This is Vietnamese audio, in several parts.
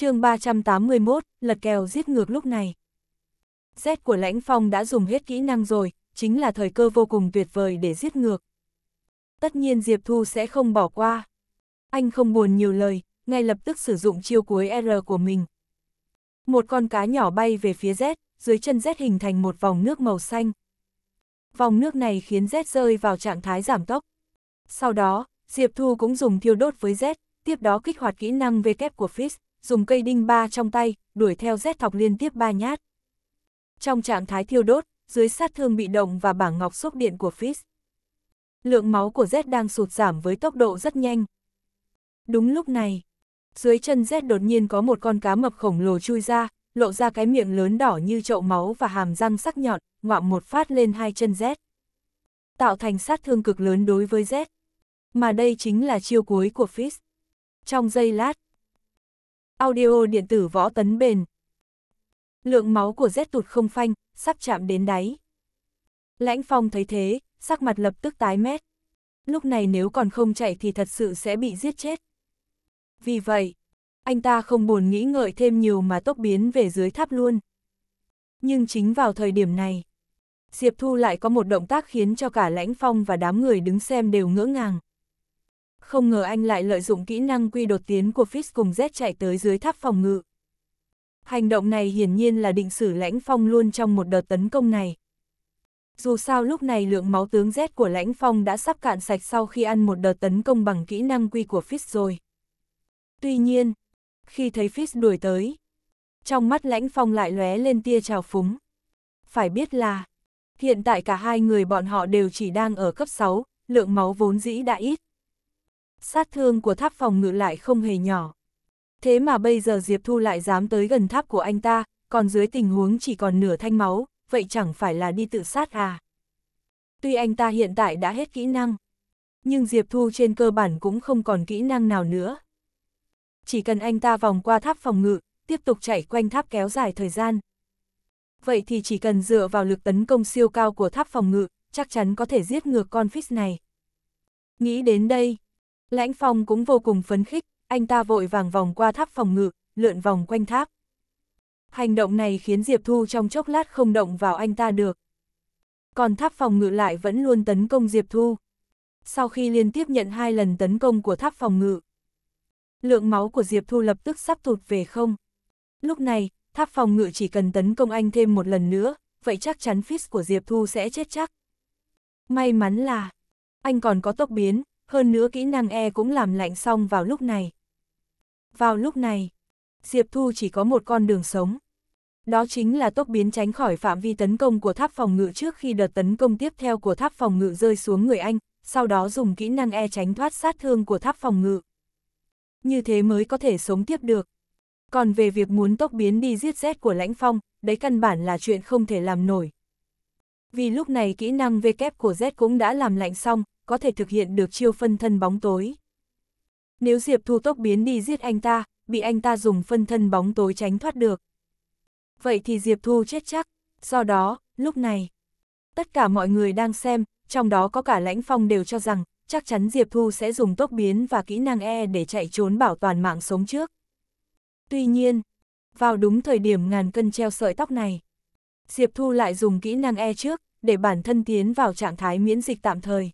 chương 381, lật kèo giết ngược lúc này. Z của lãnh phong đã dùng hết kỹ năng rồi, chính là thời cơ vô cùng tuyệt vời để giết ngược. Tất nhiên Diệp Thu sẽ không bỏ qua. Anh không buồn nhiều lời, ngay lập tức sử dụng chiêu cuối R của mình. Một con cá nhỏ bay về phía Z, dưới chân Z hình thành một vòng nước màu xanh. Vòng nước này khiến Z rơi vào trạng thái giảm tốc. Sau đó, Diệp Thu cũng dùng thiêu đốt với Z, tiếp đó kích hoạt kỹ năng V kép của Fizz, dùng cây đinh ba trong tay, đuổi theo rét thọc liên tiếp ba nhát. Trong trạng thái thiêu đốt, dưới sát thương bị động và bảng ngọc xúc điện của Fizz. Lượng máu của Z đang sụt giảm với tốc độ rất nhanh. Đúng lúc này, dưới chân Z đột nhiên có một con cá mập khổng lồ chui ra, lộ ra cái miệng lớn đỏ như chậu máu và hàm răng sắc nhọn, ngoạm một phát lên hai chân Z. Tạo thành sát thương cực lớn đối với Z. Mà đây chính là chiêu cuối của Fizz. Trong giây lát, Audio điện tử võ tấn bền. Lượng máu của Z tụt không phanh, sắp chạm đến đáy. Lãnh Phong thấy thế, sắc mặt lập tức tái mét. Lúc này nếu còn không chạy thì thật sự sẽ bị giết chết. Vì vậy, anh ta không buồn nghĩ ngợi thêm nhiều mà tốc biến về dưới tháp luôn. Nhưng chính vào thời điểm này, Diệp Thu lại có một động tác khiến cho cả Lãnh Phong và đám người đứng xem đều ngỡ ngàng không ngờ anh lại lợi dụng kỹ năng quy đột tiến của Fizz cùng Z chạy tới dưới tháp phòng ngự. Hành động này hiển nhiên là định xử lãnh phong luôn trong một đợt tấn công này. Dù sao lúc này lượng máu tướng Z của lãnh phong đã sắp cạn sạch sau khi ăn một đợt tấn công bằng kỹ năng quy của Fizz rồi. Tuy nhiên, khi thấy Fizz đuổi tới, trong mắt lãnh phong lại lóe lên tia trào phúng. Phải biết là, hiện tại cả hai người bọn họ đều chỉ đang ở cấp 6, lượng máu vốn dĩ đã ít sát thương của tháp phòng ngự lại không hề nhỏ. Thế mà bây giờ Diệp Thu lại dám tới gần tháp của anh ta, còn dưới tình huống chỉ còn nửa thanh máu, vậy chẳng phải là đi tự sát à. Tuy anh ta hiện tại đã hết kỹ năng, nhưng Diệp Thu trên cơ bản cũng không còn kỹ năng nào nữa. Chỉ cần anh ta vòng qua tháp phòng ngự, tiếp tục chạy quanh tháp kéo dài thời gian. Vậy thì chỉ cần dựa vào lực tấn công siêu cao của tháp phòng ngự, chắc chắn có thể giết ngược con fish này. Nghĩ đến đây, Lãnh Phong cũng vô cùng phấn khích, anh ta vội vàng vòng qua tháp phòng ngự, lượn vòng quanh tháp. Hành động này khiến Diệp Thu trong chốc lát không động vào anh ta được. Còn tháp phòng ngự lại vẫn luôn tấn công Diệp Thu. Sau khi liên tiếp nhận hai lần tấn công của tháp phòng ngự, lượng máu của Diệp Thu lập tức sắp tụt về không. Lúc này, tháp phòng ngự chỉ cần tấn công anh thêm một lần nữa, vậy chắc chắn Fizz của Diệp Thu sẽ chết chắc. May mắn là, anh còn có tốc biến, hơn nữa kỹ năng E cũng làm lạnh xong vào lúc này. Vào lúc này, Diệp Thu chỉ có một con đường sống. Đó chính là tốc biến tránh khỏi phạm vi tấn công của tháp phòng ngự trước khi đợt tấn công tiếp theo của tháp phòng ngự rơi xuống người anh, sau đó dùng kỹ năng E tránh thoát sát thương của tháp phòng ngự. Như thế mới có thể sống tiếp được. Còn về việc muốn tốc biến đi giết rét của lãnh phong, đấy căn bản là chuyện không thể làm nổi, vì lúc này kỹ năng v-kép của Z cũng đã làm lạnh xong, có thể thực hiện được chiêu phân thân bóng tối. Nếu Diệp Thu tốc biến đi giết anh ta, bị anh ta dùng phân thân bóng tối tránh thoát được. Vậy thì Diệp Thu chết chắc, do đó, lúc này, tất cả mọi người đang xem, trong đó có cả lãnh phong đều cho rằng, chắc chắn Diệp Thu sẽ dùng tốc biến và kỹ năng E để chạy trốn bảo toàn mạng sống trước. Tuy nhiên, vào đúng thời điểm ngàn cân treo sợi tóc này, Diệp Thu lại dùng kỹ năng E trước, để bản thân tiến vào trạng thái miễn dịch tạm thời.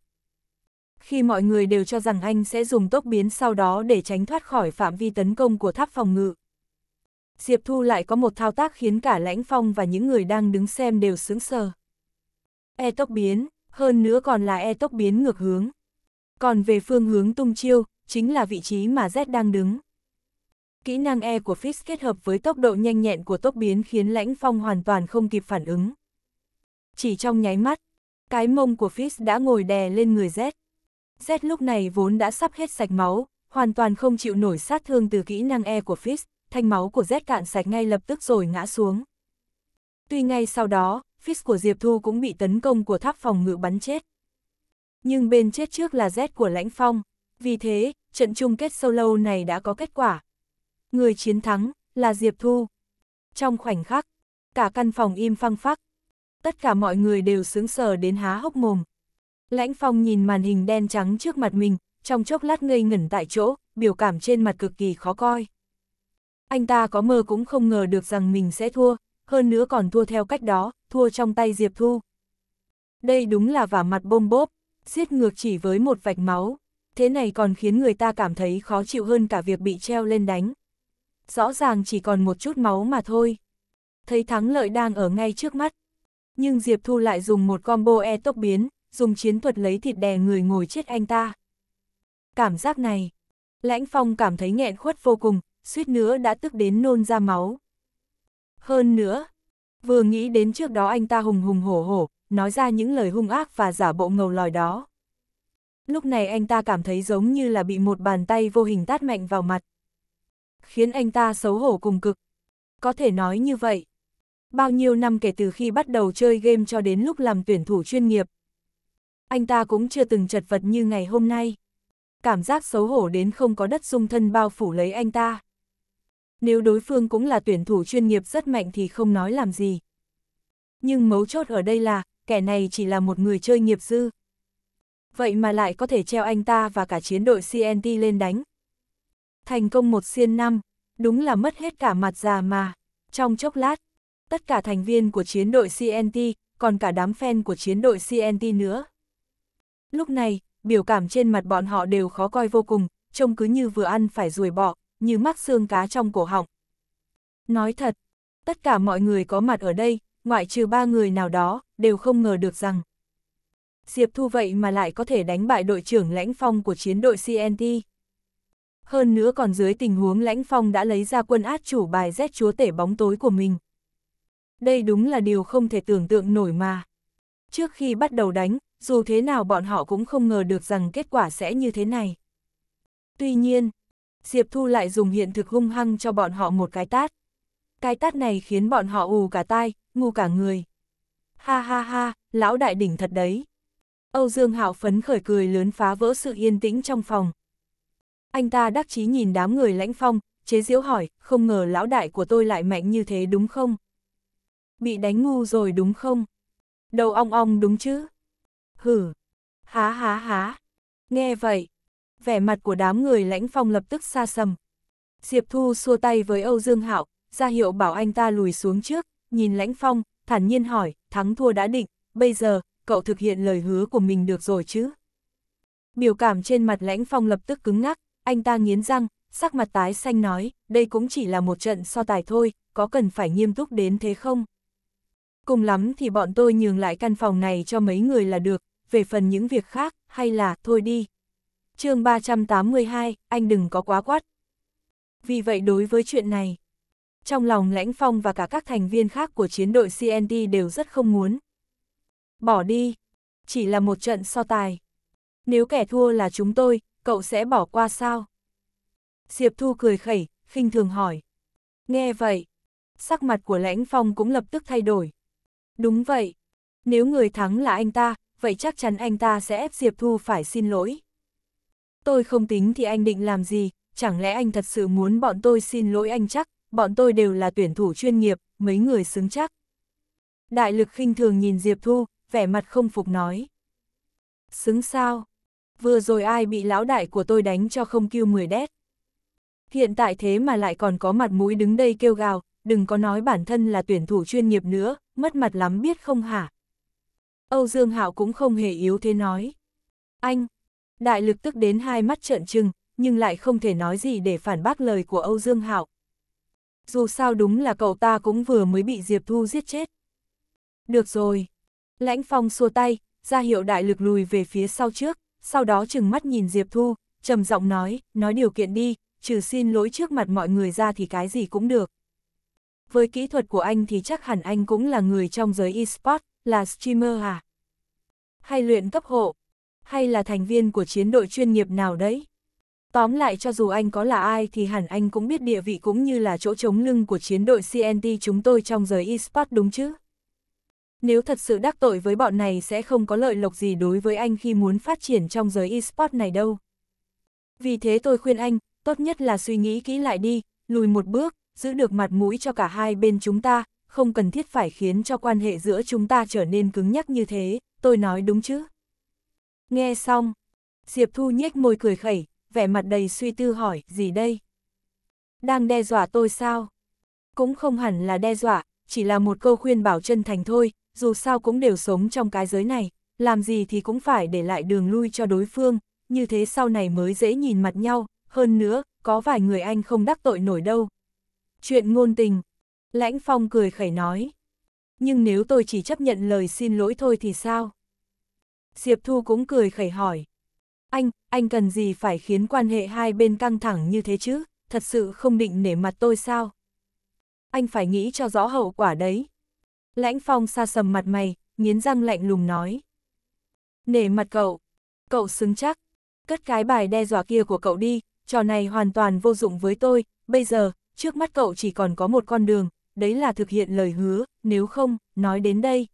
Khi mọi người đều cho rằng anh sẽ dùng tốc biến sau đó để tránh thoát khỏi phạm vi tấn công của tháp phòng ngự. Diệp Thu lại có một thao tác khiến cả Lãnh Phong và những người đang đứng xem đều sướng sờ. E tốc biến, hơn nữa còn là E tốc biến ngược hướng. Còn về phương hướng tung chiêu, chính là vị trí mà Z đang đứng. Kỹ năng E của Fix kết hợp với tốc độ nhanh nhẹn của tốc biến khiến Lãnh Phong hoàn toàn không kịp phản ứng. Chỉ trong nháy mắt, cái mông của Fix đã ngồi đè lên người Z. Z lúc này vốn đã sắp hết sạch máu, hoàn toàn không chịu nổi sát thương từ kỹ năng E của Fix, thanh máu của Z cạn sạch ngay lập tức rồi ngã xuống. Tuy ngay sau đó, Fix của Diệp Thu cũng bị tấn công của tháp phòng ngự bắn chết. Nhưng bên chết trước là Z của Lãnh Phong, vì thế, trận chung kết solo này đã có kết quả, người chiến thắng là Diệp Thu. Trong khoảnh khắc, cả căn phòng im phăng phắc. Tất cả mọi người đều sướng sờ đến há hốc mồm. Lãnh Phong nhìn màn hình đen trắng trước mặt mình, trong chốc lát ngây ngẩn tại chỗ, biểu cảm trên mặt cực kỳ khó coi. Anh ta có mơ cũng không ngờ được rằng mình sẽ thua, hơn nữa còn thua theo cách đó, thua trong tay Diệp Thu. Đây đúng là vả mặt bôm bốp, xiết ngược chỉ với một vạch máu, thế này còn khiến người ta cảm thấy khó chịu hơn cả việc bị treo lên đánh rõ ràng chỉ còn một chút máu mà thôi. Thấy thắng lợi đang ở ngay trước mắt. Nhưng Diệp Thu lại dùng một combo e tốc biến, dùng chiến thuật lấy thịt đè người ngồi chết anh ta. Cảm giác này, Lãnh Phong cảm thấy nghẹn khuất vô cùng, suýt nữa đã tức đến nôn ra máu. Hơn nữa, vừa nghĩ đến trước đó anh ta hùng hùng hổ hổ, nói ra những lời hung ác và giả bộ ngầu lòi đó. Lúc này anh ta cảm thấy giống như là bị một bàn tay vô hình tát mạnh vào mặt khiến anh ta xấu hổ cùng cực. Có thể nói như vậy. Bao nhiêu năm kể từ khi bắt đầu chơi game cho đến lúc làm tuyển thủ chuyên nghiệp. Anh ta cũng chưa từng chật vật như ngày hôm nay. Cảm giác xấu hổ đến không có đất dung thân bao phủ lấy anh ta. Nếu đối phương cũng là tuyển thủ chuyên nghiệp rất mạnh thì không nói làm gì. Nhưng mấu chốt ở đây là, kẻ này chỉ là một người chơi nghiệp dư. Vậy mà lại có thể treo anh ta và cả chiến đội CNT lên đánh, thành công một xiên năm, đúng là mất hết cả mặt già mà. Trong chốc lát, tất cả thành viên của chiến đội CNT, còn cả đám fan của chiến đội CNT nữa. Lúc này, biểu cảm trên mặt bọn họ đều khó coi vô cùng, trông cứ như vừa ăn phải ruồi bọ, như mắc xương cá trong cổ họng. Nói thật, tất cả mọi người có mặt ở đây, ngoại trừ ba người nào đó, đều không ngờ được rằng. Diệp Thu vậy mà lại có thể đánh bại đội trưởng lãnh phong của chiến đội CNT hơn nữa còn dưới tình huống lãnh phong đã lấy ra quân át chủ bài rét chúa tể bóng tối của mình. Đây đúng là điều không thể tưởng tượng nổi mà. Trước khi bắt đầu đánh, dù thế nào bọn họ cũng không ngờ được rằng kết quả sẽ như thế này. Tuy nhiên, Diệp Thu lại dùng hiện thực hung hăng cho bọn họ một cái tát. Cái tát này khiến bọn họ ù cả tai, ngu cả người. Ha ha ha, lão đại đỉnh thật đấy. Âu Dương Hạo phấn khởi cười lớn phá vỡ sự yên tĩnh trong phòng, anh ta đắc chí nhìn đám người lãnh phong, chế diễu hỏi, không ngờ lão đại của tôi lại mạnh như thế đúng không? Bị đánh ngu rồi đúng không? Đầu ong ong đúng chứ? Hử! Há há há! Nghe vậy! Vẻ mặt của đám người lãnh phong lập tức xa sầm. Diệp Thu xua tay với Âu Dương Hạo, ra hiệu bảo anh ta lùi xuống trước, nhìn lãnh phong, thản nhiên hỏi, thắng thua đã định, bây giờ, cậu thực hiện lời hứa của mình được rồi chứ? Biểu cảm trên mặt lãnh phong lập tức cứng ngắc, anh ta nghiến răng, sắc mặt tái xanh nói, đây cũng chỉ là một trận so tài thôi, có cần phải nghiêm túc đến thế không? Cùng lắm thì bọn tôi nhường lại căn phòng này cho mấy người là được, về phần những việc khác, hay là thôi đi. chương 382, anh đừng có quá quát. Vì vậy đối với chuyện này, trong lòng Lãnh Phong và cả các thành viên khác của chiến đội CND đều rất không muốn. Bỏ đi, chỉ là một trận so tài. Nếu kẻ thua là chúng tôi, cậu sẽ bỏ qua sao? Diệp Thu cười khẩy, khinh thường hỏi. Nghe vậy, sắc mặt của lãnh phong cũng lập tức thay đổi. Đúng vậy, nếu người thắng là anh ta, vậy chắc chắn anh ta sẽ ép Diệp Thu phải xin lỗi. Tôi không tính thì anh định làm gì, chẳng lẽ anh thật sự muốn bọn tôi xin lỗi anh chắc, bọn tôi đều là tuyển thủ chuyên nghiệp, mấy người xứng chắc. Đại lực khinh thường nhìn Diệp Thu, vẻ mặt không phục nói. Xứng sao? vừa rồi ai bị lão đại của tôi đánh cho không kêu mười đét. Hiện tại thế mà lại còn có mặt mũi đứng đây kêu gào, đừng có nói bản thân là tuyển thủ chuyên nghiệp nữa, mất mặt lắm biết không hả? Âu Dương Hạo cũng không hề yếu thế nói. Anh, đại lực tức đến hai mắt trợn trừng, nhưng lại không thể nói gì để phản bác lời của Âu Dương Hạo. Dù sao đúng là cậu ta cũng vừa mới bị Diệp Thu giết chết. Được rồi. Lãnh Phong xua tay, ra hiệu đại lực lùi về phía sau trước sau đó chừng mắt nhìn Diệp Thu, trầm giọng nói, nói điều kiện đi, trừ xin lỗi trước mặt mọi người ra thì cái gì cũng được. Với kỹ thuật của anh thì chắc hẳn anh cũng là người trong giới eSport, là streamer à? Hay luyện cấp hộ? Hay là thành viên của chiến đội chuyên nghiệp nào đấy? Tóm lại cho dù anh có là ai thì hẳn anh cũng biết địa vị cũng như là chỗ chống lưng của chiến đội CNT chúng tôi trong giới eSport đúng chứ? Nếu thật sự đắc tội với bọn này sẽ không có lợi lộc gì đối với anh khi muốn phát triển trong giới esports này đâu. Vì thế tôi khuyên anh, tốt nhất là suy nghĩ kỹ lại đi, lùi một bước, giữ được mặt mũi cho cả hai bên chúng ta, không cần thiết phải khiến cho quan hệ giữa chúng ta trở nên cứng nhắc như thế, tôi nói đúng chứ? Nghe xong, Diệp Thu nhếch môi cười khẩy, vẻ mặt đầy suy tư hỏi, gì đây? Đang đe dọa tôi sao? Cũng không hẳn là đe dọa, chỉ là một câu khuyên bảo chân thành thôi, dù sao cũng đều sống trong cái giới này, làm gì thì cũng phải để lại đường lui cho đối phương, như thế sau này mới dễ nhìn mặt nhau, hơn nữa, có vài người anh không đắc tội nổi đâu. Chuyện ngôn tình, Lãnh Phong cười khẩy nói, nhưng nếu tôi chỉ chấp nhận lời xin lỗi thôi thì sao? Diệp Thu cũng cười khẩy hỏi, anh, anh cần gì phải khiến quan hệ hai bên căng thẳng như thế chứ, thật sự không định nể mặt tôi sao? Anh phải nghĩ cho rõ hậu quả đấy, Lãnh phong xa sầm mặt mày, nghiến răng lạnh lùng nói. Nể mặt cậu, cậu xứng chắc, cất cái bài đe dọa kia của cậu đi, trò này hoàn toàn vô dụng với tôi, bây giờ, trước mắt cậu chỉ còn có một con đường, đấy là thực hiện lời hứa, nếu không, nói đến đây.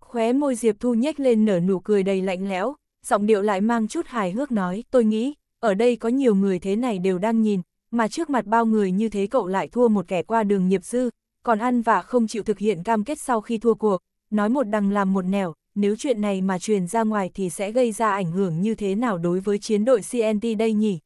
Khóe môi Diệp Thu nhếch lên nở nụ cười đầy lạnh lẽo, giọng điệu lại mang chút hài hước nói, tôi nghĩ, ở đây có nhiều người thế này đều đang nhìn, mà trước mặt bao người như thế cậu lại thua một kẻ qua đường nghiệp dư, còn ăn và không chịu thực hiện cam kết sau khi thua cuộc, nói một đằng làm một nẻo, nếu chuyện này mà truyền ra ngoài thì sẽ gây ra ảnh hưởng như thế nào đối với chiến đội CNT đây nhỉ?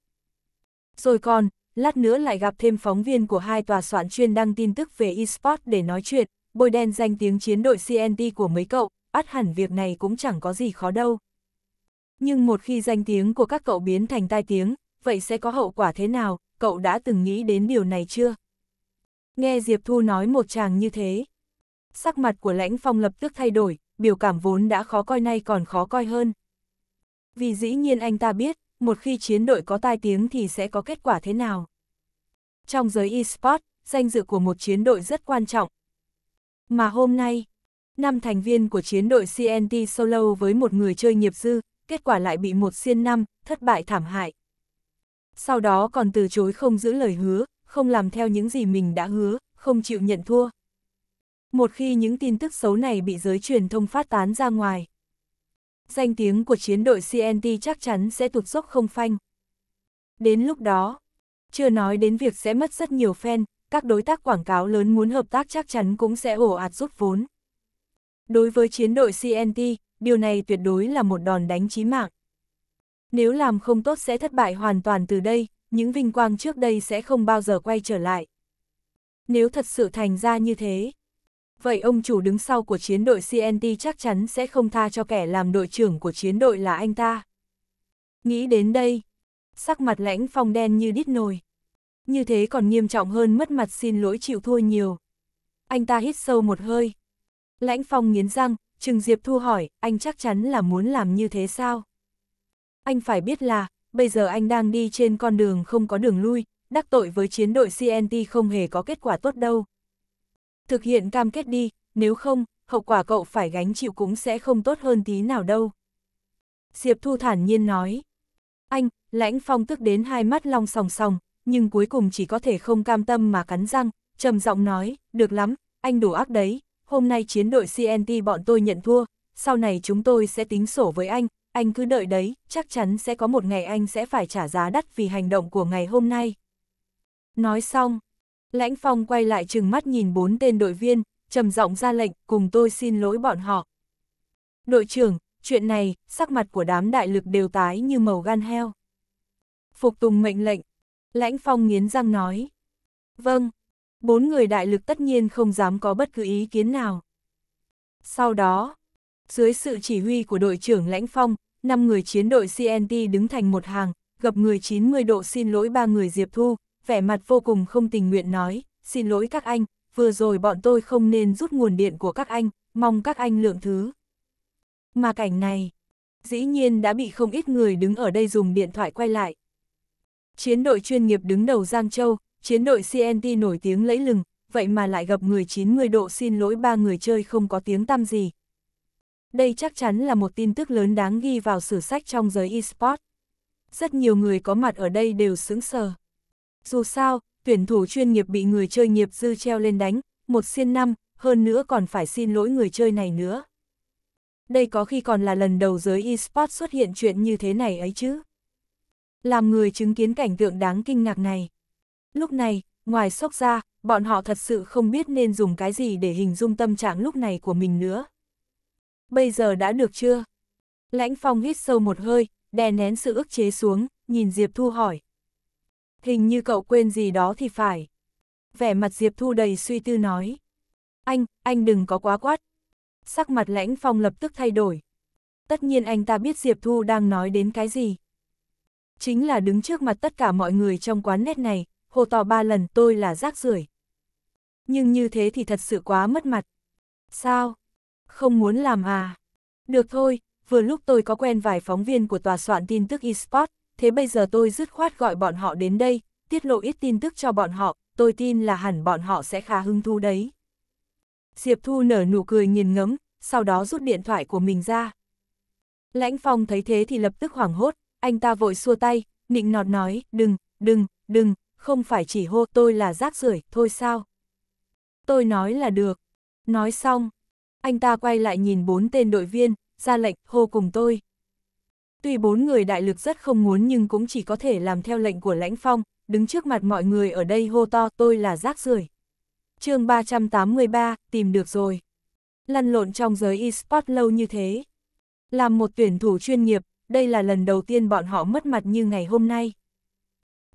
Rồi còn, lát nữa lại gặp thêm phóng viên của hai tòa soạn chuyên đăng tin tức về Esport để nói chuyện, bôi đen danh tiếng chiến đội CNT của mấy cậu, ắt hẳn việc này cũng chẳng có gì khó đâu. Nhưng một khi danh tiếng của các cậu biến thành tai tiếng, vậy sẽ có hậu quả thế nào, cậu đã từng nghĩ đến điều này chưa? Nghe Diệp Thu nói một chàng như thế. Sắc mặt của lãnh phong lập tức thay đổi, biểu cảm vốn đã khó coi nay còn khó coi hơn. Vì dĩ nhiên anh ta biết, một khi chiến đội có tai tiếng thì sẽ có kết quả thế nào. Trong giới eSports, danh dự của một chiến đội rất quan trọng. Mà hôm nay, năm thành viên của chiến đội CNT Solo với một người chơi nghiệp dư, kết quả lại bị một xiên năm, thất bại thảm hại. Sau đó còn từ chối không giữ lời hứa, không làm theo những gì mình đã hứa, không chịu nhận thua. Một khi những tin tức xấu này bị giới truyền thông phát tán ra ngoài, danh tiếng của chiến đội CNT chắc chắn sẽ tụt dốc không phanh. Đến lúc đó, chưa nói đến việc sẽ mất rất nhiều fan, các đối tác quảng cáo lớn muốn hợp tác chắc chắn cũng sẽ ổ ạt rút vốn. Đối với chiến đội CNT, điều này tuyệt đối là một đòn đánh chí mạng. Nếu làm không tốt sẽ thất bại hoàn toàn từ đây, những vinh quang trước đây sẽ không bao giờ quay trở lại. Nếu thật sự thành ra như thế, vậy ông chủ đứng sau của chiến đội CNT chắc chắn sẽ không tha cho kẻ làm đội trưởng của chiến đội là anh ta. Nghĩ đến đây, sắc mặt lãnh phong đen như đít nồi. Như thế còn nghiêm trọng hơn mất mặt xin lỗi chịu thua nhiều. Anh ta hít sâu một hơi. Lãnh phong nghiến răng, Trừng Diệp Thu hỏi, anh chắc chắn là muốn làm như thế sao? Anh phải biết là, bây giờ anh đang đi trên con đường không có đường lui, đắc tội với chiến đội CNT không hề có kết quả tốt đâu. Thực hiện cam kết đi, nếu không, hậu quả cậu phải gánh chịu cũng sẽ không tốt hơn tí nào đâu. Diệp Thu thản nhiên nói. Anh, Lãnh Phong tức đến hai mắt long sòng sòng, nhưng cuối cùng chỉ có thể không cam tâm mà cắn răng, trầm giọng nói, được lắm, anh đủ ác đấy, hôm nay chiến đội CNT bọn tôi nhận thua, sau này chúng tôi sẽ tính sổ với anh, anh cứ đợi đấy, chắc chắn sẽ có một ngày anh sẽ phải trả giá đắt vì hành động của ngày hôm nay. Nói xong, Lãnh Phong quay lại trừng mắt nhìn bốn tên đội viên, trầm giọng ra lệnh, cùng tôi xin lỗi bọn họ. Đội trưởng, chuyện này, sắc mặt của đám đại lực đều tái như màu gan heo. Phục tùng mệnh lệnh, Lãnh Phong nghiến răng nói. Vâng, bốn người đại lực tất nhiên không dám có bất cứ ý kiến nào. Sau đó, dưới sự chỉ huy của đội trưởng Lãnh Phong, 5 người chiến đội CNT đứng thành một hàng, gặp người 90 độ xin lỗi ba người Diệp Thu, vẻ mặt vô cùng không tình nguyện nói, xin lỗi các anh, vừa rồi bọn tôi không nên rút nguồn điện của các anh, mong các anh lượng thứ. Mà cảnh này, dĩ nhiên đã bị không ít người đứng ở đây dùng điện thoại quay lại. Chiến đội chuyên nghiệp đứng đầu Giang Châu, chiến đội CNT nổi tiếng lẫy lừng, vậy mà lại gặp người 90 độ xin lỗi ba người chơi không có tiếng tăm gì, đây chắc chắn là một tin tức lớn đáng ghi vào sử sách trong giới eSports. Rất nhiều người có mặt ở đây đều sững sờ. Dù sao, tuyển thủ chuyên nghiệp bị người chơi nghiệp dư treo lên đánh, một xiên năm, hơn nữa còn phải xin lỗi người chơi này nữa. Đây có khi còn là lần đầu giới eSports xuất hiện chuyện như thế này ấy chứ. Làm người chứng kiến cảnh tượng đáng kinh ngạc này. Lúc này, ngoài sốc ra, bọn họ thật sự không biết nên dùng cái gì để hình dung tâm trạng lúc này của mình nữa bây giờ đã được chưa? Lãnh Phong hít sâu một hơi, đè nén sự ức chế xuống, nhìn Diệp Thu hỏi. Hình như cậu quên gì đó thì phải. Vẻ mặt Diệp Thu đầy suy tư nói. Anh, anh đừng có quá quát. Sắc mặt Lãnh Phong lập tức thay đổi. Tất nhiên anh ta biết Diệp Thu đang nói đến cái gì. Chính là đứng trước mặt tất cả mọi người trong quán nét này, hồ to ba lần tôi là rác rưởi. Nhưng như thế thì thật sự quá mất mặt. Sao? Không muốn làm à? Được thôi, vừa lúc tôi có quen vài phóng viên của tòa soạn tin tức eSport, thế bây giờ tôi dứt khoát gọi bọn họ đến đây, tiết lộ ít tin tức cho bọn họ, tôi tin là hẳn bọn họ sẽ khá hứng thú đấy. Diệp Thu nở nụ cười nghiền ngẫm, sau đó rút điện thoại của mình ra. Lãnh Phong thấy thế thì lập tức hoảng hốt, anh ta vội xua tay, nịnh nọt nói, đừng, đừng, đừng, không phải chỉ hô tôi là rác rưởi thôi sao. Tôi nói là được. Nói xong, anh ta quay lại nhìn bốn tên đội viên, ra lệnh, hô cùng tôi. Tuy bốn người đại lực rất không muốn nhưng cũng chỉ có thể làm theo lệnh của lãnh phong, đứng trước mặt mọi người ở đây hô to tôi là rác rưởi. chương 383, tìm được rồi. Lăn lộn trong giới eSport lâu như thế. Làm một tuyển thủ chuyên nghiệp, đây là lần đầu tiên bọn họ mất mặt như ngày hôm nay.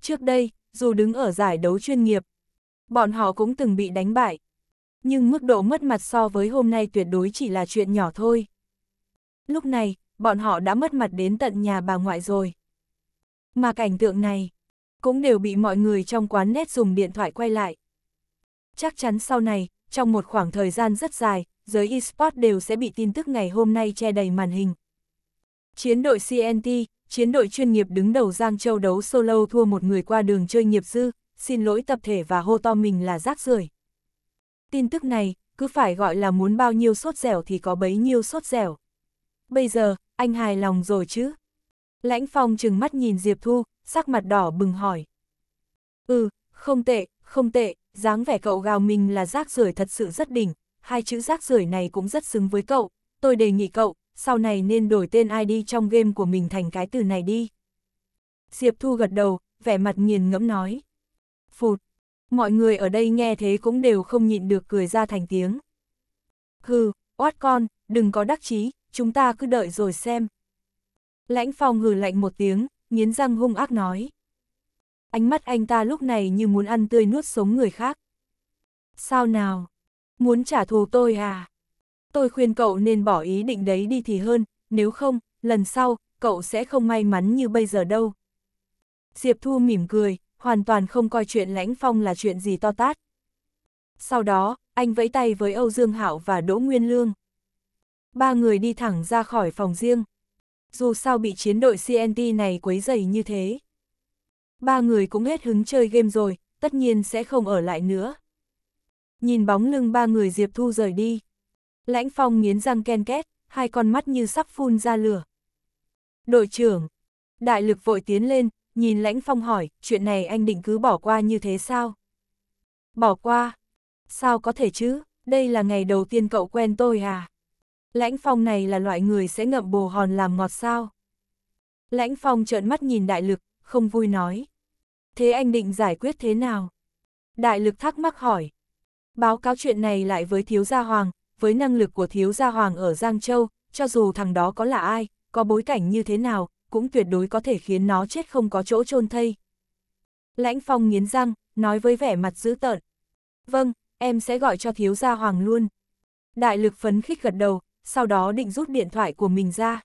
Trước đây, dù đứng ở giải đấu chuyên nghiệp, bọn họ cũng từng bị đánh bại, nhưng mức độ mất mặt so với hôm nay tuyệt đối chỉ là chuyện nhỏ thôi. Lúc này, bọn họ đã mất mặt đến tận nhà bà ngoại rồi. Mà cảnh tượng này, cũng đều bị mọi người trong quán nét dùng điện thoại quay lại. Chắc chắn sau này, trong một khoảng thời gian rất dài, giới eSports đều sẽ bị tin tức ngày hôm nay che đầy màn hình. Chiến đội CNT, chiến đội chuyên nghiệp đứng đầu Giang Châu đấu solo thua một người qua đường chơi nghiệp dư, xin lỗi tập thể và hô to mình là rác rưởi. Tin tức này, cứ phải gọi là muốn bao nhiêu sốt dẻo thì có bấy nhiêu sốt dẻo. Bây giờ, anh hài lòng rồi chứ? Lãnh Phong chừng mắt nhìn Diệp Thu, sắc mặt đỏ bừng hỏi. Ừ, không tệ, không tệ, dáng vẻ cậu gào mình là rác rưởi thật sự rất đỉnh, hai chữ rác rưởi này cũng rất xứng với cậu, tôi đề nghị cậu, sau này nên đổi tên ID trong game của mình thành cái từ này đi. Diệp Thu gật đầu, vẻ mặt nghiền ngẫm nói. Phụt, mọi người ở đây nghe thế cũng đều không nhịn được cười ra thành tiếng. Hừ, oát con, đừng có đắc chí, chúng ta cứ đợi rồi xem. Lãnh phong hừ lạnh một tiếng, nghiến răng hung ác nói. Ánh mắt anh ta lúc này như muốn ăn tươi nuốt sống người khác. Sao nào? Muốn trả thù tôi à? Tôi khuyên cậu nên bỏ ý định đấy đi thì hơn, nếu không, lần sau, cậu sẽ không may mắn như bây giờ đâu. Diệp Thu mỉm cười, hoàn toàn không coi chuyện lãnh phong là chuyện gì to tát. Sau đó, anh vẫy tay với Âu Dương Hạo và Đỗ Nguyên Lương. Ba người đi thẳng ra khỏi phòng riêng. Dù sao bị chiến đội CNT này quấy dày như thế. Ba người cũng hết hứng chơi game rồi, tất nhiên sẽ không ở lại nữa. Nhìn bóng lưng ba người Diệp Thu rời đi. Lãnh Phong nghiến răng ken két, hai con mắt như sắp phun ra lửa. Đội trưởng, đại lực vội tiến lên, nhìn lãnh phong hỏi, chuyện này anh định cứ bỏ qua như thế sao? Bỏ qua? Sao có thể chứ, đây là ngày đầu tiên cậu quen tôi à? Lãnh phong này là loại người sẽ ngậm bồ hòn làm ngọt sao? Lãnh phong trợn mắt nhìn đại lực, không vui nói. Thế anh định giải quyết thế nào? Đại lực thắc mắc hỏi. Báo cáo chuyện này lại với thiếu gia hoàng, với năng lực của thiếu gia hoàng ở Giang Châu, cho dù thằng đó có là ai, có bối cảnh như thế nào, cũng tuyệt đối có thể khiến nó chết không có chỗ chôn thây. Lãnh Phong nghiến răng, nói với vẻ mặt dữ tợn. Vâng, em sẽ gọi cho thiếu gia Hoàng luôn. Đại lực phấn khích gật đầu, sau đó định rút điện thoại của mình ra.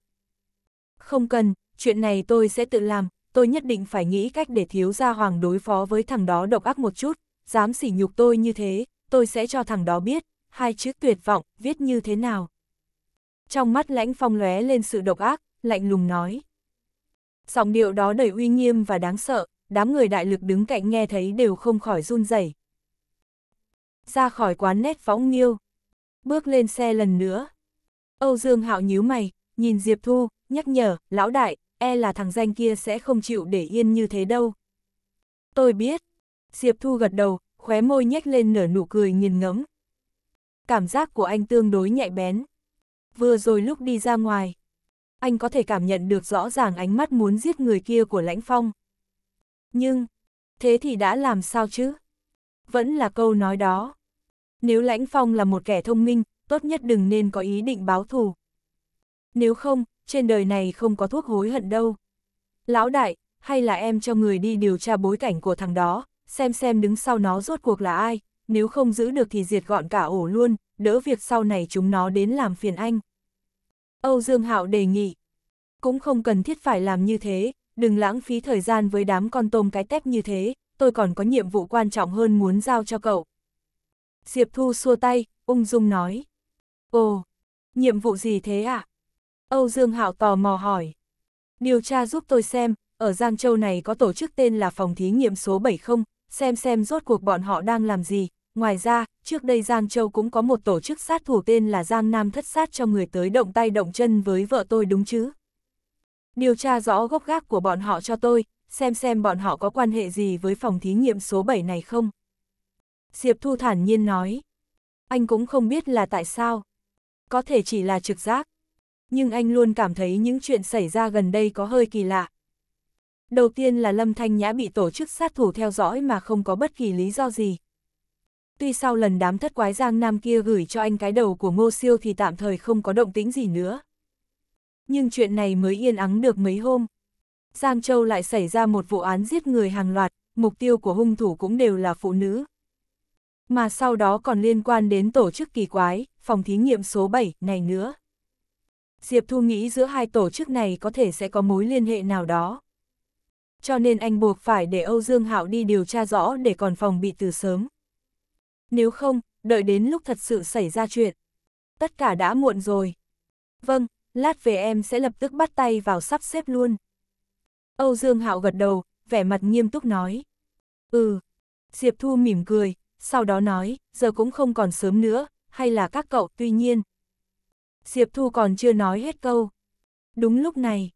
Không cần, chuyện này tôi sẽ tự làm, tôi nhất định phải nghĩ cách để thiếu gia Hoàng đối phó với thằng đó độc ác một chút, dám sỉ nhục tôi như thế, tôi sẽ cho thằng đó biết, hai chữ tuyệt vọng, viết như thế nào. Trong mắt lãnh phong lóe lên sự độc ác, lạnh lùng nói. Giọng điệu đó đầy uy nghiêm và đáng sợ, đám người đại lực đứng cạnh nghe thấy đều không khỏi run rẩy. Ra khỏi quán nét phóng nghiêu. Bước lên xe lần nữa. Âu Dương Hạo nhíu mày, nhìn Diệp Thu, nhắc nhở, lão đại, e là thằng danh kia sẽ không chịu để yên như thế đâu. Tôi biết. Diệp Thu gật đầu, khóe môi nhếch lên nở nụ cười nghiền ngẫm. Cảm giác của anh tương đối nhạy bén. Vừa rồi lúc đi ra ngoài, anh có thể cảm nhận được rõ ràng ánh mắt muốn giết người kia của Lãnh Phong. Nhưng, thế thì đã làm sao chứ? Vẫn là câu nói đó. Nếu Lãnh Phong là một kẻ thông minh, tốt nhất đừng nên có ý định báo thù. Nếu không, trên đời này không có thuốc hối hận đâu. Lão đại, hay là em cho người đi điều tra bối cảnh của thằng đó, xem xem đứng sau nó rốt cuộc là ai, nếu không giữ được thì diệt gọn cả ổ luôn, đỡ việc sau này chúng nó đến làm phiền anh. Âu Dương Hạo đề nghị. Cũng không cần thiết phải làm như thế, đừng lãng phí thời gian với đám con tôm cái tép như thế, tôi còn có nhiệm vụ quan trọng hơn muốn giao cho cậu. Diệp Thu xua tay, ung dung nói. Ồ, nhiệm vụ gì thế ạ? À? Âu Dương Hạo tò mò hỏi. Điều tra giúp tôi xem, ở Giang Châu này có tổ chức tên là phòng thí nghiệm số 70, xem xem rốt cuộc bọn họ đang làm gì, Ngoài ra, trước đây Giang Châu cũng có một tổ chức sát thủ tên là Giang Nam thất sát cho người tới động tay động chân với vợ tôi đúng chứ? Điều tra rõ gốc gác của bọn họ cho tôi, xem xem bọn họ có quan hệ gì với phòng thí nghiệm số 7 này không? Diệp Thu thản nhiên nói. Anh cũng không biết là tại sao. Có thể chỉ là trực giác. Nhưng anh luôn cảm thấy những chuyện xảy ra gần đây có hơi kỳ lạ. Đầu tiên là Lâm Thanh Nhã bị tổ chức sát thủ theo dõi mà không có bất kỳ lý do gì tuy sau lần đám thất quái Giang Nam kia gửi cho anh cái đầu của Ngô Siêu thì tạm thời không có động tĩnh gì nữa. Nhưng chuyện này mới yên ắng được mấy hôm. Giang Châu lại xảy ra một vụ án giết người hàng loạt, mục tiêu của hung thủ cũng đều là phụ nữ. Mà sau đó còn liên quan đến tổ chức kỳ quái, phòng thí nghiệm số 7 này nữa. Diệp Thu nghĩ giữa hai tổ chức này có thể sẽ có mối liên hệ nào đó. Cho nên anh buộc phải để Âu Dương Hạo đi điều tra rõ để còn phòng bị từ sớm nếu không, đợi đến lúc thật sự xảy ra chuyện. Tất cả đã muộn rồi. Vâng, lát về em sẽ lập tức bắt tay vào sắp xếp luôn. Âu Dương Hạo gật đầu, vẻ mặt nghiêm túc nói. Ừ. Diệp Thu mỉm cười, sau đó nói, giờ cũng không còn sớm nữa, hay là các cậu tuy nhiên. Diệp Thu còn chưa nói hết câu. Đúng lúc này,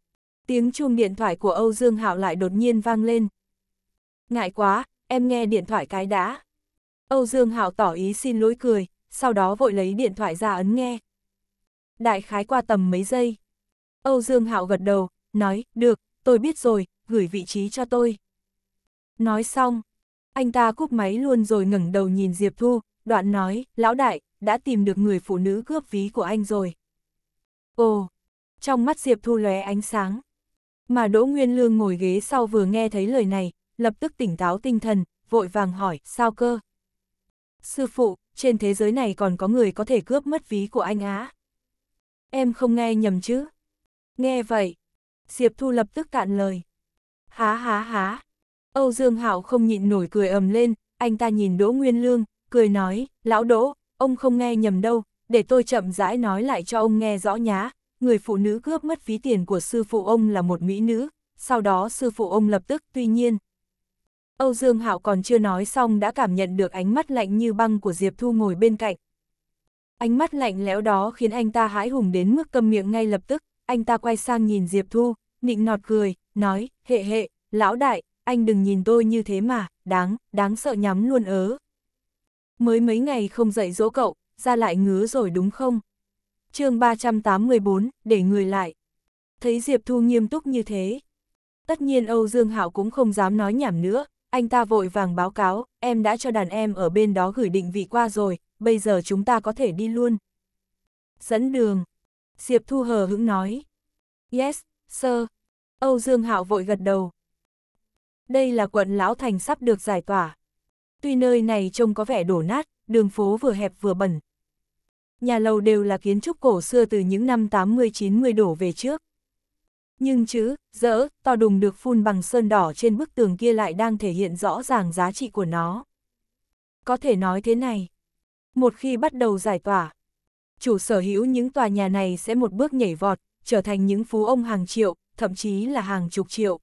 tiếng chuông điện thoại của Âu Dương Hạo lại đột nhiên vang lên. Ngại quá, em nghe điện thoại cái đã. Âu Dương Hạo tỏ ý xin lỗi cười, sau đó vội lấy điện thoại ra ấn nghe. Đại khái qua tầm mấy giây. Âu Dương Hạo gật đầu, nói, được, tôi biết rồi, gửi vị trí cho tôi. Nói xong, anh ta cúp máy luôn rồi ngẩng đầu nhìn Diệp Thu, đoạn nói, lão đại, đã tìm được người phụ nữ cướp ví của anh rồi. Ồ, trong mắt Diệp Thu lóe ánh sáng. Mà Đỗ Nguyên Lương ngồi ghế sau vừa nghe thấy lời này, lập tức tỉnh táo tinh thần, vội vàng hỏi, sao cơ? Sư phụ, trên thế giới này còn có người có thể cướp mất ví của anh á. Em không nghe nhầm chứ? Nghe vậy. Diệp Thu lập tức cạn lời. Há há há. Âu Dương Hạo không nhịn nổi cười ầm lên, anh ta nhìn Đỗ Nguyên Lương, cười nói, lão Đỗ, ông không nghe nhầm đâu, để tôi chậm rãi nói lại cho ông nghe rõ nhá. Người phụ nữ cướp mất ví tiền của sư phụ ông là một mỹ nữ, sau đó sư phụ ông lập tức tuy nhiên, Âu Dương Hạo còn chưa nói xong đã cảm nhận được ánh mắt lạnh như băng của Diệp Thu ngồi bên cạnh. Ánh mắt lạnh lẽo đó khiến anh ta hãi hùng đến mức cầm miệng ngay lập tức, anh ta quay sang nhìn Diệp Thu, nịnh nọt cười, nói, hệ hệ, lão đại, anh đừng nhìn tôi như thế mà, đáng, đáng sợ nhắm luôn ớ. Mới mấy ngày không dạy dỗ cậu, ra lại ngứa rồi đúng không? chương 384, để người lại. Thấy Diệp Thu nghiêm túc như thế. Tất nhiên Âu Dương Hạo cũng không dám nói nhảm nữa, anh ta vội vàng báo cáo, em đã cho đàn em ở bên đó gửi định vị qua rồi, bây giờ chúng ta có thể đi luôn. Dẫn đường. Diệp Thu hờ hững nói. Yes, sir. Âu Dương Hạo vội gật đầu. Đây là quận Lão Thành sắp được giải tỏa. Tuy nơi này trông có vẻ đổ nát, đường phố vừa hẹp vừa bẩn. Nhà lầu đều là kiến trúc cổ xưa từ những năm 80-90 đổ về trước. Nhưng chữ, dỡ, to đùng được phun bằng sơn đỏ trên bức tường kia lại đang thể hiện rõ ràng giá trị của nó. Có thể nói thế này. Một khi bắt đầu giải tỏa, chủ sở hữu những tòa nhà này sẽ một bước nhảy vọt, trở thành những phú ông hàng triệu, thậm chí là hàng chục triệu.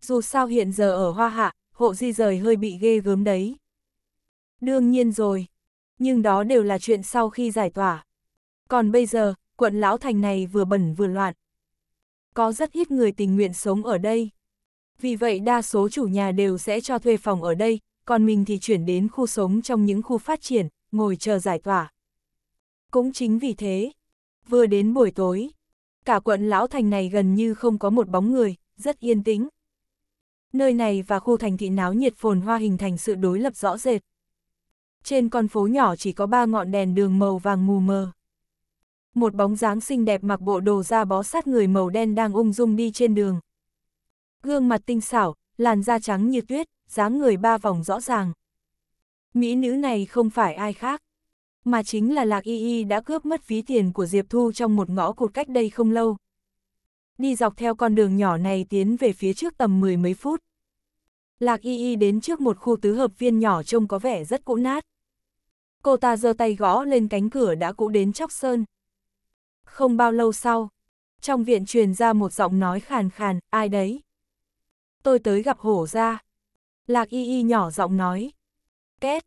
Dù sao hiện giờ ở Hoa Hạ, hộ di rời hơi bị ghê gớm đấy. Đương nhiên rồi, nhưng đó đều là chuyện sau khi giải tỏa. Còn bây giờ, quận Lão Thành này vừa bẩn vừa loạn, có rất ít người tình nguyện sống ở đây. Vì vậy đa số chủ nhà đều sẽ cho thuê phòng ở đây, còn mình thì chuyển đến khu sống trong những khu phát triển, ngồi chờ giải tỏa. Cũng chính vì thế, vừa đến buổi tối, cả quận Lão Thành này gần như không có một bóng người, rất yên tĩnh. Nơi này và khu thành thị náo nhiệt phồn hoa hình thành sự đối lập rõ rệt. Trên con phố nhỏ chỉ có ba ngọn đèn đường màu vàng mù mờ. Một bóng dáng xinh đẹp mặc bộ đồ da bó sát người màu đen đang ung dung đi trên đường. Gương mặt tinh xảo, làn da trắng như tuyết, dáng người ba vòng rõ ràng. Mỹ nữ này không phải ai khác, mà chính là Lạc Y Y đã cướp mất phí tiền của Diệp Thu trong một ngõ cụt cách đây không lâu. Đi dọc theo con đường nhỏ này tiến về phía trước tầm mười mấy phút. Lạc Y Y đến trước một khu tứ hợp viên nhỏ trông có vẻ rất cũ nát. Cô ta giơ tay gõ lên cánh cửa đã cũ đến chóc sơn. Không bao lâu sau, trong viện truyền ra một giọng nói khàn khàn, ai đấy? Tôi tới gặp hổ ra. Lạc y y nhỏ giọng nói. Két,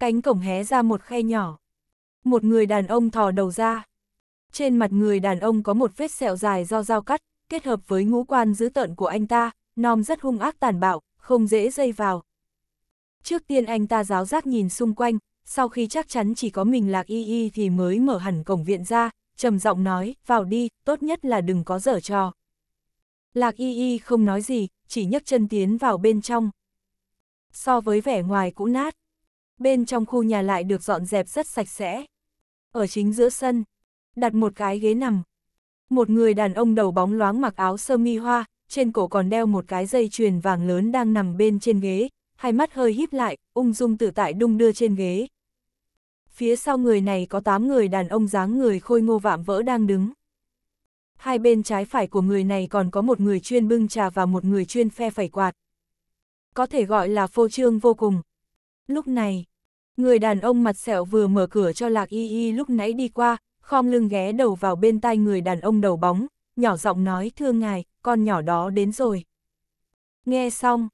cánh cổng hé ra một khe nhỏ. Một người đàn ông thò đầu ra. Trên mặt người đàn ông có một vết sẹo dài do dao cắt, kết hợp với ngũ quan dữ tợn của anh ta, nom rất hung ác tàn bạo, không dễ dây vào. Trước tiên anh ta giáo giác nhìn xung quanh, sau khi chắc chắn chỉ có mình lạc y y thì mới mở hẳn cổng viện ra, trầm giọng nói, vào đi, tốt nhất là đừng có dở trò. Lạc y y không nói gì, chỉ nhấc chân tiến vào bên trong. So với vẻ ngoài cũ nát, bên trong khu nhà lại được dọn dẹp rất sạch sẽ. Ở chính giữa sân, đặt một cái ghế nằm. Một người đàn ông đầu bóng loáng mặc áo sơ mi hoa, trên cổ còn đeo một cái dây chuyền vàng lớn đang nằm bên trên ghế, hai mắt hơi híp lại, ung dung tự tại đung đưa trên ghế phía sau người này có 8 người đàn ông dáng người khôi ngô vạm vỡ đang đứng. Hai bên trái phải của người này còn có một người chuyên bưng trà và một người chuyên phe phẩy quạt. Có thể gọi là phô trương vô cùng. Lúc này, người đàn ông mặt sẹo vừa mở cửa cho Lạc Y Y lúc nãy đi qua, khom lưng ghé đầu vào bên tai người đàn ông đầu bóng, nhỏ giọng nói thưa ngài, con nhỏ đó đến rồi. Nghe xong,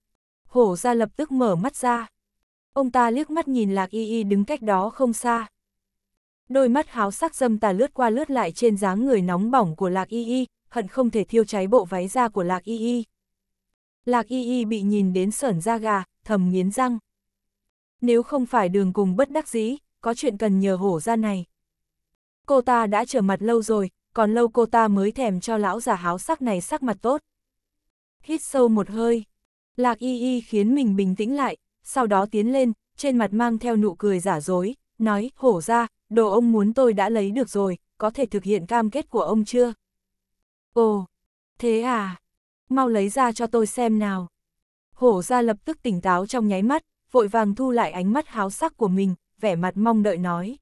hổ ra lập tức mở mắt ra. Ông ta liếc mắt nhìn lạc y y đứng cách đó không xa. Đôi mắt háo sắc dâm tà lướt qua lướt lại trên dáng người nóng bỏng của lạc y y, hận không thể thiêu cháy bộ váy da của lạc y y. Lạc y y bị nhìn đến sởn da gà, thầm nghiến răng. Nếu không phải đường cùng bất đắc dĩ, có chuyện cần nhờ hổ ra này. Cô ta đã trở mặt lâu rồi, còn lâu cô ta mới thèm cho lão già háo sắc này sắc mặt tốt. Hít sâu một hơi, lạc y y khiến mình bình tĩnh lại, sau đó tiến lên, trên mặt mang theo nụ cười giả dối, nói, hổ ra, đồ ông muốn tôi đã lấy được rồi, có thể thực hiện cam kết của ông chưa? Ồ, thế à? Mau lấy ra cho tôi xem nào. Hổ ra lập tức tỉnh táo trong nháy mắt, vội vàng thu lại ánh mắt háo sắc của mình, vẻ mặt mong đợi nói.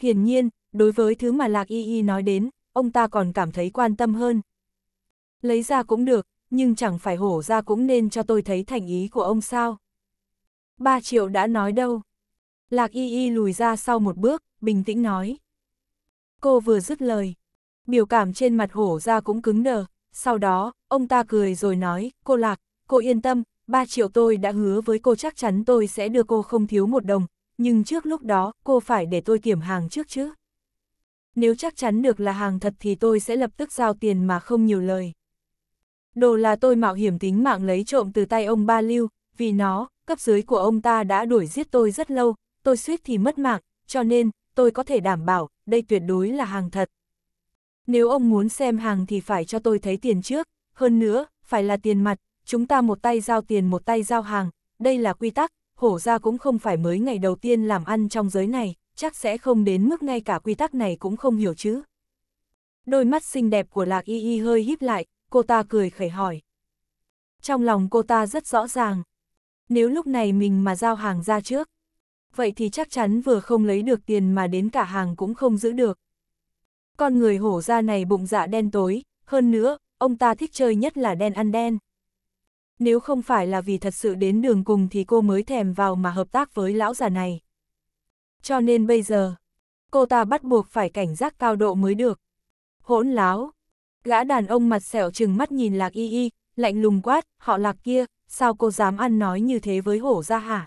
Hiển nhiên, đối với thứ mà Lạc Y Y nói đến, ông ta còn cảm thấy quan tâm hơn. Lấy ra cũng được, nhưng chẳng phải hổ ra cũng nên cho tôi thấy thành ý của ông sao. Ba triệu đã nói đâu. Lạc y y lùi ra sau một bước, bình tĩnh nói. Cô vừa dứt lời. Biểu cảm trên mặt hổ ra cũng cứng đờ. Sau đó, ông ta cười rồi nói, cô Lạc, cô yên tâm, ba triệu tôi đã hứa với cô chắc chắn tôi sẽ đưa cô không thiếu một đồng, nhưng trước lúc đó, cô phải để tôi kiểm hàng trước chứ. Nếu chắc chắn được là hàng thật thì tôi sẽ lập tức giao tiền mà không nhiều lời. Đồ là tôi mạo hiểm tính mạng lấy trộm từ tay ông Ba Lưu, vì nó, cấp dưới của ông ta đã đuổi giết tôi rất lâu, tôi suýt thì mất mạng, cho nên, tôi có thể đảm bảo, đây tuyệt đối là hàng thật. Nếu ông muốn xem hàng thì phải cho tôi thấy tiền trước, hơn nữa, phải là tiền mặt, chúng ta một tay giao tiền một tay giao hàng, đây là quy tắc, hổ ra cũng không phải mới ngày đầu tiên làm ăn trong giới này, chắc sẽ không đến mức ngay cả quy tắc này cũng không hiểu chứ. Đôi mắt xinh đẹp của Lạc Y Y hơi híp lại, cô ta cười khẩy hỏi. Trong lòng cô ta rất rõ ràng, nếu lúc này mình mà giao hàng ra trước, vậy thì chắc chắn vừa không lấy được tiền mà đến cả hàng cũng không giữ được. Con người hổ ra này bụng dạ đen tối, hơn nữa, ông ta thích chơi nhất là đen ăn đen. Nếu không phải là vì thật sự đến đường cùng thì cô mới thèm vào mà hợp tác với lão già này. Cho nên bây giờ, cô ta bắt buộc phải cảnh giác cao độ mới được. Hỗn láo, gã đàn ông mặt sẹo chừng mắt nhìn lạc y y, lạnh lùng quát, họ lạc kia, sao cô dám ăn nói như thế với hổ ra hả?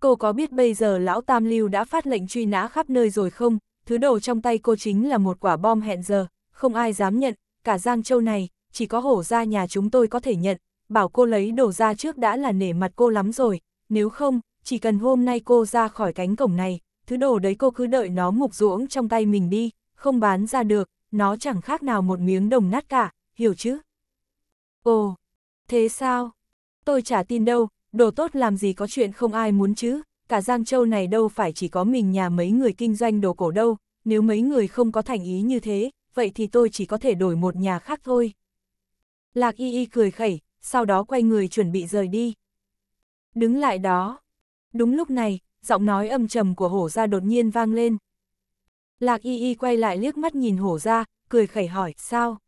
Cô có biết bây giờ lão Tam Lưu đã phát lệnh truy nã khắp nơi rồi không? Thứ đồ trong tay cô chính là một quả bom hẹn giờ, không ai dám nhận, cả Giang Châu này, chỉ có hổ ra nhà chúng tôi có thể nhận, bảo cô lấy đồ ra trước đã là nể mặt cô lắm rồi, nếu không, chỉ cần hôm nay cô ra khỏi cánh cổng này, thứ đồ đấy cô cứ đợi nó mục ruỗng trong tay mình đi, không bán ra được, nó chẳng khác nào một miếng đồng nát cả, hiểu chứ? Ồ, thế sao? tôi chả tin đâu, đồ tốt làm gì có chuyện không ai muốn chứ, cả Giang Châu này đâu phải chỉ có mình nhà mấy người kinh doanh đồ cổ đâu, nếu mấy người không có thành ý như thế, vậy thì tôi chỉ có thể đổi một nhà khác thôi. Lạc y y cười khẩy, sau đó quay người chuẩn bị rời đi. Đứng lại đó. Đúng lúc này, giọng nói âm trầm của hổ ra đột nhiên vang lên. Lạc y y quay lại liếc mắt nhìn hổ ra, cười khẩy hỏi, sao?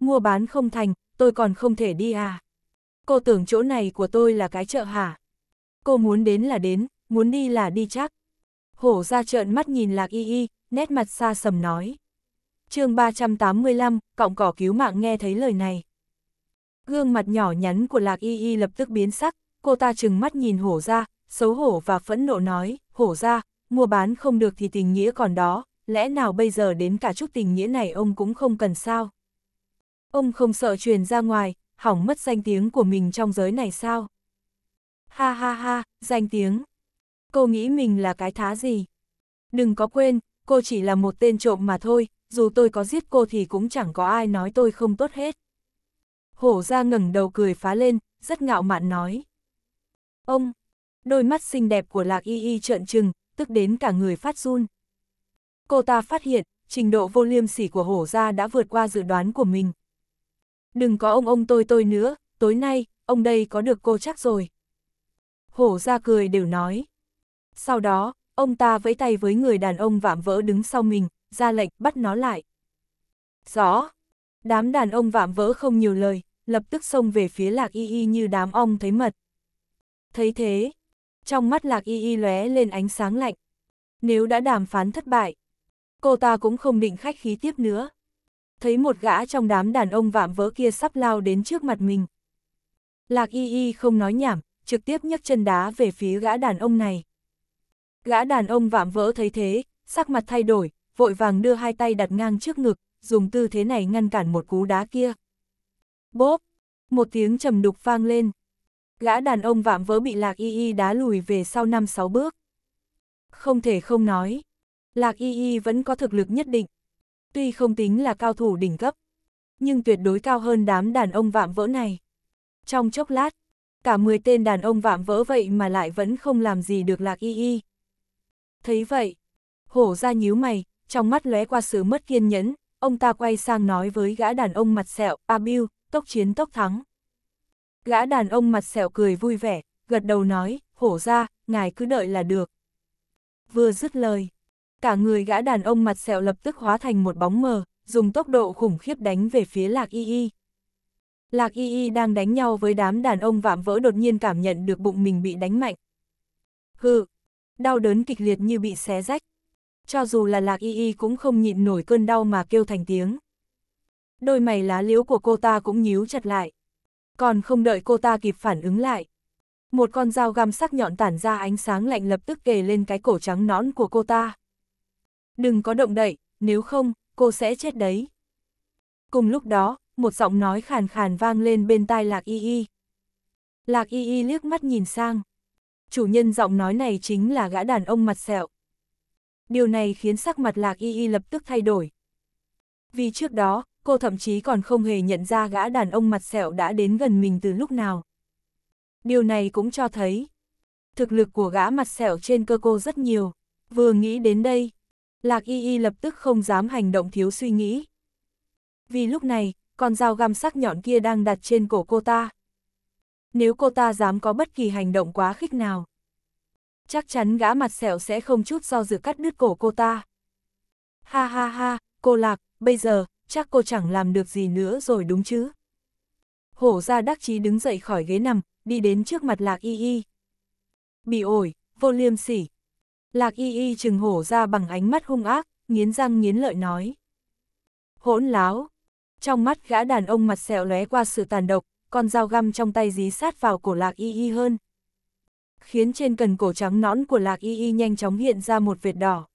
Mua bán không thành, tôi còn không thể đi à? cô tưởng chỗ này của tôi là cái chợ hả? Cô muốn đến là đến, muốn đi là đi chắc. Hổ ra trợn mắt nhìn lạc y y, nét mặt xa sầm nói. chương 385, cọng cỏ cứu mạng nghe thấy lời này. Gương mặt nhỏ nhắn của lạc y y lập tức biến sắc, cô ta trừng mắt nhìn hổ ra, xấu hổ và phẫn nộ nói, hổ ra, mua bán không được thì tình nghĩa còn đó, lẽ nào bây giờ đến cả chút tình nghĩa này ông cũng không cần sao? Ông không sợ truyền ra ngoài, hỏng mất danh tiếng của mình trong giới này sao? Ha ha ha, danh tiếng. Cô nghĩ mình là cái thá gì? Đừng có quên, cô chỉ là một tên trộm mà thôi, dù tôi có giết cô thì cũng chẳng có ai nói tôi không tốt hết. Hổ ra ngẩng đầu cười phá lên, rất ngạo mạn nói. Ông, đôi mắt xinh đẹp của Lạc Y Y trợn trừng, tức đến cả người phát run. Cô ta phát hiện, trình độ vô liêm sỉ của hổ ra đã vượt qua dự đoán của mình. Đừng có ông ông tôi tôi nữa, tối nay, ông đây có được cô chắc rồi. Hổ ra cười đều nói. Sau đó, ông ta vẫy tay với người đàn ông vạm vỡ đứng sau mình, ra lệnh bắt nó lại. Rõ. Đám đàn ông vạm vỡ không nhiều lời, lập tức xông về phía lạc y y như đám ong thấy mật. Thấy thế, trong mắt lạc y y lóe lên ánh sáng lạnh. Nếu đã đàm phán thất bại, cô ta cũng không định khách khí tiếp nữa thấy một gã trong đám đàn ông vạm vỡ kia sắp lao đến trước mặt mình. Lạc y y không nói nhảm, trực tiếp nhấc chân đá về phía gã đàn ông này. Gã đàn ông vạm vỡ thấy thế, sắc mặt thay đổi, vội vàng đưa hai tay đặt ngang trước ngực, dùng tư thế này ngăn cản một cú đá kia. Bốp! Một tiếng trầm đục vang lên. Gã đàn ông vạm vỡ bị Lạc Y Y đá lùi về sau năm sáu bước. Không thể không nói. Lạc Y Y vẫn có thực lực nhất định, Tuy không tính là cao thủ đỉnh cấp, nhưng tuyệt đối cao hơn đám đàn ông vạm vỡ này. Trong chốc lát, cả 10 tên đàn ông vạm vỡ vậy mà lại vẫn không làm gì được lạc y y. Thấy vậy, hổ ra nhíu mày, trong mắt lóe qua sự mất kiên nhẫn, ông ta quay sang nói với gã đàn ông mặt sẹo, Abil, tốc chiến tốc thắng. Gã đàn ông mặt sẹo cười vui vẻ, gật đầu nói, hổ ra, ngài cứ đợi là được. Vừa dứt lời, cả người gã đàn ông mặt sẹo lập tức hóa thành một bóng mờ, dùng tốc độ khủng khiếp đánh về phía Lạc Y Y. Lạc Y Y đang đánh nhau với đám đàn ông vạm vỡ đột nhiên cảm nhận được bụng mình bị đánh mạnh. Hừ, đau đớn kịch liệt như bị xé rách. Cho dù là Lạc Y Y cũng không nhịn nổi cơn đau mà kêu thành tiếng. Đôi mày lá liễu của cô ta cũng nhíu chặt lại. Còn không đợi cô ta kịp phản ứng lại. Một con dao găm sắc nhọn tản ra ánh sáng lạnh lập tức kề lên cái cổ trắng nõn của cô ta. Đừng có động đậy, nếu không, cô sẽ chết đấy. Cùng lúc đó, một giọng nói khàn khàn vang lên bên tai Lạc Y Y. Lạc Y Y liếc mắt nhìn sang. Chủ nhân giọng nói này chính là gã đàn ông mặt sẹo. Điều này khiến sắc mặt Lạc Y Y lập tức thay đổi. Vì trước đó, cô thậm chí còn không hề nhận ra gã đàn ông mặt sẹo đã đến gần mình từ lúc nào. Điều này cũng cho thấy, thực lực của gã mặt sẹo trên cơ cô rất nhiều. Vừa nghĩ đến đây, Lạc Y Y lập tức không dám hành động thiếu suy nghĩ. Vì lúc này, con dao găm sắc nhọn kia đang đặt trên cổ cô ta. Nếu cô ta dám có bất kỳ hành động quá khích nào, chắc chắn gã mặt sẹo sẽ không chút do dự cắt đứt cổ cô ta. Ha ha ha, cô Lạc, bây giờ, chắc cô chẳng làm được gì nữa rồi đúng chứ? Hổ ra đắc chí đứng dậy khỏi ghế nằm, đi đến trước mặt Lạc Y Y. Bị ổi, vô liêm sỉ, Lạc y y chừng hổ ra bằng ánh mắt hung ác, nghiến răng nghiến lợi nói. Hỗn láo! Trong mắt gã đàn ông mặt sẹo lóe qua sự tàn độc, con dao găm trong tay dí sát vào cổ lạc y y hơn. Khiến trên cần cổ trắng nõn của lạc y y nhanh chóng hiện ra một vệt đỏ.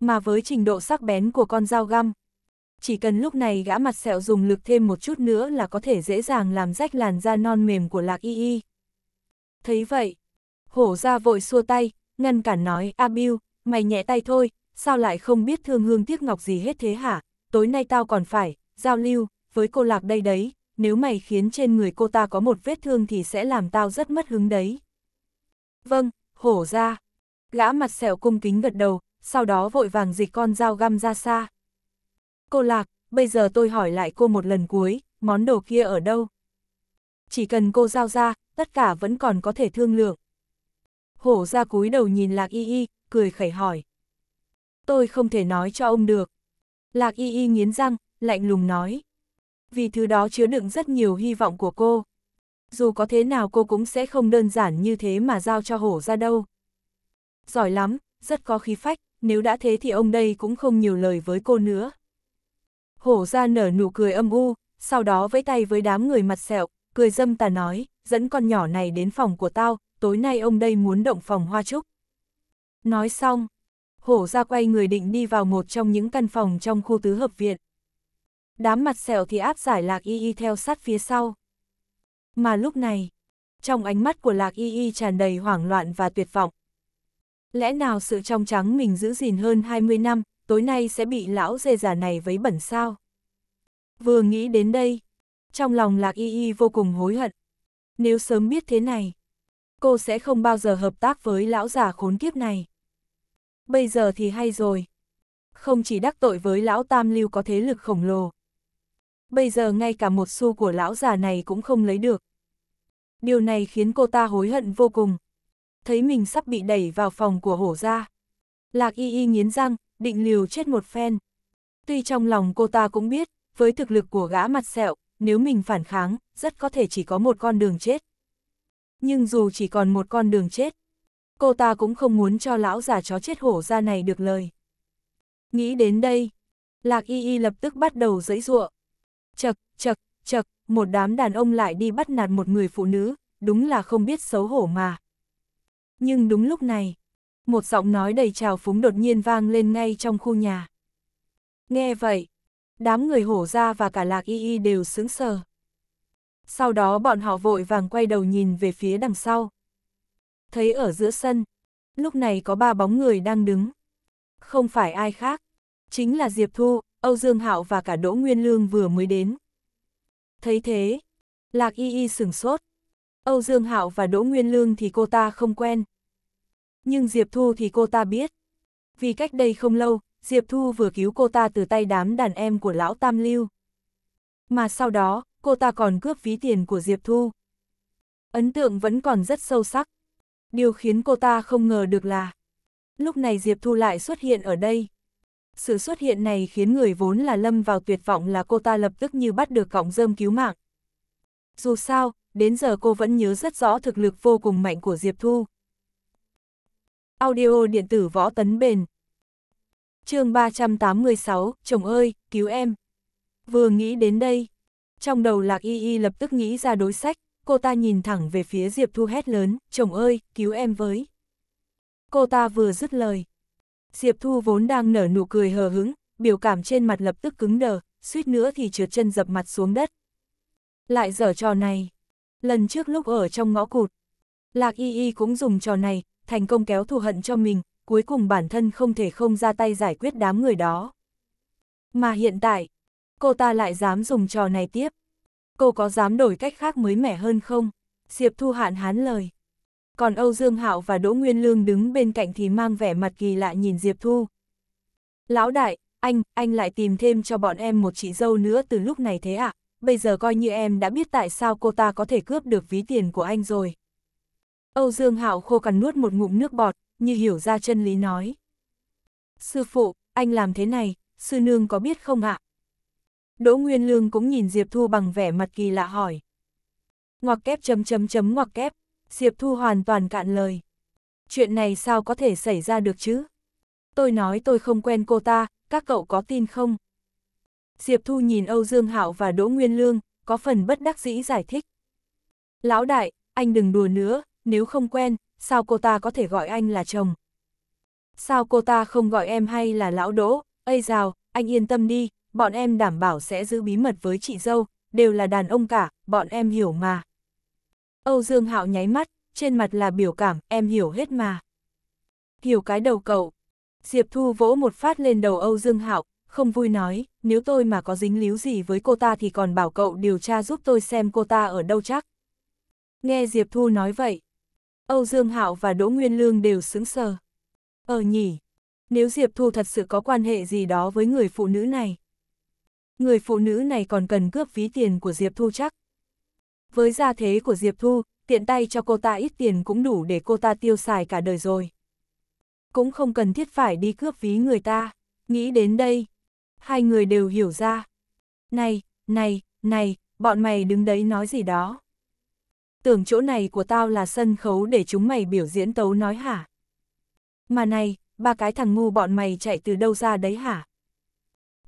Mà với trình độ sắc bén của con dao găm, chỉ cần lúc này gã mặt sẹo dùng lực thêm một chút nữa là có thể dễ dàng làm rách làn da non mềm của lạc y y. Thấy vậy, hổ ra vội xua tay, ngăn cản nói, A mày nhẹ tay thôi, sao lại không biết thương hương tiếc ngọc gì hết thế hả, tối nay tao còn phải, giao lưu, với cô lạc đây đấy, nếu mày khiến trên người cô ta có một vết thương thì sẽ làm tao rất mất hứng đấy. Vâng, hổ ra. Gã mặt sẹo cung kính gật đầu, sau đó vội vàng dịch con dao găm ra xa. Cô Lạc, bây giờ tôi hỏi lại cô một lần cuối, món đồ kia ở đâu? Chỉ cần cô giao ra, tất cả vẫn còn có thể thương lượng hổ ra cúi đầu nhìn Lạc Y Y, cười khẩy hỏi. Tôi không thể nói cho ông được. Lạc Y Y nghiến răng, lạnh lùng nói. Vì thứ đó chứa đựng rất nhiều hy vọng của cô. Dù có thế nào cô cũng sẽ không đơn giản như thế mà giao cho hổ ra đâu. Giỏi lắm, rất có khí phách, nếu đã thế thì ông đây cũng không nhiều lời với cô nữa. Hổ ra nở nụ cười âm u, sau đó vẫy tay với đám người mặt sẹo, cười dâm tà nói, dẫn con nhỏ này đến phòng của tao, tối nay ông đây muốn động phòng hoa trúc. Nói xong, hổ ra quay người định đi vào một trong những căn phòng trong khu tứ hợp viện. Đám mặt sẹo thì áp giải lạc y y theo sát phía sau. Mà lúc này, trong ánh mắt của lạc y y tràn đầy hoảng loạn và tuyệt vọng. Lẽ nào sự trong trắng mình giữ gìn hơn 20 năm, tối nay sẽ bị lão dê già này vấy bẩn sao? Vừa nghĩ đến đây, trong lòng lạc y y vô cùng hối hận. Nếu sớm biết thế này, cô sẽ không bao giờ hợp tác với lão già khốn kiếp này. Bây giờ thì hay rồi. Không chỉ đắc tội với lão tam lưu có thế lực khổng lồ. Bây giờ ngay cả một xu của lão già này cũng không lấy được. Điều này khiến cô ta hối hận vô cùng. Thấy mình sắp bị đẩy vào phòng của hổ gia. Lạc y y nghiến răng, định liều chết một phen. Tuy trong lòng cô ta cũng biết, với thực lực của gã mặt sẹo, nếu mình phản kháng, rất có thể chỉ có một con đường chết nhưng dù chỉ còn một con đường chết, cô ta cũng không muốn cho lão già chó chết hổ ra này được lời. Nghĩ đến đây, Lạc Y Y lập tức bắt đầu giãy giụa. Chậc, chậc, chậc, một đám đàn ông lại đi bắt nạt một người phụ nữ, đúng là không biết xấu hổ mà. Nhưng đúng lúc này, một giọng nói đầy trào phúng đột nhiên vang lên ngay trong khu nhà. Nghe vậy, đám người hổ ra và cả Lạc Y Y đều sững sờ. Sau đó bọn họ vội vàng quay đầu nhìn về phía đằng sau. Thấy ở giữa sân, lúc này có ba bóng người đang đứng. Không phải ai khác, chính là Diệp Thu, Âu Dương Hạo và cả Đỗ Nguyên Lương vừa mới đến. Thấy thế, Lạc Y Y sửng sốt. Âu Dương Hạo và Đỗ Nguyên Lương thì cô ta không quen. Nhưng Diệp Thu thì cô ta biết. Vì cách đây không lâu, Diệp Thu vừa cứu cô ta từ tay đám đàn em của lão Tam Lưu. Mà sau đó, cô ta còn cướp ví tiền của Diệp Thu. Ấn tượng vẫn còn rất sâu sắc. Điều khiến cô ta không ngờ được là, lúc này Diệp Thu lại xuất hiện ở đây. Sự xuất hiện này khiến người vốn là lâm vào tuyệt vọng là cô ta lập tức như bắt được cọng rơm cứu mạng. Dù sao, đến giờ cô vẫn nhớ rất rõ thực lực vô cùng mạnh của Diệp Thu. Audio điện tử võ tấn bền chương 386, chồng ơi, cứu em. Vừa nghĩ đến đây, trong đầu Lạc Y Y lập tức nghĩ ra đối sách, cô ta nhìn thẳng về phía Diệp Thu hét lớn, chồng ơi, cứu em với. Cô ta vừa dứt lời. Diệp Thu vốn đang nở nụ cười hờ hứng, biểu cảm trên mặt lập tức cứng đờ, suýt nữa thì trượt chân dập mặt xuống đất. Lại dở trò này. Lần trước lúc ở trong ngõ cụt, Lạc Y Y cũng dùng trò này, thành công kéo thù hận cho mình, cuối cùng bản thân không thể không ra tay giải quyết đám người đó. Mà hiện tại, cô ta lại dám dùng trò này tiếp. Cô có dám đổi cách khác mới mẻ hơn không? Diệp Thu Hạn hán lời. Còn Âu Dương Hạo và Đỗ Nguyên Lương đứng bên cạnh thì mang vẻ mặt kỳ lạ nhìn Diệp Thu. Lão đại, anh, anh lại tìm thêm cho bọn em một chị dâu nữa từ lúc này thế ạ, à? bây giờ coi như em đã biết tại sao cô ta có thể cướp được ví tiền của anh rồi. Âu Dương Hạo khô cằn nuốt một ngụm nước bọt, như hiểu ra chân lý nói. Sư phụ, anh làm thế này, sư nương có biết không ạ, à? Đỗ Nguyên Lương cũng nhìn Diệp Thu bằng vẻ mặt kỳ lạ hỏi. Ngoặc kép chấm chấm chấm ngoặc kép, Diệp Thu hoàn toàn cạn lời. Chuyện này sao có thể xảy ra được chứ? Tôi nói tôi không quen cô ta, các cậu có tin không? Diệp Thu nhìn Âu Dương Hạo và Đỗ Nguyên Lương, có phần bất đắc dĩ giải thích. Lão đại, anh đừng đùa nữa, nếu không quen, sao cô ta có thể gọi anh là chồng? Sao cô ta không gọi em hay là lão đỗ? Ây rào, anh yên tâm đi, bọn em đảm bảo sẽ giữ bí mật với chị dâu, đều là đàn ông cả, bọn em hiểu mà. Âu Dương Hạo nháy mắt, trên mặt là biểu cảm, em hiểu hết mà. Hiểu cái đầu cậu. Diệp Thu vỗ một phát lên đầu Âu Dương Hạo, không vui nói, nếu tôi mà có dính líu gì với cô ta thì còn bảo cậu điều tra giúp tôi xem cô ta ở đâu chắc. Nghe Diệp Thu nói vậy, Âu Dương Hạo và Đỗ Nguyên Lương đều sững sờ. Ờ nhỉ, nếu Diệp Thu thật sự có quan hệ gì đó với người phụ nữ này người phụ nữ này còn cần cướp ví tiền của Diệp Thu chắc. Với gia thế của Diệp Thu, tiện tay cho cô ta ít tiền cũng đủ để cô ta tiêu xài cả đời rồi. Cũng không cần thiết phải đi cướp ví người ta, nghĩ đến đây. Hai người đều hiểu ra. Này, này, này, bọn mày đứng đấy nói gì đó. Tưởng chỗ này của tao là sân khấu để chúng mày biểu diễn tấu nói hả? Mà này, ba cái thằng ngu bọn mày chạy từ đâu ra đấy hả?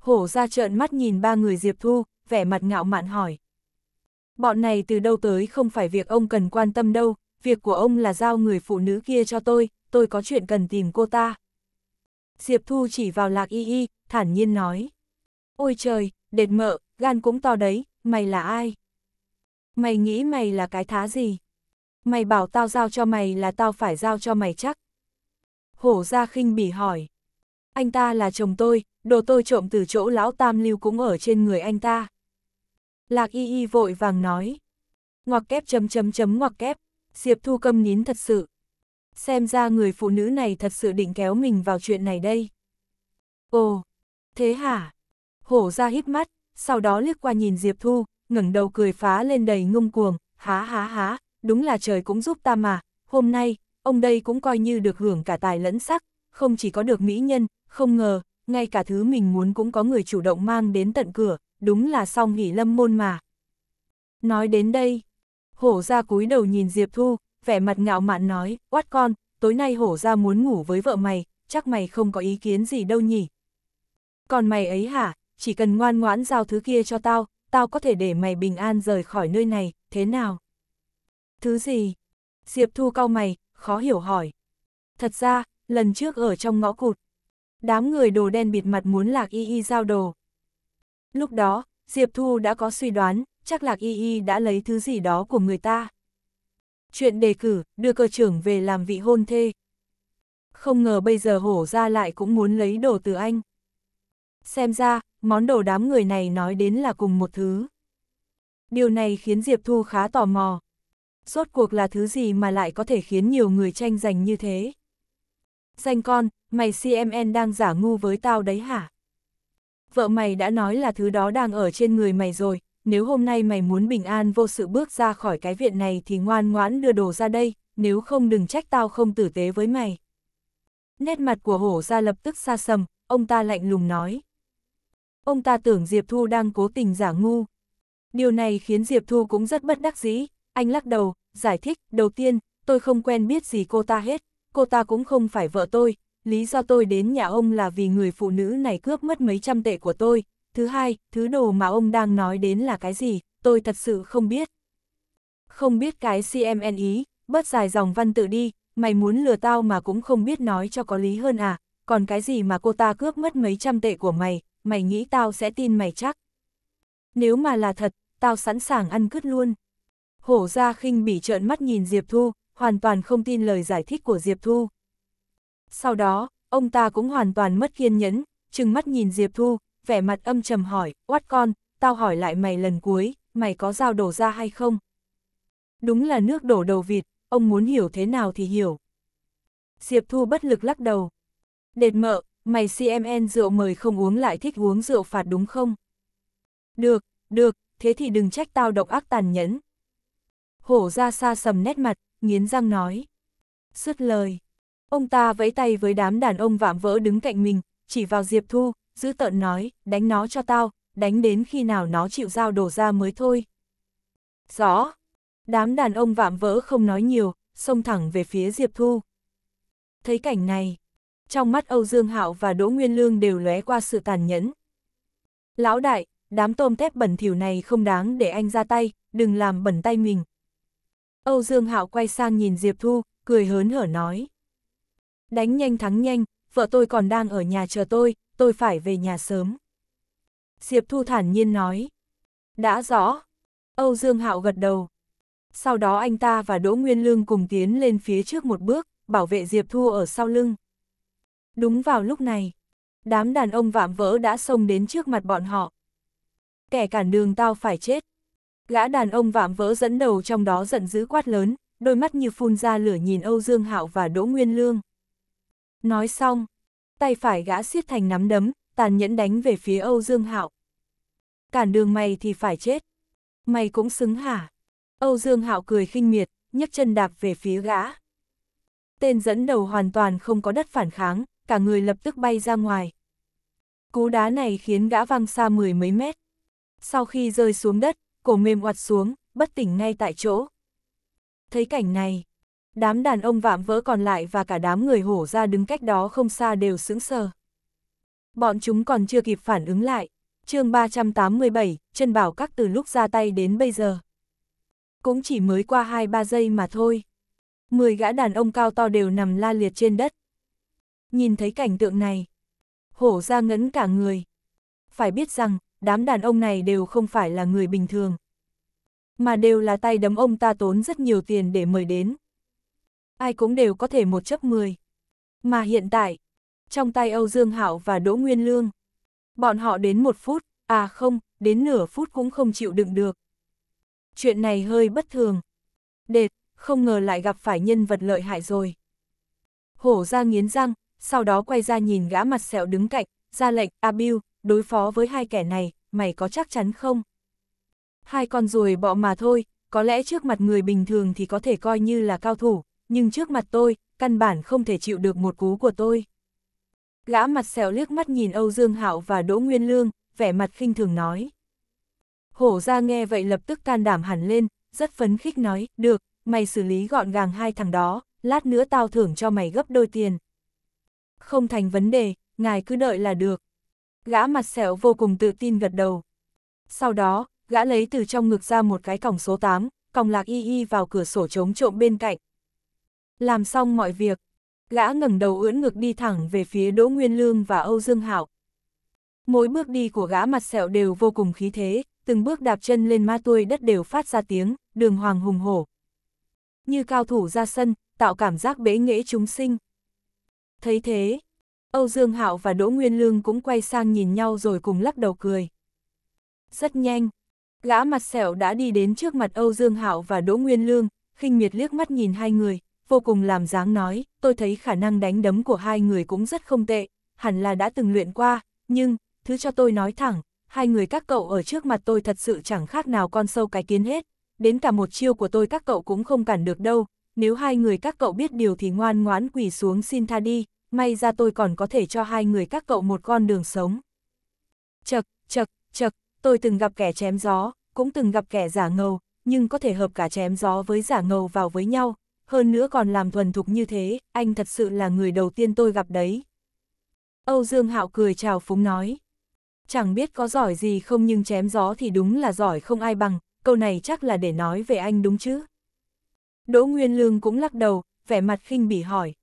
hổ ra trợn mắt nhìn ba người Diệp Thu, vẻ mặt ngạo mạn hỏi. Bọn này từ đâu tới không phải việc ông cần quan tâm đâu, việc của ông là giao người phụ nữ kia cho tôi, tôi có chuyện cần tìm cô ta. Diệp Thu chỉ vào lạc y y, thản nhiên nói. Ôi trời, đệt mợ, gan cũng to đấy, mày là ai? Mày nghĩ mày là cái thá gì? Mày bảo tao giao cho mày là tao phải giao cho mày chắc. Hổ ra khinh bỉ hỏi anh ta là chồng tôi, đồ tôi trộm từ chỗ lão tam lưu cũng ở trên người anh ta. Lạc y y vội vàng nói. Ngoặc kép chấm chấm chấm ngoặc kép, Diệp Thu Câm nín thật sự. Xem ra người phụ nữ này thật sự định kéo mình vào chuyện này đây. Ồ, thế hả? Hổ ra hít mắt, sau đó liếc qua nhìn Diệp Thu, ngẩng đầu cười phá lên đầy ngông cuồng, há há há, đúng là trời cũng giúp ta mà, hôm nay, ông đây cũng coi như được hưởng cả tài lẫn sắc, không chỉ có được mỹ nhân, không ngờ, ngay cả thứ mình muốn cũng có người chủ động mang đến tận cửa, đúng là song nghỉ lâm môn mà. Nói đến đây, hổ ra cúi đầu nhìn Diệp Thu, vẻ mặt ngạo mạn nói, quát con, tối nay hổ ra muốn ngủ với vợ mày, chắc mày không có ý kiến gì đâu nhỉ. Còn mày ấy hả, chỉ cần ngoan ngoãn giao thứ kia cho tao, tao có thể để mày bình an rời khỏi nơi này, thế nào? Thứ gì? Diệp Thu cau mày, khó hiểu hỏi. Thật ra, lần trước ở trong ngõ cụt, Đám người đồ đen bịt mặt muốn Lạc Y Y giao đồ. Lúc đó, Diệp Thu đã có suy đoán, chắc Lạc Y Y đã lấy thứ gì đó của người ta. Chuyện đề cử, đưa cơ trưởng về làm vị hôn thê. Không ngờ bây giờ hổ ra lại cũng muốn lấy đồ từ anh. Xem ra, món đồ đám người này nói đến là cùng một thứ. Điều này khiến Diệp Thu khá tò mò. Rốt cuộc là thứ gì mà lại có thể khiến nhiều người tranh giành như thế? Danh con, mày CMN đang giả ngu với tao đấy hả? Vợ mày đã nói là thứ đó đang ở trên người mày rồi, nếu hôm nay mày muốn bình an vô sự bước ra khỏi cái viện này thì ngoan ngoãn đưa đồ ra đây, nếu không đừng trách tao không tử tế với mày. Nét mặt của hổ ra lập tức xa sầm, ông ta lạnh lùng nói. Ông ta tưởng Diệp Thu đang cố tình giả ngu. Điều này khiến Diệp Thu cũng rất bất đắc dĩ, anh lắc đầu, giải thích, đầu tiên, tôi không quen biết gì cô ta hết, cô ta cũng không phải vợ tôi, lý do tôi đến nhà ông là vì người phụ nữ này cướp mất mấy trăm tệ của tôi. Thứ hai, thứ đồ mà ông đang nói đến là cái gì, tôi thật sự không biết. Không biết cái CMN ý, bớt dài dòng văn tự đi, mày muốn lừa tao mà cũng không biết nói cho có lý hơn à, còn cái gì mà cô ta cướp mất mấy trăm tệ của mày, mày nghĩ tao sẽ tin mày chắc. Nếu mà là thật, tao sẵn sàng ăn cứt luôn. Hổ ra khinh bỉ trợn mắt nhìn Diệp Thu, hoàn toàn không tin lời giải thích của Diệp Thu. Sau đó, ông ta cũng hoàn toàn mất kiên nhẫn, trừng mắt nhìn Diệp Thu, vẻ mặt âm trầm hỏi, oát con, tao hỏi lại mày lần cuối, mày có dao đổ ra hay không? Đúng là nước đổ đầu vịt, ông muốn hiểu thế nào thì hiểu. Diệp Thu bất lực lắc đầu. Đệt mợ, mày CMN rượu mời không uống lại thích uống rượu phạt đúng không? Được, được, thế thì đừng trách tao độc ác tàn nhẫn. Hổ ra xa sầm nét mặt, nghiến răng nói. Dứt lời, ông ta vẫy tay với đám đàn ông vạm vỡ đứng cạnh mình, chỉ vào Diệp Thu, giữ tợn nói, đánh nó cho tao, đánh đến khi nào nó chịu dao đổ ra mới thôi. Rõ, đám đàn ông vạm vỡ không nói nhiều, xông thẳng về phía Diệp Thu. Thấy cảnh này, trong mắt Âu Dương Hạo và Đỗ Nguyên Lương đều lóe qua sự tàn nhẫn. Lão đại, đám tôm tép bẩn thỉu này không đáng để anh ra tay, đừng làm bẩn tay mình, Âu Dương Hạo quay sang nhìn Diệp Thu, cười hớn hở nói. Đánh nhanh thắng nhanh, vợ tôi còn đang ở nhà chờ tôi, tôi phải về nhà sớm. Diệp Thu thản nhiên nói. Đã rõ. Âu Dương Hạo gật đầu. Sau đó anh ta và Đỗ Nguyên Lương cùng tiến lên phía trước một bước, bảo vệ Diệp Thu ở sau lưng. Đúng vào lúc này, đám đàn ông vạm vỡ đã xông đến trước mặt bọn họ. Kẻ cản đường tao phải chết. Gã đàn ông vạm vỡ dẫn đầu trong đó giận dữ quát lớn, đôi mắt như phun ra lửa nhìn Âu Dương Hạo và Đỗ Nguyên Lương. Nói xong, tay phải gã siết thành nắm đấm, tàn nhẫn đánh về phía Âu Dương Hạo. Cản đường mày thì phải chết. Mày cũng xứng hả? Âu Dương Hạo cười khinh miệt, nhấc chân đạp về phía gã. Tên dẫn đầu hoàn toàn không có đất phản kháng, cả người lập tức bay ra ngoài. Cú đá này khiến gã văng xa mười mấy mét. Sau khi rơi xuống đất, cổ mềm oặt xuống, bất tỉnh ngay tại chỗ. Thấy cảnh này, đám đàn ông vạm vỡ còn lại và cả đám người hổ ra đứng cách đó không xa đều sững sờ. Bọn chúng còn chưa kịp phản ứng lại. chương 387, chân bảo các từ lúc ra tay đến bây giờ. Cũng chỉ mới qua 2-3 giây mà thôi. Mười gã đàn ông cao to đều nằm la liệt trên đất. Nhìn thấy cảnh tượng này, hổ ra ngấn cả người. Phải biết rằng, đám đàn ông này đều không phải là người bình thường. Mà đều là tay đấm ông ta tốn rất nhiều tiền để mời đến. Ai cũng đều có thể một chấp mười. Mà hiện tại, trong tay Âu Dương Hảo và Đỗ Nguyên Lương, bọn họ đến một phút, à không, đến nửa phút cũng không chịu đựng được. Chuyện này hơi bất thường. Đệt, không ngờ lại gặp phải nhân vật lợi hại rồi. Hổ ra nghiến răng, sau đó quay ra nhìn gã mặt sẹo đứng cạnh, ra lệnh, A Bill, đối phó với hai kẻ này, mày có chắc chắn không? Hai con ruồi bọ mà thôi, có lẽ trước mặt người bình thường thì có thể coi như là cao thủ, nhưng trước mặt tôi, căn bản không thể chịu được một cú của tôi. Gã mặt xẻo liếc mắt nhìn Âu Dương Hạo và Đỗ Nguyên Lương, vẻ mặt khinh thường nói. Hổ ra nghe vậy lập tức can đảm hẳn lên, rất phấn khích nói, được, mày xử lý gọn gàng hai thằng đó, lát nữa tao thưởng cho mày gấp đôi tiền. Không thành vấn đề, ngài cứ đợi là được gã mặt sẹo vô cùng tự tin gật đầu. Sau đó, gã lấy từ trong ngực ra một cái còng số 8, còng lạc y y vào cửa sổ chống trộm bên cạnh. Làm xong mọi việc, gã ngẩng đầu ưỡn ngực đi thẳng về phía Đỗ Nguyên Lương và Âu Dương Hạo. Mỗi bước đi của gã mặt sẹo đều vô cùng khí thế, từng bước đạp chân lên ma tuôi đất đều phát ra tiếng, đường hoàng hùng hổ. Như cao thủ ra sân, tạo cảm giác bế nghễ chúng sinh. Thấy thế, Âu Dương Hạo và Đỗ Nguyên Lương cũng quay sang nhìn nhau rồi cùng lắc đầu cười. Rất nhanh, gã mặt sẹo đã đi đến trước mặt Âu Dương Hạo và Đỗ Nguyên Lương, khinh miệt liếc mắt nhìn hai người, vô cùng làm dáng nói, tôi thấy khả năng đánh đấm của hai người cũng rất không tệ, hẳn là đã từng luyện qua, nhưng, thứ cho tôi nói thẳng, hai người các cậu ở trước mặt tôi thật sự chẳng khác nào con sâu cái kiến hết, đến cả một chiêu của tôi các cậu cũng không cản được đâu, nếu hai người các cậu biết điều thì ngoan ngoãn quỳ xuống xin tha đi, may ra tôi còn có thể cho hai người các cậu một con đường sống. Chật, chật, chật, tôi từng gặp kẻ chém gió, cũng từng gặp kẻ giả ngầu, nhưng có thể hợp cả chém gió với giả ngầu vào với nhau, hơn nữa còn làm thuần thục như thế, anh thật sự là người đầu tiên tôi gặp đấy. Âu Dương Hạo cười chào phúng nói. Chẳng biết có giỏi gì không nhưng chém gió thì đúng là giỏi không ai bằng, câu này chắc là để nói về anh đúng chứ. Đỗ Nguyên Lương cũng lắc đầu, vẻ mặt khinh bỉ hỏi,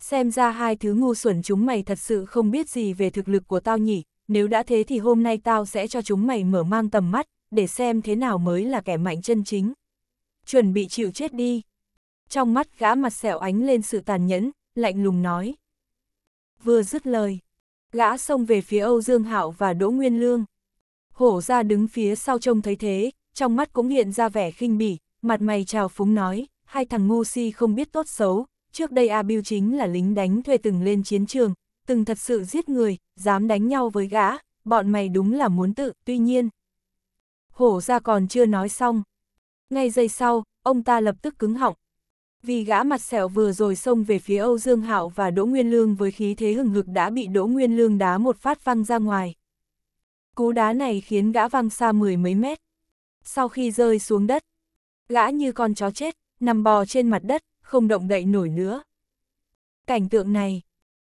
xem ra hai thứ ngu xuẩn chúng mày thật sự không biết gì về thực lực của tao nhỉ, nếu đã thế thì hôm nay tao sẽ cho chúng mày mở mang tầm mắt, để xem thế nào mới là kẻ mạnh chân chính. Chuẩn bị chịu chết đi. Trong mắt gã mặt sẹo ánh lên sự tàn nhẫn, lạnh lùng nói. Vừa dứt lời, gã xông về phía Âu Dương Hạo và Đỗ Nguyên Lương. Hổ ra đứng phía sau trông thấy thế, trong mắt cũng hiện ra vẻ khinh bỉ, mặt mày trào phúng nói, hai thằng ngu si không biết tốt xấu, Trước đây A Biêu chính là lính đánh thuê từng lên chiến trường, từng thật sự giết người, dám đánh nhau với gã, bọn mày đúng là muốn tự, tuy nhiên. Hổ ra còn chưa nói xong. Ngay giây sau, ông ta lập tức cứng họng. Vì gã mặt sẹo vừa rồi xông về phía Âu Dương Hạo và Đỗ Nguyên Lương với khí thế hừng hực đã bị Đỗ Nguyên Lương đá một phát văng ra ngoài. Cú đá này khiến gã văng xa mười mấy mét. Sau khi rơi xuống đất, gã như con chó chết, nằm bò trên mặt đất, không động đậy nổi nữa. Cảnh tượng này,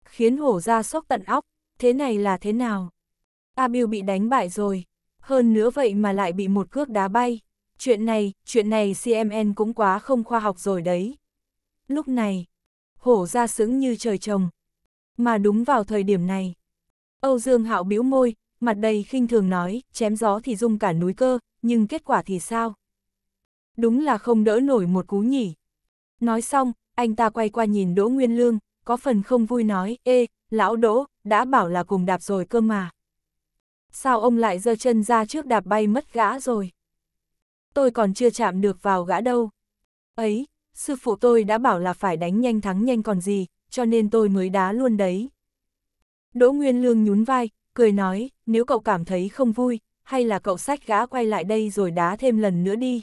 khiến hổ ra sốc tận óc, thế này là thế nào? abiu bị đánh bại rồi, hơn nữa vậy mà lại bị một cước đá bay. Chuyện này, chuyện này CMN cũng quá không khoa học rồi đấy. Lúc này, hổ ra sững như trời trồng. Mà đúng vào thời điểm này, Âu Dương Hạo bĩu môi, mặt đầy khinh thường nói, chém gió thì rung cả núi cơ, nhưng kết quả thì sao? Đúng là không đỡ nổi một cú nhỉ. Nói xong, anh ta quay qua nhìn Đỗ Nguyên Lương, có phần không vui nói, Ê, lão Đỗ, đã bảo là cùng đạp rồi cơ mà. Sao ông lại giơ chân ra trước đạp bay mất gã rồi? Tôi còn chưa chạm được vào gã đâu. Ấy, sư phụ tôi đã bảo là phải đánh nhanh thắng nhanh còn gì, cho nên tôi mới đá luôn đấy. Đỗ Nguyên Lương nhún vai, cười nói, nếu cậu cảm thấy không vui, hay là cậu sách gã quay lại đây rồi đá thêm lần nữa đi.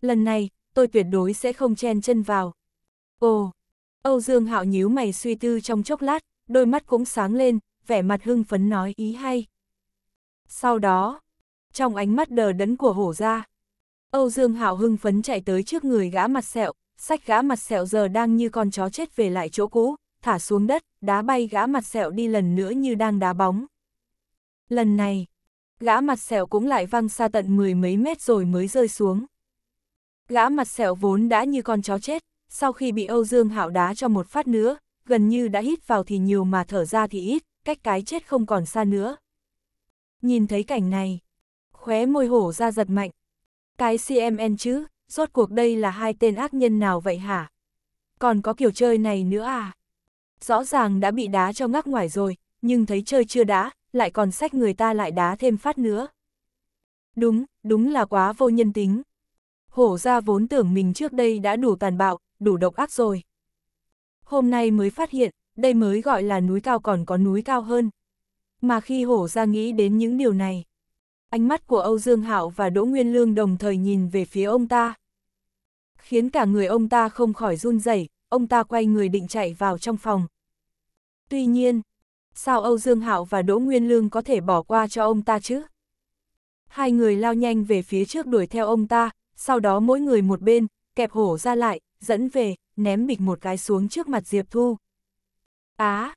Lần này, tôi tuyệt đối sẽ không chen chân vào. Ồ, Âu Dương Hạo nhíu mày suy tư trong chốc lát, đôi mắt cũng sáng lên, vẻ mặt hưng phấn nói ý hay. Sau đó, trong ánh mắt đờ đẫn của hổ ra, Âu Dương Hạo hưng phấn chạy tới trước người gã mặt sẹo, sách gã mặt sẹo giờ đang như con chó chết về lại chỗ cũ, thả xuống đất, đá bay gã mặt sẹo đi lần nữa như đang đá bóng. Lần này, gã mặt sẹo cũng lại văng xa tận mười mấy mét rồi mới rơi xuống. Gã mặt sẹo vốn đã như con chó chết, sau khi bị Âu Dương Hạo đá cho một phát nữa, gần như đã hít vào thì nhiều mà thở ra thì ít, cách cái chết không còn xa nữa. Nhìn thấy cảnh này, khóe môi hổ ra giật mạnh. Cái CMN chứ, rốt cuộc đây là hai tên ác nhân nào vậy hả? Còn có kiểu chơi này nữa à? Rõ ràng đã bị đá cho ngắc ngoài rồi, nhưng thấy chơi chưa đã, lại còn sách người ta lại đá thêm phát nữa. Đúng, đúng là quá vô nhân tính, hổ ra vốn tưởng mình trước đây đã đủ tàn bạo, đủ độc ác rồi. Hôm nay mới phát hiện, đây mới gọi là núi cao còn có núi cao hơn. Mà khi hổ ra nghĩ đến những điều này, ánh mắt của Âu Dương Hạo và Đỗ Nguyên Lương đồng thời nhìn về phía ông ta. Khiến cả người ông ta không khỏi run rẩy, ông ta quay người định chạy vào trong phòng. Tuy nhiên, sao Âu Dương Hạo và Đỗ Nguyên Lương có thể bỏ qua cho ông ta chứ? Hai người lao nhanh về phía trước đuổi theo ông ta, sau đó mỗi người một bên, kẹp hổ ra lại, dẫn về, ném bịch một cái xuống trước mặt Diệp Thu. Á!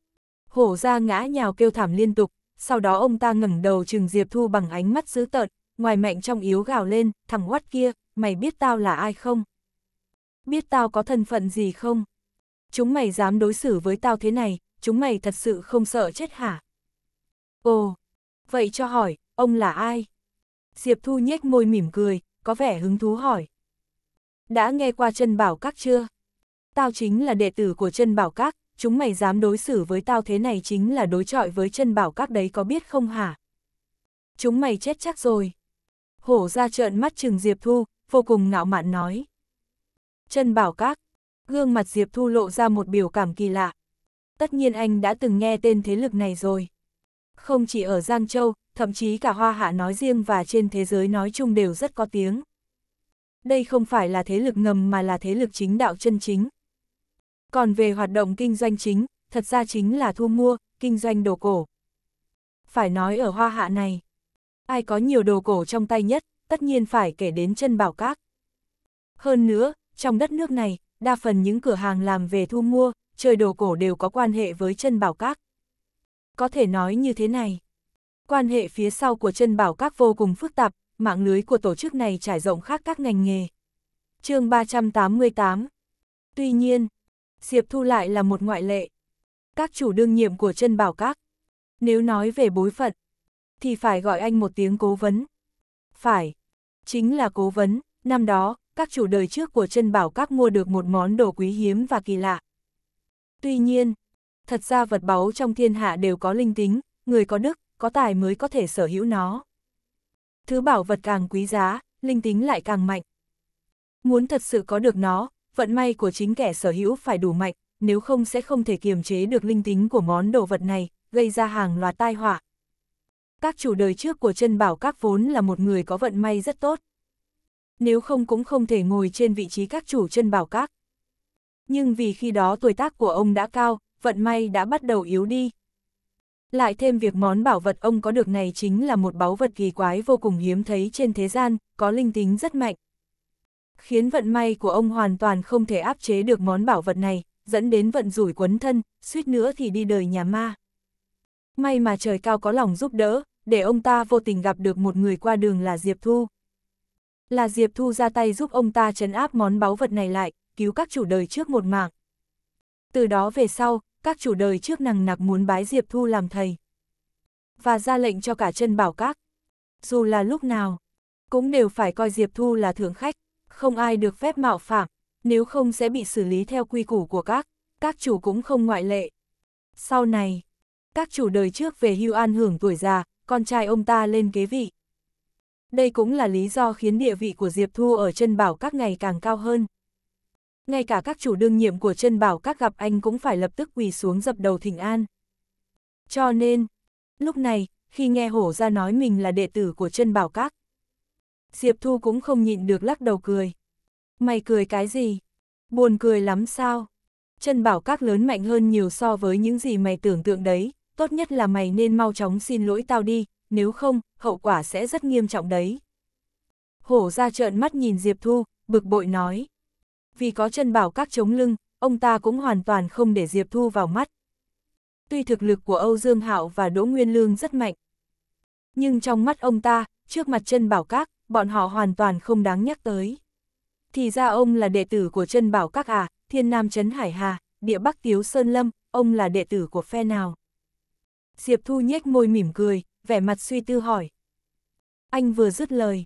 hổ ra ngã nhào kêu thảm liên tục, sau đó ông ta ngẩng đầu chừng Diệp Thu bằng ánh mắt dữ tợn, ngoài mạnh trong yếu gào lên, thằng quát kia, mày biết tao là ai không? Biết tao có thân phận gì không? Chúng mày dám đối xử với tao thế này, chúng mày thật sự không sợ chết hả? Ồ, vậy cho hỏi, ông là ai? Diệp Thu nhếch môi mỉm cười, có vẻ hứng thú hỏi. Đã nghe qua chân bảo các chưa? Tao chính là đệ tử của chân bảo các, chúng mày dám đối xử với tao thế này chính là đối trọi với chân bảo các đấy có biết không hả? Chúng mày chết chắc rồi. Hổ ra trợn mắt chừng Diệp Thu, vô cùng ngạo mạn nói. Chân bảo các, gương mặt Diệp Thu lộ ra một biểu cảm kỳ lạ. Tất nhiên anh đã từng nghe tên thế lực này rồi. Không chỉ ở Giang Châu, thậm chí cả Hoa Hạ nói riêng và trên thế giới nói chung đều rất có tiếng. Đây không phải là thế lực ngầm mà là thế lực chính đạo chân chính. Còn về hoạt động kinh doanh chính, thật ra chính là thu mua, kinh doanh đồ cổ. Phải nói ở Hoa Hạ này, ai có nhiều đồ cổ trong tay nhất, tất nhiên phải kể đến chân bảo các. Hơn nữa, trong đất nước này, đa phần những cửa hàng làm về thu mua, chơi đồ cổ đều có quan hệ với chân bảo các. Có thể nói như thế này. Quan hệ phía sau của chân bảo các vô cùng phức tạp, mạng lưới của tổ chức này trải rộng khác các ngành nghề. chương 388 Tuy nhiên, Diệp Thu lại là một ngoại lệ. Các chủ đương nhiệm của chân bảo các. Nếu nói về bối phận, thì phải gọi anh một tiếng cố vấn. Phải, chính là cố vấn, năm đó, các chủ đời trước của chân bảo các mua được một món đồ quý hiếm và kỳ lạ. Tuy nhiên, thật ra vật báu trong thiên hạ đều có linh tính, người có đức, có tài mới có thể sở hữu nó. Thứ bảo vật càng quý giá, linh tính lại càng mạnh. Muốn thật sự có được nó, vận may của chính kẻ sở hữu phải đủ mạnh, nếu không sẽ không thể kiềm chế được linh tính của món đồ vật này, gây ra hàng loạt tai họa. Các chủ đời trước của chân bảo các vốn là một người có vận may rất tốt. Nếu không cũng không thể ngồi trên vị trí các chủ chân bảo các. Nhưng vì khi đó tuổi tác của ông đã cao, vận may đã bắt đầu yếu đi. Lại thêm việc món bảo vật ông có được này chính là một báu vật kỳ quái vô cùng hiếm thấy trên thế gian, có linh tính rất mạnh. Khiến vận may của ông hoàn toàn không thể áp chế được món bảo vật này, dẫn đến vận rủi quấn thân, suýt nữa thì đi đời nhà ma. May mà trời cao có lòng giúp đỡ, để ông ta vô tình gặp được một người qua đường là Diệp Thu. Là Diệp Thu ra tay giúp ông ta trấn áp món báu vật này lại, cứu các chủ đời trước một mạng. Từ đó về sau, các chủ đời trước nằng nặc muốn bái Diệp Thu làm thầy. Và ra lệnh cho cả chân bảo các, dù là lúc nào, cũng đều phải coi Diệp Thu là thượng khách, không ai được phép mạo phạm, nếu không sẽ bị xử lý theo quy củ của các, các chủ cũng không ngoại lệ. Sau này, các chủ đời trước về hưu an hưởng tuổi già, con trai ông ta lên kế vị. Đây cũng là lý do khiến địa vị của Diệp Thu ở chân bảo các ngày càng cao hơn ngay cả các chủ đương nhiệm của chân bảo các gặp anh cũng phải lập tức quỳ xuống dập đầu thỉnh an. Cho nên, lúc này, khi nghe hổ ra nói mình là đệ tử của chân bảo các, Diệp Thu cũng không nhịn được lắc đầu cười. Mày cười cái gì? Buồn cười lắm sao? Chân bảo các lớn mạnh hơn nhiều so với những gì mày tưởng tượng đấy, tốt nhất là mày nên mau chóng xin lỗi tao đi, nếu không, hậu quả sẽ rất nghiêm trọng đấy. Hổ ra trợn mắt nhìn Diệp Thu, bực bội nói vì có chân bảo các chống lưng, ông ta cũng hoàn toàn không để Diệp Thu vào mắt. Tuy thực lực của Âu Dương Hạo và Đỗ Nguyên Lương rất mạnh, nhưng trong mắt ông ta, trước mặt chân bảo các, bọn họ hoàn toàn không đáng nhắc tới. Thì ra ông là đệ tử của chân bảo các à, thiên nam trấn Hải Hà, địa bắc tiếu Sơn Lâm, ông là đệ tử của phe nào? Diệp Thu nhếch môi mỉm cười, vẻ mặt suy tư hỏi. Anh vừa dứt lời.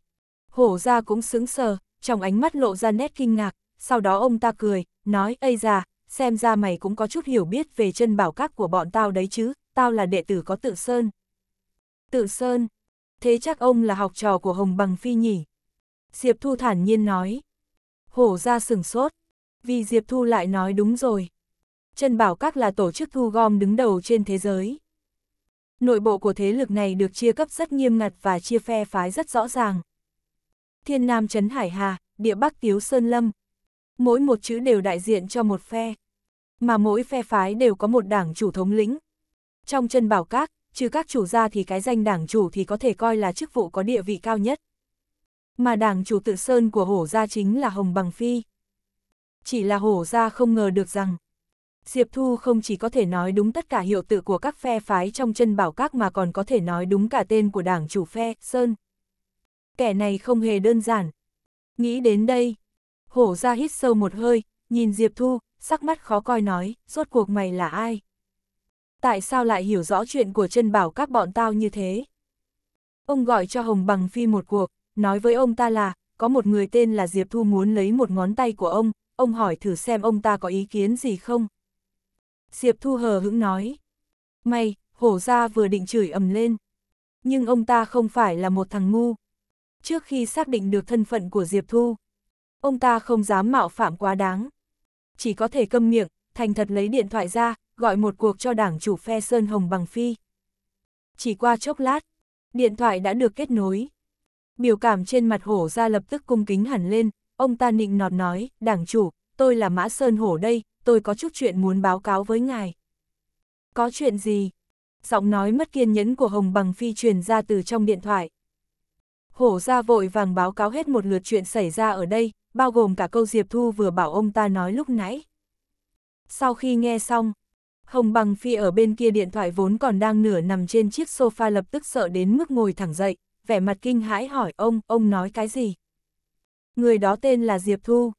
Hổ ra cũng sững sờ, trong ánh mắt lộ ra nét kinh ngạc, sau đó ông ta cười, nói, Ây già, xem ra mày cũng có chút hiểu biết về chân bảo các của bọn tao đấy chứ, tao là đệ tử có tự sơn. Tự sơn, thế chắc ông là học trò của Hồng Bằng Phi nhỉ? Diệp Thu thản nhiên nói. Hổ ra sừng sốt, vì Diệp Thu lại nói đúng rồi. Chân bảo các là tổ chức thu gom đứng đầu trên thế giới. Nội bộ của thế lực này được chia cấp rất nghiêm ngặt và chia phe phái rất rõ ràng. Thiên Nam Trấn Hải Hà, địa Bắc Tiếu Sơn Lâm, Mỗi một chữ đều đại diện cho một phe. Mà mỗi phe phái đều có một đảng chủ thống lĩnh. Trong chân bảo các, trừ các chủ gia thì cái danh đảng chủ thì có thể coi là chức vụ có địa vị cao nhất. Mà đảng chủ tự sơn của hổ gia chính là Hồng Bằng Phi. Chỉ là hổ gia không ngờ được rằng, Diệp Thu không chỉ có thể nói đúng tất cả hiệu tự của các phe phái trong chân bảo các mà còn có thể nói đúng cả tên của đảng chủ phe, Sơn. Kẻ này không hề đơn giản. Nghĩ đến đây, Hổ ra hít sâu một hơi, nhìn Diệp Thu, sắc mắt khó coi nói, rốt cuộc mày là ai? Tại sao lại hiểu rõ chuyện của chân bảo các bọn tao như thế? Ông gọi cho Hồng Bằng Phi một cuộc, nói với ông ta là, có một người tên là Diệp Thu muốn lấy một ngón tay của ông, ông hỏi thử xem ông ta có ý kiến gì không? Diệp Thu hờ hững nói, mày, hổ ra vừa định chửi ầm lên. Nhưng ông ta không phải là một thằng ngu. Trước khi xác định được thân phận của Diệp Thu, ông ta không dám mạo phạm quá đáng. Chỉ có thể câm miệng, thành thật lấy điện thoại ra, gọi một cuộc cho đảng chủ phe Sơn Hồng bằng phi. Chỉ qua chốc lát, điện thoại đã được kết nối. Biểu cảm trên mặt hổ ra lập tức cung kính hẳn lên, ông ta nịnh nọt nói, đảng chủ, tôi là Mã Sơn Hổ đây, tôi có chút chuyện muốn báo cáo với ngài. Có chuyện gì? Giọng nói mất kiên nhẫn của Hồng Bằng Phi truyền ra từ trong điện thoại. Hổ ra vội vàng báo cáo hết một lượt chuyện xảy ra ở đây, bao gồm cả câu Diệp Thu vừa bảo ông ta nói lúc nãy. Sau khi nghe xong, Hồng Bằng Phi ở bên kia điện thoại vốn còn đang nửa nằm trên chiếc sofa lập tức sợ đến mức ngồi thẳng dậy, vẻ mặt kinh hãi hỏi ông, ông nói cái gì? Người đó tên là Diệp Thu.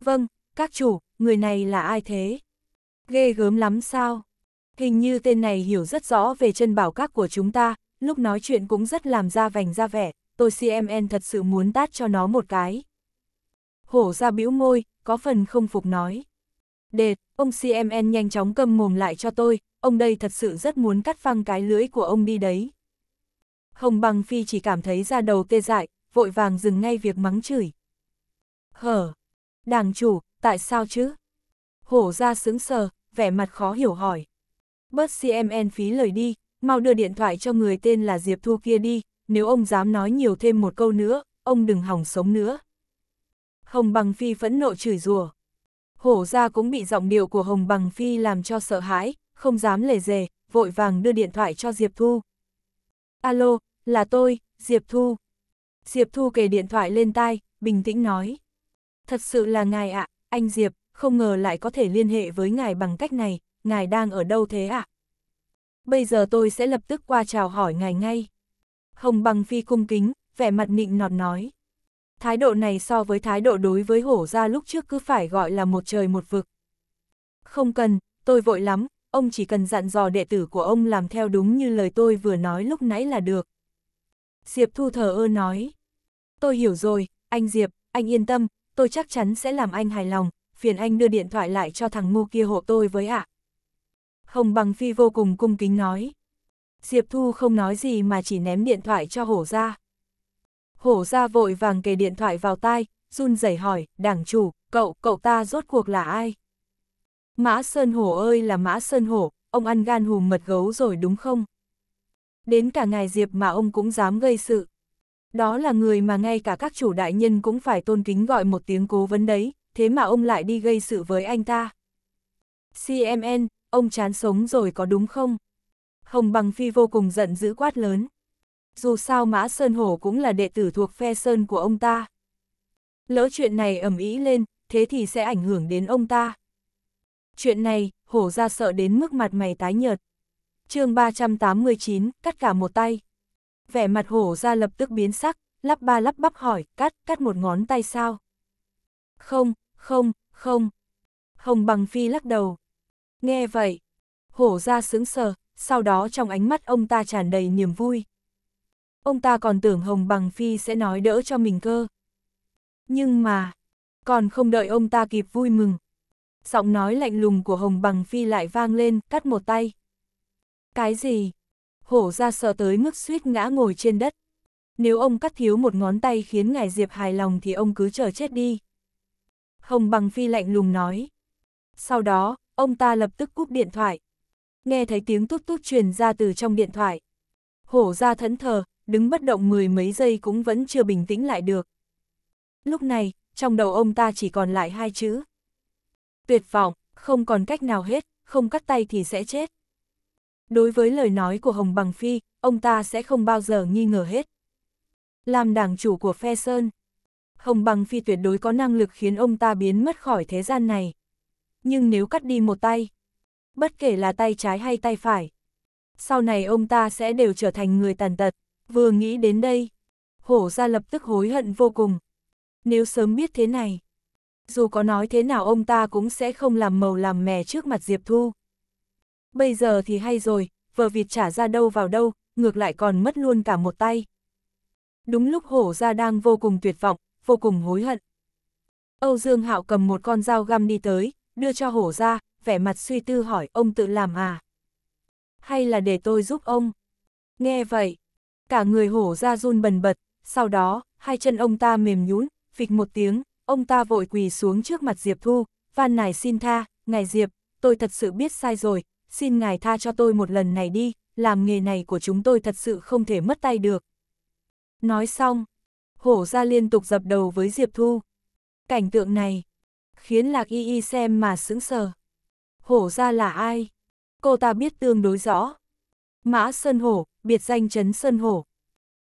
Vâng, các chủ, người này là ai thế? Ghê gớm lắm sao? Hình như tên này hiểu rất rõ về chân bảo các của chúng ta, lúc nói chuyện cũng rất làm ra vành ra vẻ, tôi CMN thật sự muốn tát cho nó một cái hổ ra bĩu môi, có phần không phục nói. Đệt, ông CMN nhanh chóng cầm mồm lại cho tôi, ông đây thật sự rất muốn cắt phăng cái lưỡi của ông đi đấy. Hồng bằng phi chỉ cảm thấy ra đầu tê dại, vội vàng dừng ngay việc mắng chửi. Hở, đảng chủ, tại sao chứ? Hổ ra sững sờ, vẻ mặt khó hiểu hỏi. Bớt CMN phí lời đi, mau đưa điện thoại cho người tên là Diệp Thu kia đi, nếu ông dám nói nhiều thêm một câu nữa, ông đừng hỏng sống nữa. Hồng Bằng Phi phẫn nộ chửi rủa. Hổ ra cũng bị giọng điệu của Hồng Bằng Phi làm cho sợ hãi, không dám lề dề, vội vàng đưa điện thoại cho Diệp Thu. Alo, là tôi, Diệp Thu. Diệp Thu kể điện thoại lên tai, bình tĩnh nói. Thật sự là ngài ạ, anh Diệp, không ngờ lại có thể liên hệ với ngài bằng cách này, ngài đang ở đâu thế ạ? Bây giờ tôi sẽ lập tức qua chào hỏi ngài ngay. Hồng Bằng Phi cung kính, vẻ mặt nịnh nọt nói thái độ này so với thái độ đối với hổ ra lúc trước cứ phải gọi là một trời một vực. Không cần, tôi vội lắm, ông chỉ cần dặn dò đệ tử của ông làm theo đúng như lời tôi vừa nói lúc nãy là được. Diệp Thu thờ ơ nói, tôi hiểu rồi, anh Diệp, anh yên tâm, tôi chắc chắn sẽ làm anh hài lòng, phiền anh đưa điện thoại lại cho thằng ngu kia hộ tôi với ạ. À. Hồng Bằng Phi vô cùng cung kính nói. Diệp Thu không nói gì mà chỉ ném điện thoại cho hổ ra hổ ra vội vàng kề điện thoại vào tai, run rẩy hỏi, đảng chủ, cậu, cậu ta rốt cuộc là ai? Mã Sơn Hổ ơi là Mã Sơn Hổ, ông ăn gan hùm mật gấu rồi đúng không? Đến cả ngài Diệp mà ông cũng dám gây sự. Đó là người mà ngay cả các chủ đại nhân cũng phải tôn kính gọi một tiếng cố vấn đấy, thế mà ông lại đi gây sự với anh ta. CMN, ông chán sống rồi có đúng không? Hồng Bằng Phi vô cùng giận dữ quát lớn dù sao Mã Sơn Hổ cũng là đệ tử thuộc phe Sơn của ông ta. Lỡ chuyện này ẩm ý lên, thế thì sẽ ảnh hưởng đến ông ta. Chuyện này, Hổ ra sợ đến mức mặt mày tái nhợt. chương 389, cắt cả một tay. Vẻ mặt Hổ ra lập tức biến sắc, lắp ba lắp bắp hỏi, cắt, cắt một ngón tay sao? Không, không, không. Hồng bằng phi lắc đầu. Nghe vậy, Hổ ra sướng sờ, sau đó trong ánh mắt ông ta tràn đầy niềm vui. Ông ta còn tưởng Hồng Bằng Phi sẽ nói đỡ cho mình cơ. Nhưng mà, còn không đợi ông ta kịp vui mừng. Giọng nói lạnh lùng của Hồng Bằng Phi lại vang lên, cắt một tay. Cái gì? Hổ ra sợ tới mức suýt ngã ngồi trên đất. Nếu ông cắt thiếu một ngón tay khiến ngài Diệp hài lòng thì ông cứ chờ chết đi. Hồng Bằng Phi lạnh lùng nói. Sau đó, ông ta lập tức cúp điện thoại. Nghe thấy tiếng tút tút truyền ra từ trong điện thoại. Hổ ra thẫn thờ, đứng bất động mười mấy giây cũng vẫn chưa bình tĩnh lại được. Lúc này, trong đầu ông ta chỉ còn lại hai chữ. Tuyệt vọng, không còn cách nào hết, không cắt tay thì sẽ chết. Đối với lời nói của Hồng Bằng Phi, ông ta sẽ không bao giờ nghi ngờ hết. Làm đảng chủ của phe Sơn, Hồng Bằng Phi tuyệt đối có năng lực khiến ông ta biến mất khỏi thế gian này. Nhưng nếu cắt đi một tay, bất kể là tay trái hay tay phải, sau này ông ta sẽ đều trở thành người tàn tật. Vừa nghĩ đến đây, hổ ra lập tức hối hận vô cùng. Nếu sớm biết thế này, dù có nói thế nào ông ta cũng sẽ không làm màu làm mè trước mặt Diệp Thu. Bây giờ thì hay rồi, vợ Việt trả ra đâu vào đâu, ngược lại còn mất luôn cả một tay. Đúng lúc hổ ra đang vô cùng tuyệt vọng, vô cùng hối hận. Âu Dương Hạo cầm một con dao găm đi tới, đưa cho hổ ra, vẻ mặt suy tư hỏi ông tự làm à? Hay là để tôi giúp ông? Nghe vậy, cả người hổ ra run bần bật, sau đó, hai chân ông ta mềm nhũn, phịch một tiếng, ông ta vội quỳ xuống trước mặt Diệp Thu, van nài xin tha, ngài Diệp, tôi thật sự biết sai rồi, xin ngài tha cho tôi một lần này đi, làm nghề này của chúng tôi thật sự không thể mất tay được. Nói xong, hổ ra liên tục dập đầu với Diệp Thu. Cảnh tượng này, khiến Lạc Y Y xem mà sững sờ. Hổ ra là ai? Cô ta biết tương đối rõ. Mã Sơn Hổ, biệt danh Trấn Sơn Hổ.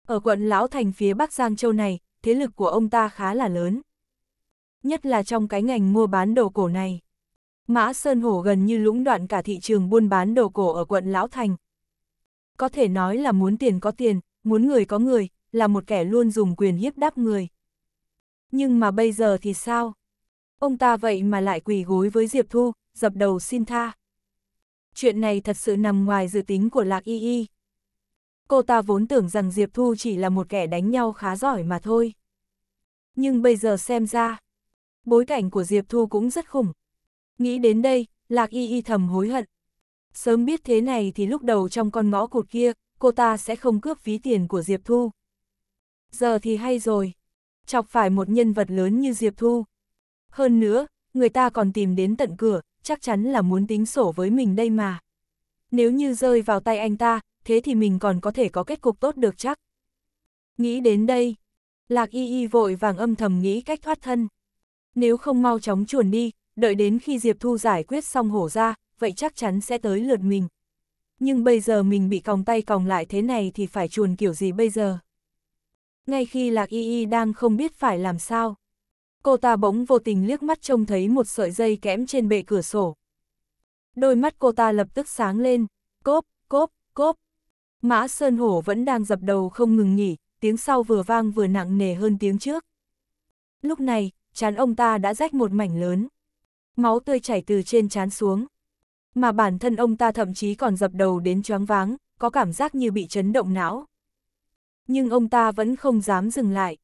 Ở quận Lão Thành phía Bắc Giang Châu này, thế lực của ông ta khá là lớn. Nhất là trong cái ngành mua bán đồ cổ này. Mã Sơn Hổ gần như lũng đoạn cả thị trường buôn bán đồ cổ ở quận Lão Thành. Có thể nói là muốn tiền có tiền, muốn người có người, là một kẻ luôn dùng quyền hiếp đáp người. Nhưng mà bây giờ thì sao? Ông ta vậy mà lại quỳ gối với Diệp Thu, dập đầu xin tha chuyện này thật sự nằm ngoài dự tính của Lạc Y Y. Cô ta vốn tưởng rằng Diệp Thu chỉ là một kẻ đánh nhau khá giỏi mà thôi. Nhưng bây giờ xem ra, bối cảnh của Diệp Thu cũng rất khủng. Nghĩ đến đây, Lạc Y Y thầm hối hận. Sớm biết thế này thì lúc đầu trong con ngõ cụt kia, cô ta sẽ không cướp ví tiền của Diệp Thu. Giờ thì hay rồi. Chọc phải một nhân vật lớn như Diệp Thu. Hơn nữa, người ta còn tìm đến tận cửa, chắc chắn là muốn tính sổ với mình đây mà. Nếu như rơi vào tay anh ta, thế thì mình còn có thể có kết cục tốt được chắc. Nghĩ đến đây, Lạc Y Y vội vàng âm thầm nghĩ cách thoát thân. Nếu không mau chóng chuồn đi, đợi đến khi Diệp Thu giải quyết xong hổ ra, vậy chắc chắn sẽ tới lượt mình. Nhưng bây giờ mình bị còng tay còng lại thế này thì phải chuồn kiểu gì bây giờ? Ngay khi Lạc Y Y đang không biết phải làm sao, cô ta bỗng vô tình liếc mắt trông thấy một sợi dây kẽm trên bệ cửa sổ. Đôi mắt cô ta lập tức sáng lên, cốp, cốp, cốp. Mã Sơn Hổ vẫn đang dập đầu không ngừng nghỉ, tiếng sau vừa vang vừa nặng nề hơn tiếng trước. Lúc này, chán ông ta đã rách một mảnh lớn. Máu tươi chảy từ trên chán xuống. Mà bản thân ông ta thậm chí còn dập đầu đến choáng váng, có cảm giác như bị chấn động não. Nhưng ông ta vẫn không dám dừng lại.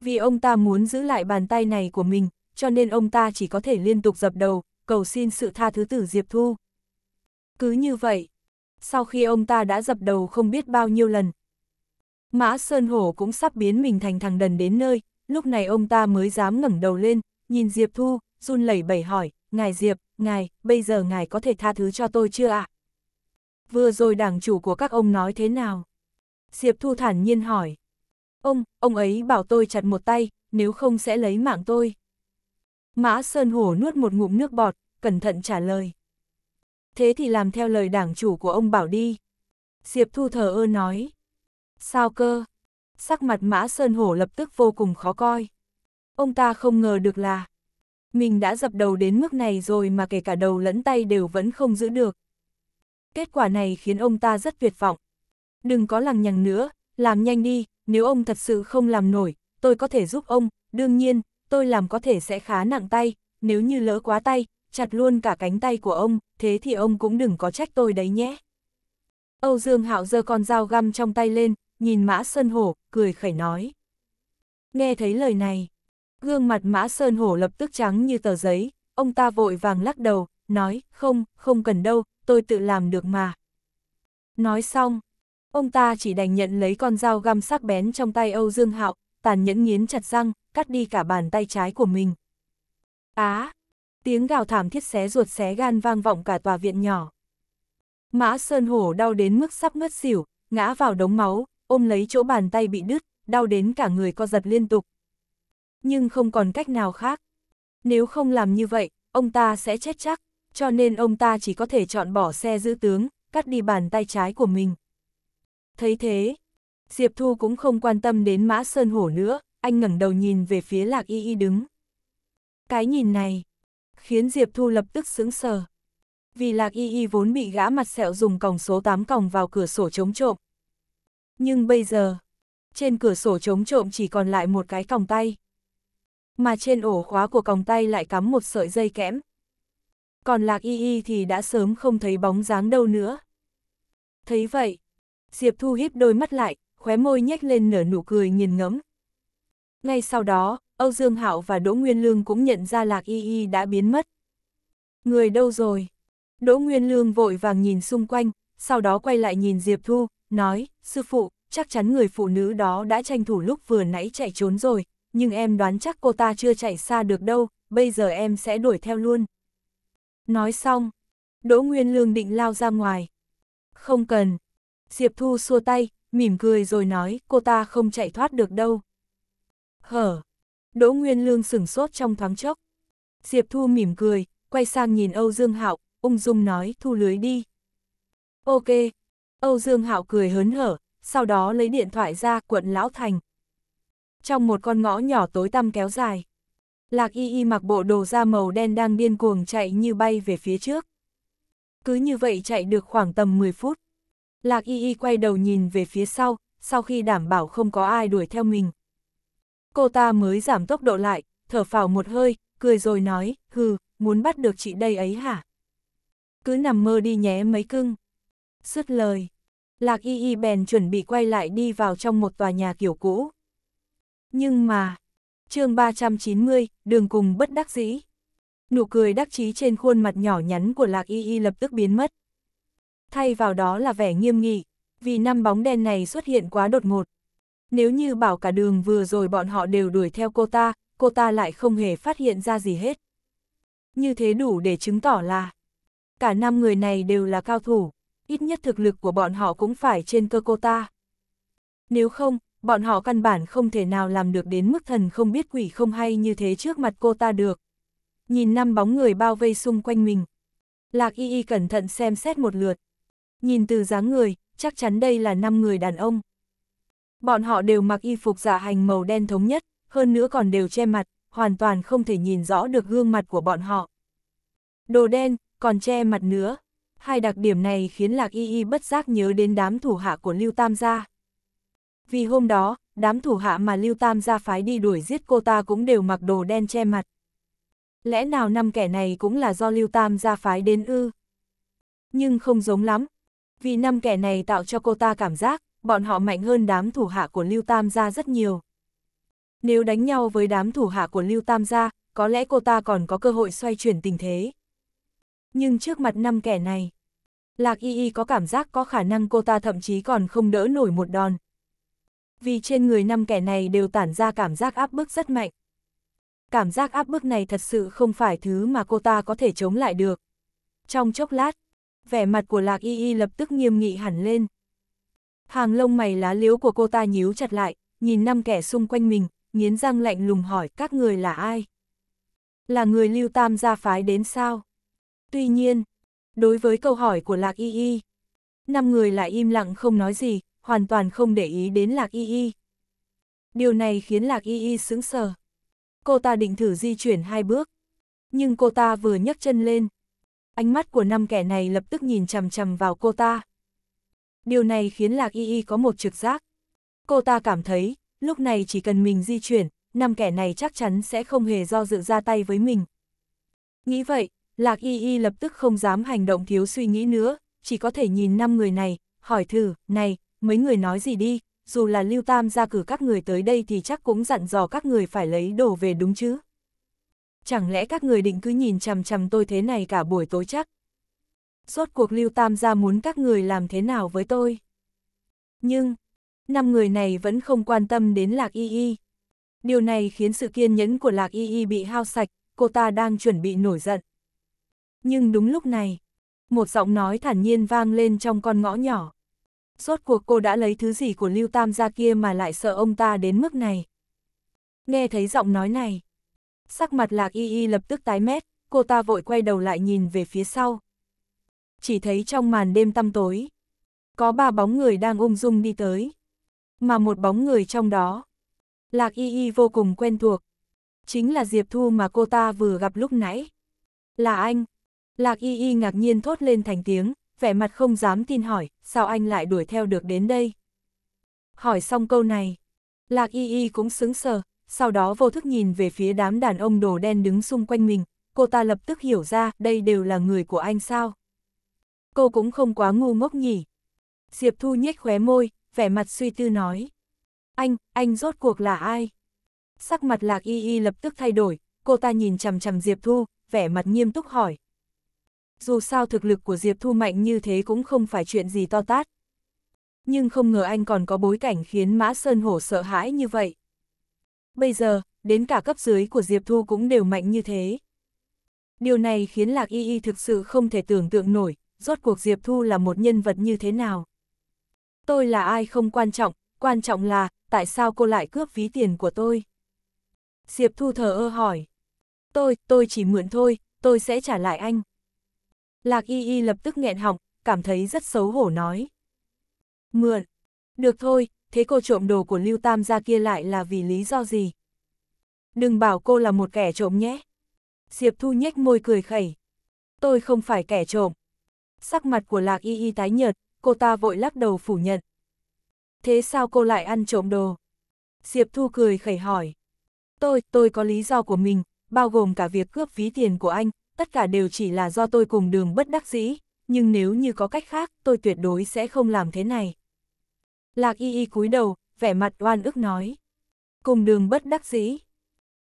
Vì ông ta muốn giữ lại bàn tay này của mình, cho nên ông ta chỉ có thể liên tục dập đầu, cầu xin sự tha thứ tử Diệp Thu. Cứ như vậy, sau khi ông ta đã dập đầu không biết bao nhiêu lần, Mã Sơn Hổ cũng sắp biến mình thành thằng đần đến nơi, lúc này ông ta mới dám ngẩng đầu lên, nhìn Diệp Thu, run lẩy bẩy hỏi, ngài Diệp, ngài, bây giờ ngài có thể tha thứ cho tôi chưa ạ? À? Vừa rồi đảng chủ của các ông nói thế nào? Diệp Thu thản nhiên hỏi. Ông, ông ấy bảo tôi chặt một tay, nếu không sẽ lấy mạng tôi. Mã Sơn Hổ nuốt một ngụm nước bọt, cẩn thận trả lời. Thế thì làm theo lời đảng chủ của ông bảo đi. Diệp Thu thờ ơ nói. Sao cơ? Sắc mặt Mã Sơn Hổ lập tức vô cùng khó coi. Ông ta không ngờ được là mình đã dập đầu đến mức này rồi mà kể cả đầu lẫn tay đều vẫn không giữ được. Kết quả này khiến ông ta rất tuyệt vọng. Đừng có lằng nhằng nữa, làm nhanh đi, nếu ông thật sự không làm nổi, tôi có thể giúp ông, đương nhiên, tôi làm có thể sẽ khá nặng tay, nếu như lỡ quá tay, chặt luôn cả cánh tay của ông, thế thì ông cũng đừng có trách tôi đấy nhé. Âu Dương Hạo giơ con dao găm trong tay lên, nhìn Mã Sơn Hổ, cười khẩy nói. Nghe thấy lời này, gương mặt Mã Sơn Hổ lập tức trắng như tờ giấy, ông ta vội vàng lắc đầu, nói, không, không cần đâu, tôi tự làm được mà. Nói xong, Ông ta chỉ đành nhận lấy con dao găm sắc bén trong tay Âu Dương Hạo, tàn nhẫn nghiến chặt răng, cắt đi cả bàn tay trái của mình. Á! À, tiếng gào thảm thiết xé ruột xé gan vang vọng cả tòa viện nhỏ. Mã Sơn Hổ đau đến mức sắp ngất xỉu, ngã vào đống máu, ôm lấy chỗ bàn tay bị đứt, đau đến cả người co giật liên tục. Nhưng không còn cách nào khác. Nếu không làm như vậy, ông ta sẽ chết chắc, cho nên ông ta chỉ có thể chọn bỏ xe giữ tướng, cắt đi bàn tay trái của mình thấy thế. Diệp Thu cũng không quan tâm đến mã sơn hổ nữa, anh ngẩng đầu nhìn về phía lạc y y đứng. Cái nhìn này, khiến Diệp Thu lập tức sững sờ. Vì lạc y y vốn bị gã mặt sẹo dùng còng số 8 còng vào cửa sổ chống trộm. Nhưng bây giờ, trên cửa sổ chống trộm chỉ còn lại một cái còng tay. Mà trên ổ khóa của còng tay lại cắm một sợi dây kẽm. Còn lạc y y thì đã sớm không thấy bóng dáng đâu nữa. Thấy vậy, Diệp Thu híp đôi mắt lại, khóe môi nhếch lên nở nụ cười nghiền ngẫm. Ngay sau đó, Âu Dương Hạo và Đỗ Nguyên Lương cũng nhận ra Lạc Y Y đã biến mất. Người đâu rồi? Đỗ Nguyên Lương vội vàng nhìn xung quanh, sau đó quay lại nhìn Diệp Thu, nói, sư phụ, chắc chắn người phụ nữ đó đã tranh thủ lúc vừa nãy chạy trốn rồi, nhưng em đoán chắc cô ta chưa chạy xa được đâu, bây giờ em sẽ đuổi theo luôn. Nói xong, Đỗ Nguyên Lương định lao ra ngoài. Không cần, Diệp Thu xua tay, mỉm cười rồi nói cô ta không chạy thoát được đâu. Hở! Đỗ Nguyên Lương sửng sốt trong thoáng chốc. Diệp Thu mỉm cười, quay sang nhìn Âu Dương Hạo, ung dung nói thu lưới đi. Ok! Âu Dương Hạo cười hớn hở, sau đó lấy điện thoại ra quận Lão Thành. Trong một con ngõ nhỏ tối tăm kéo dài, Lạc Y Y mặc bộ đồ da màu đen đang điên cuồng chạy như bay về phía trước. Cứ như vậy chạy được khoảng tầm 10 phút. Lạc y y quay đầu nhìn về phía sau, sau khi đảm bảo không có ai đuổi theo mình. Cô ta mới giảm tốc độ lại, thở phào một hơi, cười rồi nói, hừ, muốn bắt được chị đây ấy hả? Cứ nằm mơ đi nhé mấy cưng. Sứt lời, Lạc y y bèn chuẩn bị quay lại đi vào trong một tòa nhà kiểu cũ. Nhưng mà, chương 390, đường cùng bất đắc dĩ. Nụ cười đắc chí trên khuôn mặt nhỏ nhắn của Lạc y y lập tức biến mất thay vào đó là vẻ nghiêm nghị, vì năm bóng đen này xuất hiện quá đột ngột. Nếu như bảo cả đường vừa rồi bọn họ đều đuổi theo cô ta, cô ta lại không hề phát hiện ra gì hết. Như thế đủ để chứng tỏ là cả năm người này đều là cao thủ, ít nhất thực lực của bọn họ cũng phải trên cơ cô ta. Nếu không, bọn họ căn bản không thể nào làm được đến mức thần không biết quỷ không hay như thế trước mặt cô ta được. Nhìn năm bóng người bao vây xung quanh mình. Lạc y y cẩn thận xem xét một lượt, Nhìn từ dáng người, chắc chắn đây là 5 người đàn ông. Bọn họ đều mặc y phục giả dạ hành màu đen thống nhất, hơn nữa còn đều che mặt, hoàn toàn không thể nhìn rõ được gương mặt của bọn họ. Đồ đen, còn che mặt nữa. Hai đặc điểm này khiến Lạc Y Y bất giác nhớ đến đám thủ hạ của Lưu Tam gia. Vì hôm đó, đám thủ hạ mà Lưu Tam gia phái đi đuổi giết cô ta cũng đều mặc đồ đen che mặt. Lẽ nào năm kẻ này cũng là do Lưu Tam gia phái đến ư? Nhưng không giống lắm, vì năm kẻ này tạo cho cô ta cảm giác, bọn họ mạnh hơn đám thủ hạ của Lưu Tam gia rất nhiều. Nếu đánh nhau với đám thủ hạ của Lưu Tam gia, có lẽ cô ta còn có cơ hội xoay chuyển tình thế. Nhưng trước mặt năm kẻ này, Lạc Y Y có cảm giác có khả năng cô ta thậm chí còn không đỡ nổi một đòn. Vì trên người năm kẻ này đều tản ra cảm giác áp bức rất mạnh. Cảm giác áp bức này thật sự không phải thứ mà cô ta có thể chống lại được. Trong chốc lát, vẻ mặt của lạc y y lập tức nghiêm nghị hẳn lên. Hàng lông mày lá liếu của cô ta nhíu chặt lại, nhìn năm kẻ xung quanh mình, nghiến răng lạnh lùng hỏi các người là ai? Là người lưu tam gia phái đến sao? Tuy nhiên, đối với câu hỏi của lạc y y, năm người lại im lặng không nói gì, hoàn toàn không để ý đến lạc y y. Điều này khiến lạc y y sững sờ. Cô ta định thử di chuyển hai bước, nhưng cô ta vừa nhấc chân lên, ánh mắt của năm kẻ này lập tức nhìn chằm chằm vào cô ta. Điều này khiến Lạc Y Y có một trực giác. Cô ta cảm thấy, lúc này chỉ cần mình di chuyển, năm kẻ này chắc chắn sẽ không hề do dự ra tay với mình. Nghĩ vậy, Lạc Y Y lập tức không dám hành động thiếu suy nghĩ nữa, chỉ có thể nhìn năm người này, hỏi thử, này, mấy người nói gì đi, dù là Lưu Tam ra cử các người tới đây thì chắc cũng dặn dò các người phải lấy đồ về đúng chứ chẳng lẽ các người định cứ nhìn chằm chằm tôi thế này cả buổi tối chắc? Rốt cuộc Lưu Tam gia muốn các người làm thế nào với tôi? Nhưng, năm người này vẫn không quan tâm đến Lạc Y Y. Điều này khiến sự kiên nhẫn của Lạc Y Y bị hao sạch, cô ta đang chuẩn bị nổi giận. Nhưng đúng lúc này, một giọng nói thản nhiên vang lên trong con ngõ nhỏ. Rốt cuộc cô đã lấy thứ gì của Lưu Tam gia kia mà lại sợ ông ta đến mức này. Nghe thấy giọng nói này, sắc mặt lạc y y lập tức tái mét, cô ta vội quay đầu lại nhìn về phía sau. Chỉ thấy trong màn đêm tăm tối, có ba bóng người đang ung dung đi tới, mà một bóng người trong đó. Lạc y y vô cùng quen thuộc, chính là Diệp Thu mà cô ta vừa gặp lúc nãy. Là anh. Lạc y y ngạc nhiên thốt lên thành tiếng, vẻ mặt không dám tin hỏi, sao anh lại đuổi theo được đến đây? Hỏi xong câu này, Lạc y y cũng sững sờ, sau đó vô thức nhìn về phía đám đàn ông đồ đen đứng xung quanh mình, cô ta lập tức hiểu ra đây đều là người của anh sao. Cô cũng không quá ngu ngốc nhỉ. Diệp Thu nhếch khóe môi, vẻ mặt suy tư nói. Anh, anh rốt cuộc là ai? Sắc mặt lạc y y lập tức thay đổi, cô ta nhìn chằm chằm Diệp Thu, vẻ mặt nghiêm túc hỏi. Dù sao thực lực của Diệp Thu mạnh như thế cũng không phải chuyện gì to tát. Nhưng không ngờ anh còn có bối cảnh khiến Mã Sơn Hổ sợ hãi như vậy bây giờ, đến cả cấp dưới của Diệp Thu cũng đều mạnh như thế. Điều này khiến Lạc Y Y thực sự không thể tưởng tượng nổi, rốt cuộc Diệp Thu là một nhân vật như thế nào. Tôi là ai không quan trọng, quan trọng là, tại sao cô lại cướp ví tiền của tôi? Diệp Thu thờ ơ hỏi. Tôi, tôi chỉ mượn thôi, tôi sẽ trả lại anh. Lạc Y Y lập tức nghẹn họng, cảm thấy rất xấu hổ nói. Mượn. Được thôi, thế cô trộm đồ của Lưu Tam gia kia lại là vì lý do gì? Đừng bảo cô là một kẻ trộm nhé. Diệp Thu nhếch môi cười khẩy. Tôi không phải kẻ trộm. Sắc mặt của Lạc Y Y tái nhợt, cô ta vội lắc đầu phủ nhận. Thế sao cô lại ăn trộm đồ? Diệp Thu cười khẩy hỏi. Tôi, tôi có lý do của mình, bao gồm cả việc cướp ví tiền của anh, tất cả đều chỉ là do tôi cùng đường bất đắc dĩ, nhưng nếu như có cách khác, tôi tuyệt đối sẽ không làm thế này. Lạc y y cúi đầu, vẻ mặt oan ức nói. Cùng đường bất đắc dĩ.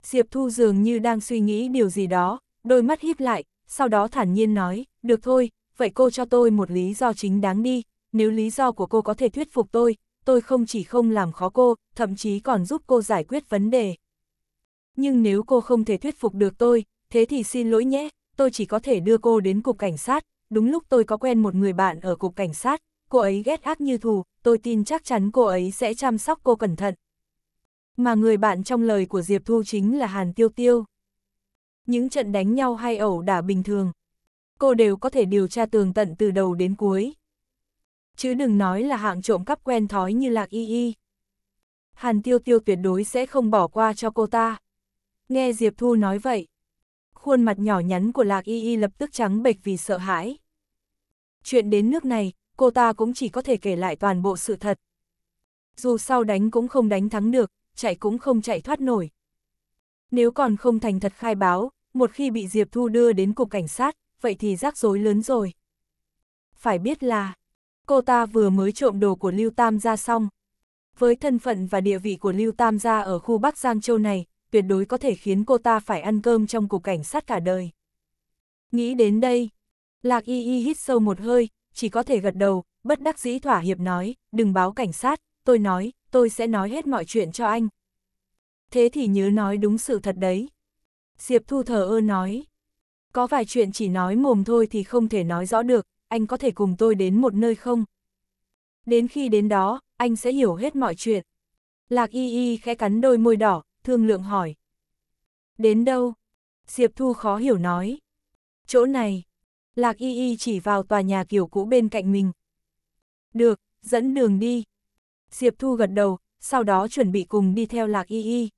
Diệp Thu dường như đang suy nghĩ điều gì đó, đôi mắt híp lại, sau đó thản nhiên nói, được thôi, vậy cô cho tôi một lý do chính đáng đi, nếu lý do của cô có thể thuyết phục tôi, tôi không chỉ không làm khó cô, thậm chí còn giúp cô giải quyết vấn đề. Nhưng nếu cô không thể thuyết phục được tôi, thế thì xin lỗi nhé, tôi chỉ có thể đưa cô đến cục cảnh sát, đúng lúc tôi có quen một người bạn ở cục cảnh sát, cô ấy ghét ác như thù, tôi tin chắc chắn cô ấy sẽ chăm sóc cô cẩn thận. Mà người bạn trong lời của Diệp Thu chính là Hàn Tiêu Tiêu. Những trận đánh nhau hay ẩu đả bình thường, cô đều có thể điều tra tường tận từ đầu đến cuối. Chứ đừng nói là hạng trộm cắp quen thói như Lạc Y Y. Hàn Tiêu Tiêu tuyệt đối sẽ không bỏ qua cho cô ta. Nghe Diệp Thu nói vậy, khuôn mặt nhỏ nhắn của Lạc Y Y lập tức trắng bệch vì sợ hãi. Chuyện đến nước này, cô ta cũng chỉ có thể kể lại toàn bộ sự thật. Dù sau đánh cũng không đánh thắng được, chạy cũng không chạy thoát nổi. Nếu còn không thành thật khai báo, một khi bị Diệp Thu đưa đến cục cảnh sát, vậy thì rắc rối lớn rồi. Phải biết là, cô ta vừa mới trộm đồ của Lưu Tam ra xong. Với thân phận và địa vị của Lưu Tam gia ở khu Bắc Giang Châu này, tuyệt đối có thể khiến cô ta phải ăn cơm trong cục cảnh sát cả đời. Nghĩ đến đây, Lạc Y Y hít sâu một hơi, chỉ có thể gật đầu, bất đắc dĩ thỏa hiệp nói, đừng báo cảnh sát, tôi nói, tôi sẽ nói hết mọi chuyện cho anh. Thế thì nhớ nói đúng sự thật đấy. Diệp Thu thờ ơ nói, có vài chuyện chỉ nói mồm thôi thì không thể nói rõ được, anh có thể cùng tôi đến một nơi không? Đến khi đến đó, anh sẽ hiểu hết mọi chuyện. Lạc y y khẽ cắn đôi môi đỏ, thương lượng hỏi. Đến đâu? Diệp Thu khó hiểu nói. Chỗ này. Lạc Y Y chỉ vào tòa nhà kiểu cũ bên cạnh mình. Được, dẫn đường đi. Diệp Thu gật đầu, sau đó chuẩn bị cùng đi theo Lạc Y Y.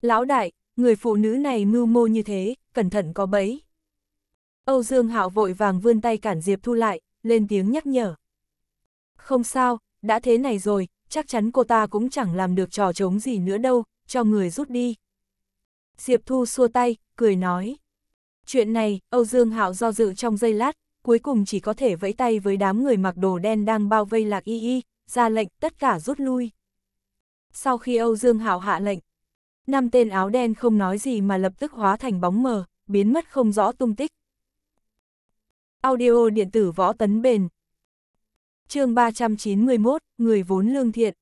Lão đại, người phụ nữ này mưu mô như thế, cẩn thận có bẫy. Âu Dương Hạo vội vàng vươn tay cản Diệp Thu lại, lên tiếng nhắc nhở. Không sao, đã thế này rồi, chắc chắn cô ta cũng chẳng làm được trò trống gì nữa đâu, cho người rút đi. Diệp Thu xua tay, cười nói. Chuyện này, Âu Dương Hạo do dự trong giây lát, cuối cùng chỉ có thể vẫy tay với đám người mặc đồ đen đang bao vây Lạc Y Y, ra lệnh tất cả rút lui. Sau khi Âu Dương Hạo hạ lệnh, năm tên áo đen không nói gì mà lập tức hóa thành bóng mờ, biến mất không rõ tung tích. Audio điện tử võ tấn bền chương 391, người vốn lương thiện.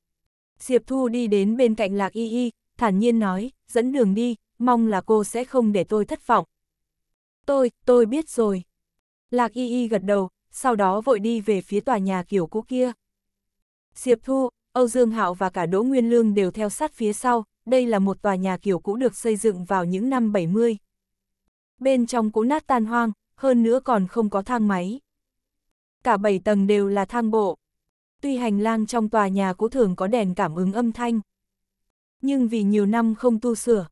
Diệp Thu đi đến bên cạnh Lạc Y Y, thản nhiên nói, dẫn đường đi, mong là cô sẽ không để tôi thất vọng. Tôi, tôi biết rồi. Lạc y y gật đầu, sau đó vội đi về phía tòa nhà kiểu cũ kia. Diệp Thu, Âu Dương Hạo và cả Đỗ Nguyên Lương đều theo sát phía sau, đây là một tòa nhà kiểu cũ được xây dựng vào những năm 70. Bên trong cũ nát tan hoang, hơn nữa còn không có thang máy. Cả 7 tầng đều là thang bộ. Tuy hành lang trong tòa nhà cũ thường có đèn cảm ứng âm thanh, nhưng vì nhiều năm không tu sửa,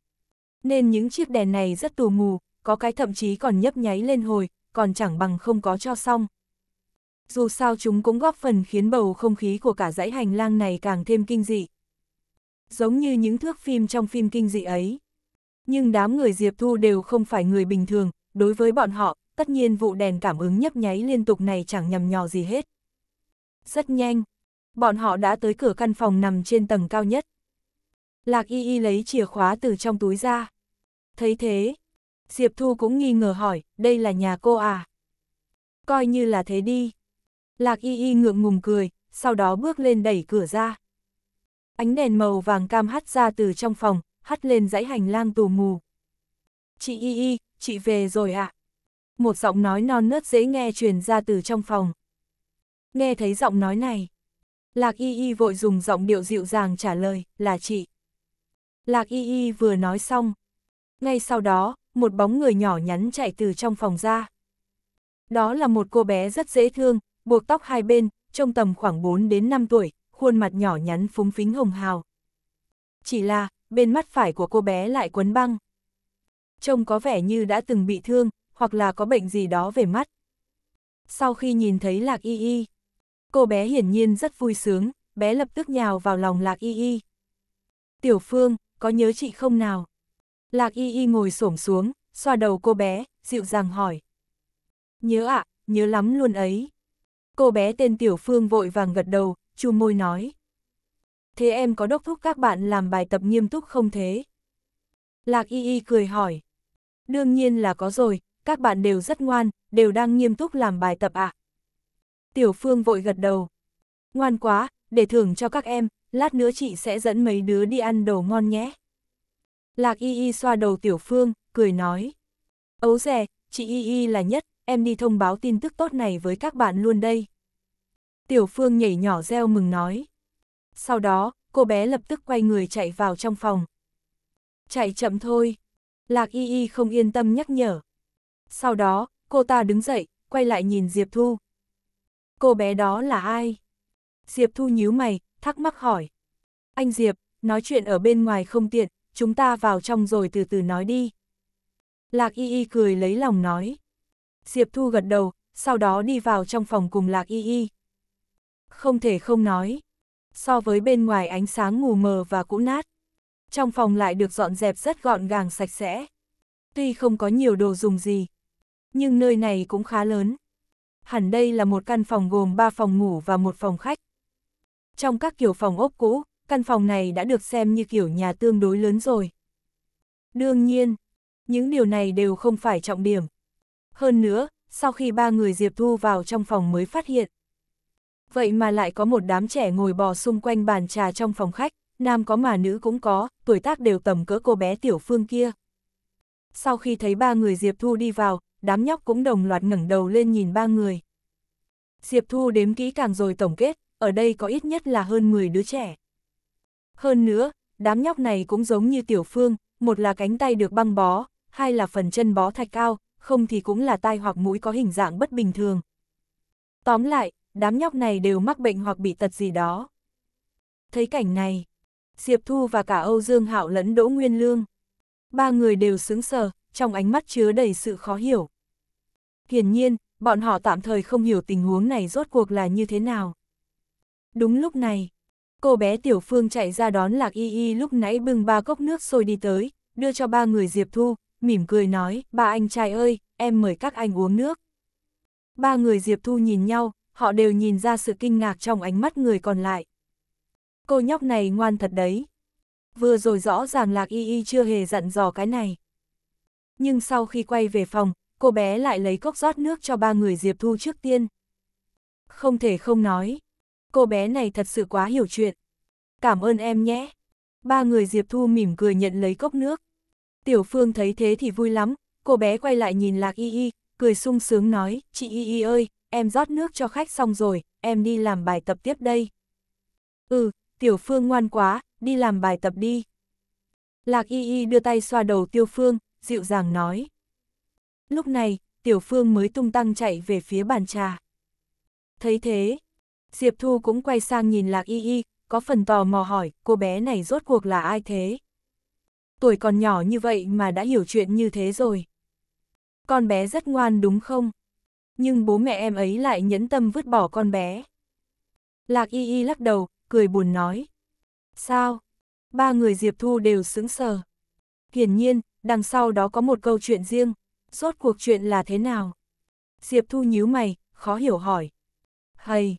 nên những chiếc đèn này rất tù mù, có cái thậm chí còn nhấp nháy lên hồi, còn chẳng bằng không có cho xong. Dù sao chúng cũng góp phần khiến bầu không khí của cả dãy hành lang này càng thêm kinh dị. Giống như những thước phim trong phim kinh dị ấy. Nhưng đám người Diệp Thu đều không phải người bình thường, đối với bọn họ, tất nhiên vụ đèn cảm ứng nhấp nháy liên tục này chẳng nhầm nhò gì hết. Rất nhanh, bọn họ đã tới cửa căn phòng nằm trên tầng cao nhất. Lạc y y lấy chìa khóa từ trong túi ra. Thấy thế, Diệp Thu cũng nghi ngờ hỏi, đây là nhà cô à? Coi như là thế đi. Lạc y y ngượng ngùng cười, sau đó bước lên đẩy cửa ra. Ánh đèn màu vàng cam hắt ra từ trong phòng, hắt lên dãy hành lang tù mù. Chị y y, chị về rồi ạ. À? Một giọng nói non nớt dễ nghe truyền ra từ trong phòng. Nghe thấy giọng nói này. Lạc y y vội dùng giọng điệu dịu dàng trả lời, là chị. Lạc y y vừa nói xong. Ngay sau đó, một bóng người nhỏ nhắn chạy từ trong phòng ra. Đó là một cô bé rất dễ thương, buộc tóc hai bên, trông tầm khoảng 4 đến 5 tuổi, khuôn mặt nhỏ nhắn phúng phính hồng hào. Chỉ là, bên mắt phải của cô bé lại quấn băng. Trông có vẻ như đã từng bị thương, hoặc là có bệnh gì đó về mắt. Sau khi nhìn thấy Lạc Y Y, cô bé hiển nhiên rất vui sướng, bé lập tức nhào vào lòng Lạc Y Y. Tiểu Phương, có nhớ chị không nào? Lạc y y ngồi xổm xuống, xoa đầu cô bé, dịu dàng hỏi. Nhớ ạ, à, nhớ lắm luôn ấy. Cô bé tên Tiểu Phương vội vàng gật đầu, chu môi nói. Thế em có đốc thúc các bạn làm bài tập nghiêm túc không thế? Lạc y y cười hỏi. Đương nhiên là có rồi, các bạn đều rất ngoan, đều đang nghiêm túc làm bài tập ạ. À. Tiểu Phương vội gật đầu. Ngoan quá, để thưởng cho các em, lát nữa chị sẽ dẫn mấy đứa đi ăn đồ ngon nhé. Lạc y y xoa đầu tiểu phương, cười nói. Ấu rẻ, chị y y là nhất, em đi thông báo tin tức tốt này với các bạn luôn đây. Tiểu phương nhảy nhỏ reo mừng nói. Sau đó, cô bé lập tức quay người chạy vào trong phòng. Chạy chậm thôi. Lạc y y không yên tâm nhắc nhở. Sau đó, cô ta đứng dậy, quay lại nhìn Diệp Thu. Cô bé đó là ai? Diệp Thu nhíu mày, thắc mắc hỏi. Anh Diệp, nói chuyện ở bên ngoài không tiện, chúng ta vào trong rồi từ từ nói đi. Lạc Y Y cười lấy lòng nói. Diệp Thu gật đầu, sau đó đi vào trong phòng cùng Lạc Y Y. Không thể không nói. So với bên ngoài ánh sáng mù mờ và cũ nát, trong phòng lại được dọn dẹp rất gọn gàng sạch sẽ. Tuy không có nhiều đồ dùng gì, nhưng nơi này cũng khá lớn. Hẳn đây là một căn phòng gồm 3 phòng ngủ và một phòng khách. Trong các kiểu phòng ốc cũ, căn phòng này đã được xem như kiểu nhà tương đối lớn rồi. Đương nhiên, những điều này đều không phải trọng điểm. Hơn nữa, sau khi ba người Diệp Thu vào trong phòng mới phát hiện. Vậy mà lại có một đám trẻ ngồi bò xung quanh bàn trà trong phòng khách, nam có mà nữ cũng có, tuổi tác đều tầm cỡ cô bé tiểu phương kia. Sau khi thấy ba người Diệp Thu đi vào, đám nhóc cũng đồng loạt ngẩng đầu lên nhìn ba người. Diệp Thu đếm kỹ càng rồi tổng kết, ở đây có ít nhất là hơn 10 đứa trẻ. Hơn nữa, đám nhóc này cũng giống như tiểu phương, một là cánh tay được băng bó, hai là phần chân bó thạch cao, không thì cũng là tai hoặc mũi có hình dạng bất bình thường. Tóm lại, đám nhóc này đều mắc bệnh hoặc bị tật gì đó. Thấy cảnh này, Diệp Thu và cả Âu Dương Hạo lẫn Đỗ Nguyên Lương. Ba người đều sững sờ, trong ánh mắt chứa đầy sự khó hiểu. Hiển nhiên, bọn họ tạm thời không hiểu tình huống này rốt cuộc là như thế nào. Đúng lúc này, Cô bé Tiểu Phương chạy ra đón Lạc Y Y lúc nãy bưng ba cốc nước sôi đi tới, đưa cho ba người Diệp Thu, mỉm cười nói, ba anh trai ơi, em mời các anh uống nước. Ba người Diệp Thu nhìn nhau, họ đều nhìn ra sự kinh ngạc trong ánh mắt người còn lại. Cô nhóc này ngoan thật đấy. Vừa rồi rõ ràng Lạc Y Y chưa hề dặn dò cái này. Nhưng sau khi quay về phòng, cô bé lại lấy cốc rót nước cho ba người Diệp Thu trước tiên. Không thể không nói, cô bé này thật sự quá hiểu chuyện. Cảm ơn em nhé. Ba người Diệp Thu mỉm cười nhận lấy cốc nước. Tiểu Phương thấy thế thì vui lắm, cô bé quay lại nhìn Lạc Y Y, cười sung sướng nói, chị Y Y ơi, em rót nước cho khách xong rồi, em đi làm bài tập tiếp đây. Ừ, Tiểu Phương ngoan quá, đi làm bài tập đi. Lạc Y Y đưa tay xoa đầu Tiêu Phương, dịu dàng nói. Lúc này, Tiểu Phương mới tung tăng chạy về phía bàn trà. Thấy thế, Diệp Thu cũng quay sang nhìn Lạc Y Y, có phần tò mò hỏi, cô bé này rốt cuộc là ai thế? Tuổi còn nhỏ như vậy mà đã hiểu chuyện như thế rồi. Con bé rất ngoan đúng không? Nhưng bố mẹ em ấy lại nhẫn tâm vứt bỏ con bé. Lạc Y Y lắc đầu, cười buồn nói. Sao? Ba người Diệp Thu đều sững sờ. Hiển nhiên, đằng sau đó có một câu chuyện riêng. Rốt cuộc chuyện là thế nào? Diệp Thu nhíu mày, khó hiểu hỏi. Hay!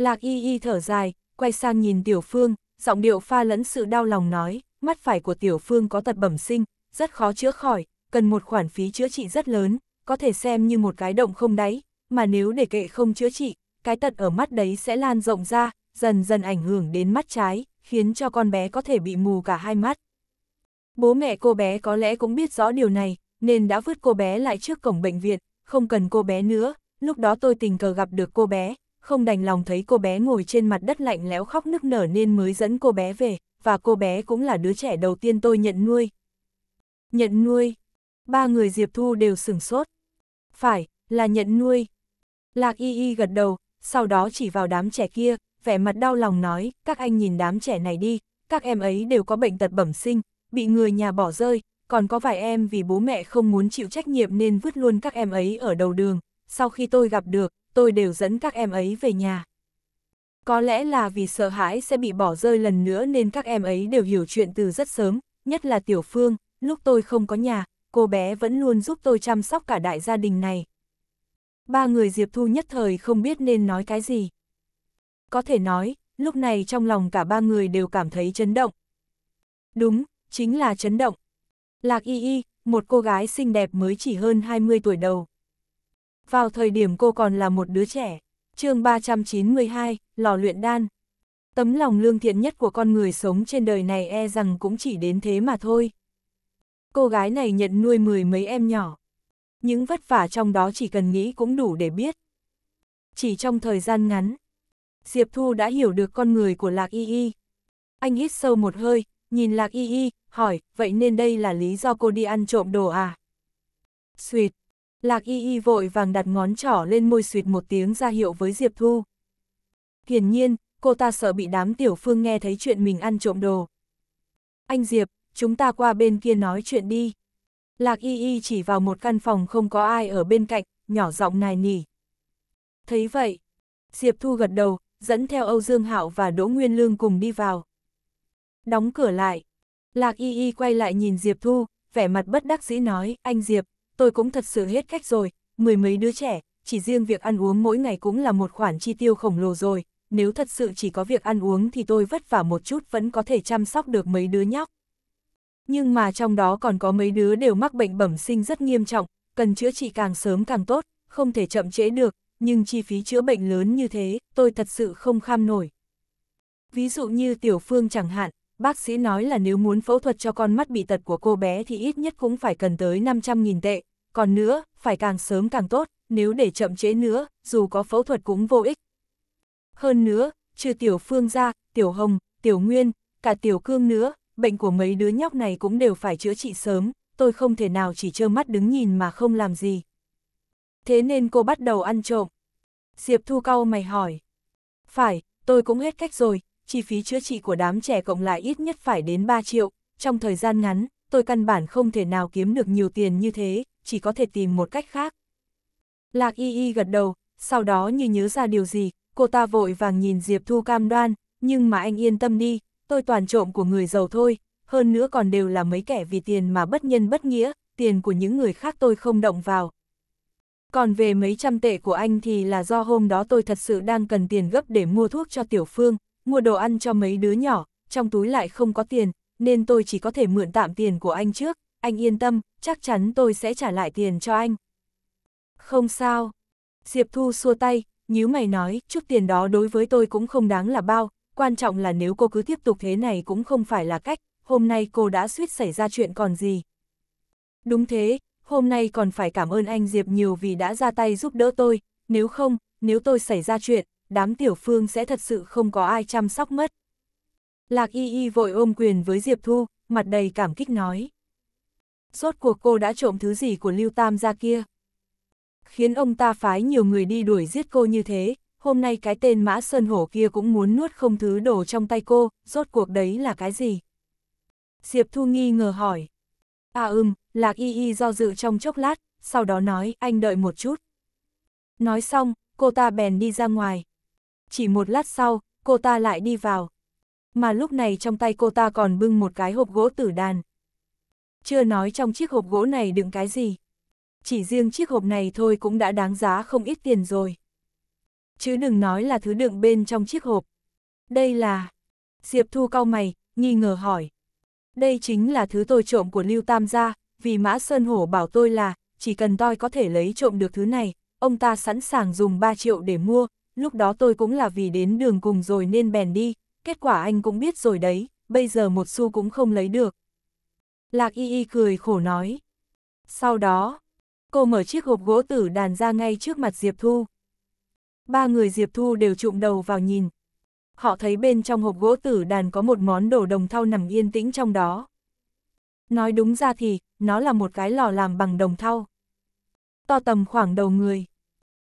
Lạc y y thở dài, quay sang nhìn tiểu phương, giọng điệu pha lẫn sự đau lòng nói, mắt phải của tiểu phương có tật bẩm sinh, rất khó chữa khỏi, cần một khoản phí chữa trị rất lớn, có thể xem như một cái động không đáy, mà nếu để kệ không chữa trị, cái tật ở mắt đấy sẽ lan rộng ra, dần dần ảnh hưởng đến mắt trái, khiến cho con bé có thể bị mù cả hai mắt. Bố mẹ cô bé có lẽ cũng biết rõ điều này, nên đã vứt cô bé lại trước cổng bệnh viện, không cần cô bé nữa, lúc đó tôi tình cờ gặp được cô bé, không đành lòng thấy cô bé ngồi trên mặt đất lạnh lẽo khóc nức nở nên mới dẫn cô bé về, và cô bé cũng là đứa trẻ đầu tiên tôi nhận nuôi. Nhận nuôi. Ba người Diệp Thu đều sửng sốt. Phải, là nhận nuôi. Lạc y y gật đầu, sau đó chỉ vào đám trẻ kia, vẻ mặt đau lòng nói, các anh nhìn đám trẻ này đi, các em ấy đều có bệnh tật bẩm sinh, bị người nhà bỏ rơi, còn có vài em vì bố mẹ không muốn chịu trách nhiệm nên vứt luôn các em ấy ở đầu đường. Sau khi tôi gặp được, tôi đều dẫn các em ấy về nhà. Có lẽ là vì sợ hãi sẽ bị bỏ rơi lần nữa nên các em ấy đều hiểu chuyện từ rất sớm, nhất là Tiểu Phương, lúc tôi không có nhà, cô bé vẫn luôn giúp tôi chăm sóc cả đại gia đình này. Ba người Diệp Thu nhất thời không biết nên nói cái gì. Có thể nói, lúc này trong lòng cả ba người đều cảm thấy chấn động. Đúng, chính là chấn động. Lạc Y Y, một cô gái xinh đẹp mới chỉ hơn 20 tuổi đầu, vào thời điểm cô còn là một đứa trẻ. chương 392, lò luyện đan. Tấm lòng lương thiện nhất của con người sống trên đời này e rằng cũng chỉ đến thế mà thôi. Cô gái này nhận nuôi mười mấy em nhỏ. Những vất vả trong đó chỉ cần nghĩ cũng đủ để biết. Chỉ trong thời gian ngắn, Diệp Thu đã hiểu được con người của Lạc Y Y. Anh hít sâu một hơi, nhìn Lạc Y Y, hỏi, vậy nên đây là lý do cô đi ăn trộm đồ à? Xuyệt, Lạc y y vội vàng đặt ngón trỏ lên môi suyệt một tiếng ra hiệu với Diệp Thu. Hiển nhiên, cô ta sợ bị đám tiểu phương nghe thấy chuyện mình ăn trộm đồ. Anh Diệp, chúng ta qua bên kia nói chuyện đi. Lạc y y chỉ vào một căn phòng không có ai ở bên cạnh, nhỏ giọng nài nỉ. Thấy vậy, Diệp Thu gật đầu, dẫn theo Âu Dương Hạo và Đỗ Nguyên Lương cùng đi vào. Đóng cửa lại, Lạc y y quay lại nhìn Diệp Thu, vẻ mặt bất đắc dĩ nói, anh Diệp, tôi cũng thật sự hết cách rồi, mười mấy đứa trẻ, chỉ riêng việc ăn uống mỗi ngày cũng là một khoản chi tiêu khổng lồ rồi, nếu thật sự chỉ có việc ăn uống thì tôi vất vả một chút vẫn có thể chăm sóc được mấy đứa nhóc. Nhưng mà trong đó còn có mấy đứa đều mắc bệnh bẩm sinh rất nghiêm trọng, cần chữa trị càng sớm càng tốt, không thể chậm trễ được, nhưng chi phí chữa bệnh lớn như thế, tôi thật sự không kham nổi. Ví dụ như Tiểu Phương chẳng hạn, bác sĩ nói là nếu muốn phẫu thuật cho con mắt bị tật của cô bé thì ít nhất cũng phải cần tới 500.000 tệ, còn nữa, phải càng sớm càng tốt, nếu để chậm chế nữa, dù có phẫu thuật cũng vô ích. Hơn nữa, trừ Tiểu Phương ra, Tiểu Hồng, Tiểu Nguyên, cả Tiểu Cương nữa, bệnh của mấy đứa nhóc này cũng đều phải chữa trị sớm, tôi không thể nào chỉ trơ mắt đứng nhìn mà không làm gì. Thế nên cô bắt đầu ăn trộm. Diệp Thu Cao mày hỏi. Phải, tôi cũng hết cách rồi, chi phí chữa trị của đám trẻ cộng lại ít nhất phải đến 3 triệu, trong thời gian ngắn, tôi căn bản không thể nào kiếm được nhiều tiền như thế, chỉ có thể tìm một cách khác. Lạc y y gật đầu, sau đó như nhớ ra điều gì, cô ta vội vàng nhìn Diệp Thu cam đoan, nhưng mà anh yên tâm đi, tôi toàn trộm của người giàu thôi, hơn nữa còn đều là mấy kẻ vì tiền mà bất nhân bất nghĩa, tiền của những người khác tôi không động vào. Còn về mấy trăm tệ của anh thì là do hôm đó tôi thật sự đang cần tiền gấp để mua thuốc cho Tiểu Phương, mua đồ ăn cho mấy đứa nhỏ, trong túi lại không có tiền, nên tôi chỉ có thể mượn tạm tiền của anh trước, anh yên tâm, chắc chắn tôi sẽ trả lại tiền cho anh. Không sao. Diệp Thu xua tay, nhíu mày nói, chút tiền đó đối với tôi cũng không đáng là bao, quan trọng là nếu cô cứ tiếp tục thế này cũng không phải là cách, hôm nay cô đã suýt xảy ra chuyện còn gì. Đúng thế, hôm nay còn phải cảm ơn anh Diệp nhiều vì đã ra tay giúp đỡ tôi, nếu không, nếu tôi xảy ra chuyện, đám tiểu phương sẽ thật sự không có ai chăm sóc mất. Lạc y y vội ôm quyền với Diệp Thu, mặt đầy cảm kích nói. Rốt cuộc cô đã trộm thứ gì của Lưu Tam ra kia? Khiến ông ta phái nhiều người đi đuổi giết cô như thế, hôm nay cái tên mã sơn hổ kia cũng muốn nuốt không thứ đồ trong tay cô, rốt cuộc đấy là cái gì? Diệp Thu nghi ngờ hỏi. À ưm, Lạc y y do dự trong chốc lát, sau đó nói anh đợi một chút. Nói xong, cô ta bèn đi ra ngoài, chỉ một lát sau, cô ta lại đi vào. Mà lúc này trong tay cô ta còn bưng một cái hộp gỗ tử đàn. Chưa nói trong chiếc hộp gỗ này đựng cái gì. Chỉ riêng chiếc hộp này thôi cũng đã đáng giá không ít tiền rồi. Chứ đừng nói là thứ đựng bên trong chiếc hộp. Đây là... Diệp Thu cau mày, nghi ngờ hỏi. Đây chính là thứ tôi trộm của Lưu Tam gia, vì Mã Sơn Hổ bảo tôi là, chỉ cần tôi có thể lấy trộm được thứ này, ông ta sẵn sàng dùng 3 triệu để mua, lúc đó tôi cũng là vì đến đường cùng rồi nên bèn đi, kết quả anh cũng biết rồi đấy, bây giờ một xu cũng không lấy được. Lạc y y cười khổ nói. Sau đó, cô mở chiếc hộp gỗ tử đàn ra ngay trước mặt Diệp Thu. Ba người Diệp Thu đều trụm đầu vào nhìn. Họ thấy bên trong hộp gỗ tử đàn có một món đồ đồng thau nằm yên tĩnh trong đó. Nói đúng ra thì, nó là một cái lò làm bằng đồng thau. To tầm khoảng đầu người.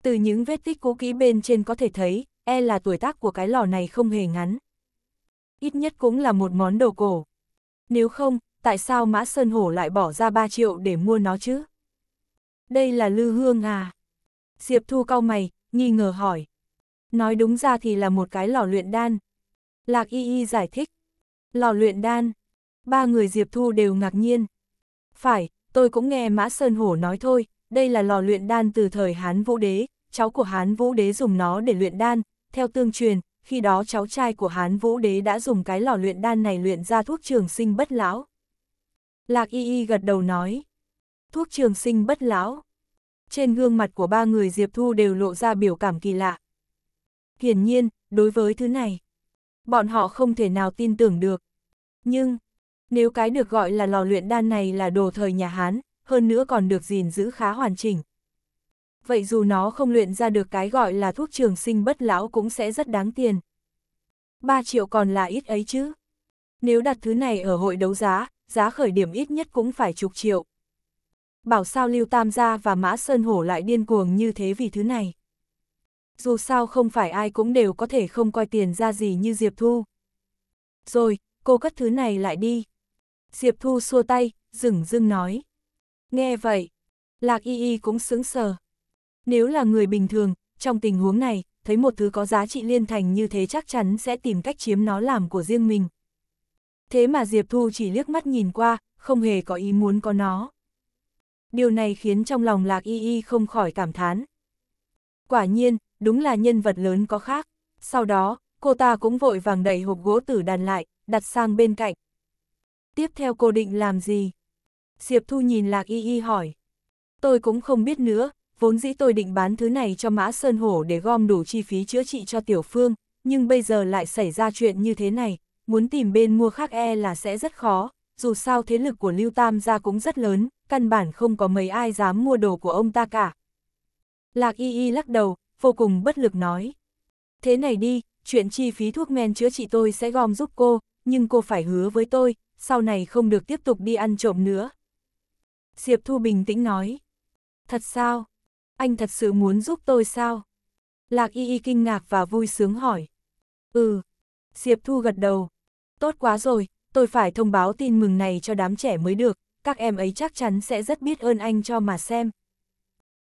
Từ những vết tích cũ kỹ bên trên có thể thấy, e là tuổi tác của cái lò này không hề ngắn. Ít nhất cũng là một món đồ cổ. Nếu không, tại sao Mã Sơn Hổ lại bỏ ra 3 triệu để mua nó chứ? Đây là Lư Hương à? Diệp Thu cau mày, nghi ngờ hỏi. Nói đúng ra thì là một cái lò luyện đan. Lạc Y Y giải thích. Lò luyện đan. Ba người Diệp Thu đều ngạc nhiên. Phải, tôi cũng nghe Mã Sơn Hổ nói thôi, đây là lò luyện đan từ thời Hán Vũ Đế, cháu của Hán Vũ Đế dùng nó để luyện đan, theo tương truyền, khi đó cháu trai của Hán Vũ Đế đã dùng cái lò luyện đan này luyện ra thuốc trường sinh bất lão. Lạc Y Y gật đầu nói, thuốc trường sinh bất lão. Trên gương mặt của ba người Diệp Thu đều lộ ra biểu cảm kỳ lạ. Hiển nhiên, đối với thứ này, bọn họ không thể nào tin tưởng được. Nhưng, nếu cái được gọi là lò luyện đan này là đồ thời nhà Hán, hơn nữa còn được gìn giữ khá hoàn chỉnh, vậy dù nó không luyện ra được cái gọi là thuốc trường sinh bất lão cũng sẽ rất đáng tiền. 3 triệu còn là ít ấy chứ. Nếu đặt thứ này ở hội đấu giá, giá khởi điểm ít nhất cũng phải chục triệu. Bảo sao Lưu Tam Gia và Mã Sơn Hổ lại điên cuồng như thế vì thứ này. Dù sao không phải ai cũng đều có thể không coi tiền ra gì như Diệp Thu. Rồi, cô cất thứ này lại đi. Diệp Thu xua tay, dừng dưng nói. Nghe vậy, Lạc Y Y cũng sững sờ. Nếu là người bình thường, trong tình huống này, thấy một thứ có giá trị liên thành như thế chắc chắn sẽ tìm cách chiếm nó làm của riêng mình. Thế mà Diệp Thu chỉ liếc mắt nhìn qua, không hề có ý muốn có nó. Điều này khiến trong lòng Lạc Y Y không khỏi cảm thán. Quả nhiên, đúng là nhân vật lớn có khác. Sau đó, cô ta cũng vội vàng đẩy hộp gỗ tử đàn lại, đặt sang bên cạnh. Tiếp theo cô định làm gì? Diệp Thu nhìn Lạc Y Y hỏi. Tôi cũng không biết nữa, vốn dĩ tôi định bán thứ này cho Mã Sơn Hổ để gom đủ chi phí chữa trị cho Tiểu Phương, nhưng bây giờ lại xảy ra chuyện như thế này, muốn tìm bên mua khác e là sẽ rất khó, dù sao thế lực của Lưu Tam gia cũng rất lớn, căn bản không có mấy ai dám mua đồ của ông ta cả. Lạc Y Y lắc đầu, vô cùng bất lực nói. Thế này đi, chuyện chi phí thuốc men chữa trị tôi sẽ gom giúp cô, nhưng cô phải hứa với tôi, sau này không được tiếp tục đi ăn trộm nữa. Diệp Thu bình tĩnh nói. Thật sao? Anh thật sự muốn giúp tôi sao? Lạc y y kinh ngạc và vui sướng hỏi. Ừ. Diệp Thu gật đầu. Tốt quá rồi, tôi phải thông báo tin mừng này cho đám trẻ mới được, các em ấy chắc chắn sẽ rất biết ơn anh cho mà xem.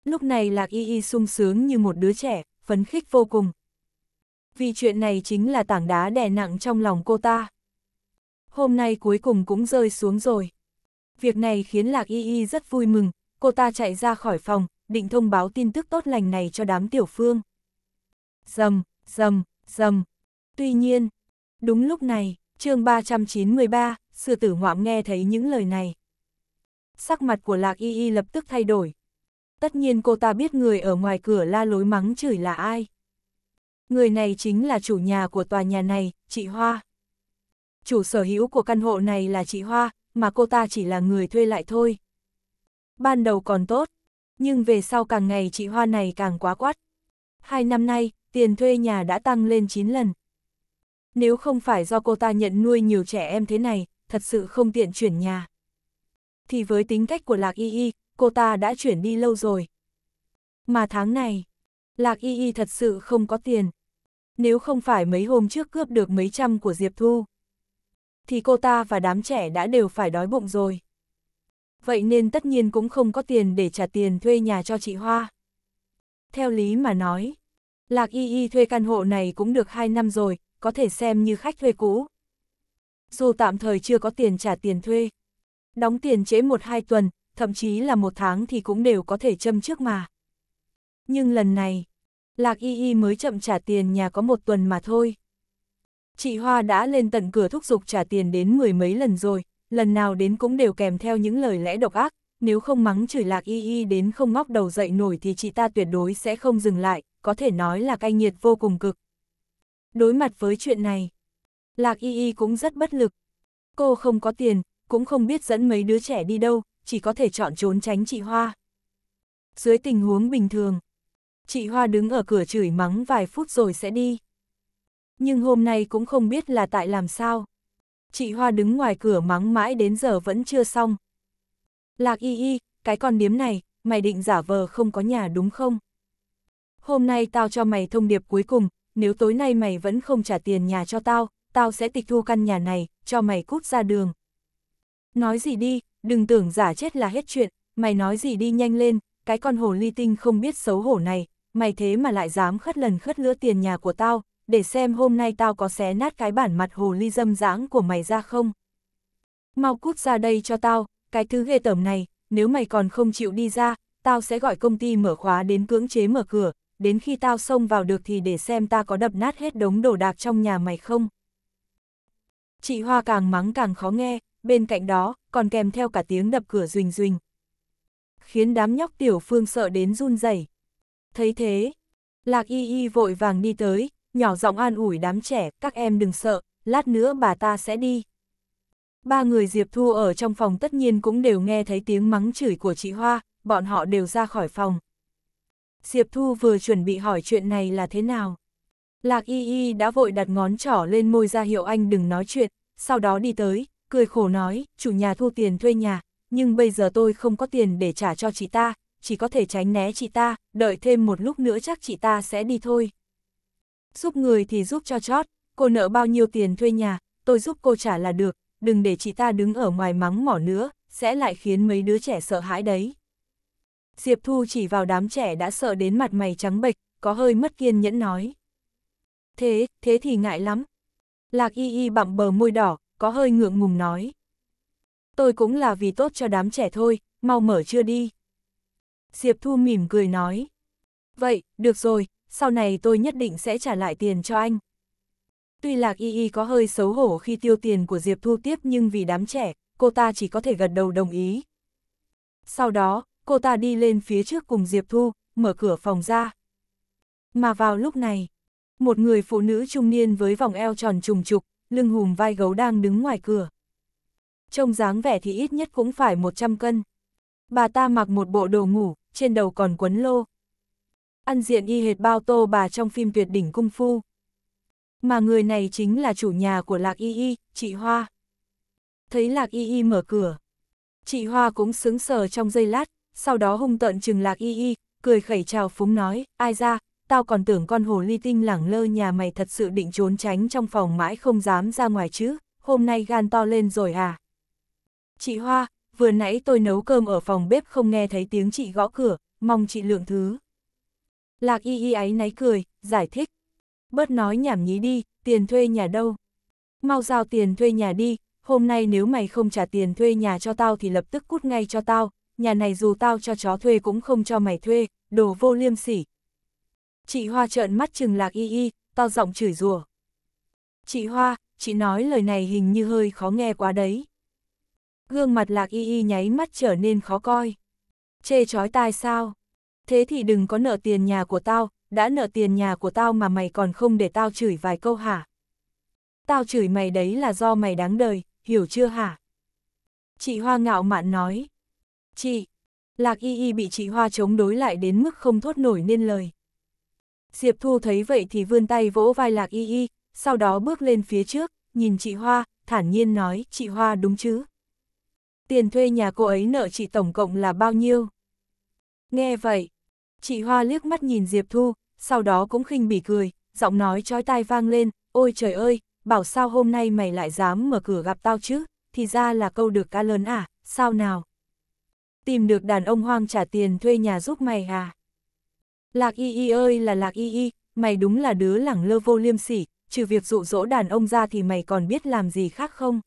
Lúc này Lạc Y Y sung sướng như một đứa trẻ, phấn khích vô cùng. Vì chuyện này chính là tảng đá đè nặng trong lòng cô ta. Hôm nay cuối cùng cũng rơi xuống rồi. Việc này khiến Lạc Y Y rất vui mừng, cô ta chạy ra khỏi phòng, định thông báo tin tức tốt lành này cho đám tiểu phương. Dầm, dầm, dầm. Tuy nhiên, đúng lúc này, chương 393, sư tử ngoạm nghe thấy những lời này. Sắc mặt của Lạc Y Y lập tức thay đổi. Tất nhiên cô ta biết người ở ngoài cửa la lối mắng chửi là ai. Người này chính là chủ nhà của tòa nhà này, chị Hoa. Chủ sở hữu của căn hộ này là chị Hoa, mà cô ta chỉ là người thuê lại thôi. Ban đầu còn tốt, nhưng về sau càng ngày chị Hoa này càng quá quát. Hai năm nay, tiền thuê nhà đã tăng lên 9 lần. Nếu không phải do cô ta nhận nuôi nhiều trẻ em thế này, thật sự không tiện chuyển nhà. Thì với tính cách của Lạc Y Y, cô ta đã chuyển đi lâu rồi. Mà tháng này, Lạc Y Y thật sự không có tiền. Nếu không phải mấy hôm trước cướp được mấy trăm của Diệp Thu, thì cô ta và đám trẻ đã đều phải đói bụng rồi vậy nên tất nhiên cũng không có tiền để trả tiền thuê nhà cho chị Hoa. Theo lý mà nói, Lạc Y Y thuê căn hộ này cũng được 2 năm rồi, có thể xem như khách thuê cũ. Dù tạm thời chưa có tiền trả tiền thuê, đóng tiền trễ 1-2 tuần, thậm chí là một tháng thì cũng đều có thể châm trước mà. Nhưng lần này, Lạc Y Y mới chậm trả tiền nhà có một tuần mà thôi. Chị Hoa đã lên tận cửa thúc giục trả tiền đến mười mấy lần rồi, lần nào đến cũng đều kèm theo những lời lẽ độc ác, nếu không mắng chửi lạc y y đến không ngóc đầu dậy nổi thì chị ta tuyệt đối sẽ không dừng lại, có thể nói là cay nghiệt vô cùng cực. Đối mặt với chuyện này, lạc y y cũng rất bất lực. Cô không có tiền, cũng không biết dẫn mấy đứa trẻ đi đâu, chỉ có thể chọn trốn tránh chị Hoa. Dưới tình huống bình thường, chị Hoa đứng ở cửa chửi mắng vài phút rồi sẽ đi. Nhưng hôm nay cũng không biết là tại làm sao chị Hoa đứng ngoài cửa mắng mãi đến giờ vẫn chưa xong. Lạc y y, cái con điếm này, mày định giả vờ không có nhà đúng không? Hôm nay tao cho mày thông điệp cuối cùng, nếu tối nay mày vẫn không trả tiền nhà cho tao, tao sẽ tịch thu căn nhà này, cho mày cút ra đường. Nói gì đi, đừng tưởng giả chết là hết chuyện, mày nói gì đi nhanh lên, cái con hồ ly tinh không biết xấu hổ này, mày thế mà lại dám khất lần khất lữa tiền nhà của tao, để xem hôm nay tao có xé nát cái bản mặt hồ ly dâm dãng của mày ra không. Mau cút ra đây cho tao, cái thứ ghê tởm này, nếu mày còn không chịu đi ra, tao sẽ gọi công ty mở khóa đến cưỡng chế mở cửa, đến khi tao xông vào được thì để xem ta có đập nát hết đống đồ đạc trong nhà mày không. Chị Hoa càng mắng càng khó nghe, bên cạnh đó, còn kèm theo cả tiếng đập cửa ruình ruình. Khiến đám nhóc tiểu phương sợ đến run rẩy. Thấy thế, Lạc Y Y vội vàng đi tới, nhỏ giọng an ủi đám trẻ, các em đừng sợ, lát nữa bà ta sẽ đi. Ba người Diệp Thu ở trong phòng tất nhiên cũng đều nghe thấy tiếng mắng chửi của chị Hoa, bọn họ đều ra khỏi phòng. Diệp Thu vừa chuẩn bị hỏi chuyện này là thế nào. Lạc Y Y đã vội đặt ngón trỏ lên môi ra hiệu anh đừng nói chuyện, sau đó đi tới, cười khổ nói, chủ nhà thu tiền thuê nhà, nhưng bây giờ tôi không có tiền để trả cho chị ta, chỉ có thể tránh né chị ta, đợi thêm một lúc nữa chắc chị ta sẽ đi thôi. Giúp người thì giúp cho chót, cô nợ bao nhiêu tiền thuê nhà, tôi giúp cô trả là được, đừng để chị ta đứng ở ngoài mắng mỏ nữa, sẽ lại khiến mấy đứa trẻ sợ hãi đấy. Diệp Thu chỉ vào đám trẻ đã sợ đến mặt mày trắng bệch, có hơi mất kiên nhẫn nói. Thế, thế thì ngại lắm. Lạc y y bặm bờ môi đỏ, có hơi ngượng ngùng nói. Tôi cũng là vì tốt cho đám trẻ thôi, mau mở chưa đi. Diệp Thu mỉm cười nói. Vậy, được rồi, sau này tôi nhất định sẽ trả lại tiền cho anh. Tuy Lạc Y Y có hơi xấu hổ khi tiêu tiền của Diệp Thu tiếp nhưng vì đám trẻ, cô ta chỉ có thể gật đầu đồng ý. Sau đó, cô ta đi lên phía trước cùng Diệp Thu, mở cửa phòng ra. Mà vào lúc này, một người phụ nữ trung niên với vòng eo tròn trùng trục, lưng hùm vai gấu đang đứng ngoài cửa. Trông dáng vẻ thì ít nhất cũng phải 100 cân. Bà ta mặc một bộ đồ ngủ, trên đầu còn quấn lô, ăn diện y hệt bao tô bà trong phim tuyệt đỉnh cung phu. Mà người này chính là chủ nhà của Lạc Y Y, chị Hoa. Thấy Lạc Y Y mở cửa, chị Hoa cũng sững sờ trong giây lát, sau đó hung tợn chừng Lạc Y Y, cười khẩy chào phúng nói, ai ra, tao còn tưởng con hồ ly tinh lẳng lơ nhà mày thật sự định trốn tránh trong phòng mãi không dám ra ngoài chứ, hôm nay gan to lên rồi à. Chị Hoa, vừa nãy tôi nấu cơm ở phòng bếp không nghe thấy tiếng chị gõ cửa, mong chị lượng thứ. Lạc y y ấy náy cười, giải thích. Bớt nói nhảm nhí đi, tiền thuê nhà đâu? Mau giao tiền thuê nhà đi, hôm nay nếu mày không trả tiền thuê nhà cho tao thì lập tức cút ngay cho tao, nhà này dù tao cho chó thuê cũng không cho mày thuê, đồ vô liêm sỉ. Chị Hoa trợn mắt chừng lạc y y, to giọng chửi rủa. Chị Hoa, chị nói lời này hình như hơi khó nghe quá đấy. Gương mặt lạc y y nháy mắt trở nên khó coi. Chê chói tai sao? thế thì đừng có nợ tiền nhà của tao, đã nợ tiền nhà của tao mà mày còn không để tao chửi vài câu hả? Tao chửi mày đấy là do mày đáng đời, hiểu chưa hả? Chị Hoa ngạo mạn nói. Chị, Lạc Y Y bị chị Hoa chống đối lại đến mức không thốt nổi nên lời. Diệp Thu thấy vậy thì vươn tay vỗ vai Lạc Y Y, sau đó bước lên phía trước, nhìn chị Hoa, thản nhiên nói, chị Hoa đúng chứ? Tiền thuê nhà cô ấy nợ chị tổng cộng là bao nhiêu? Nghe vậy, Chị Hoa liếc mắt nhìn Diệp Thu, sau đó cũng khinh bỉ cười, giọng nói chói tai vang lên, ôi trời ơi, bảo sao hôm nay mày lại dám mở cửa gặp tao chứ, thì ra là câu được ca lớn à, sao nào? Tìm được đàn ông hoang trả tiền thuê nhà giúp mày à? Lạc y y ơi là lạc y y, mày đúng là đứa lẳng lơ vô liêm sỉ, trừ việc dụ dỗ đàn ông ra thì mày còn biết làm gì khác không?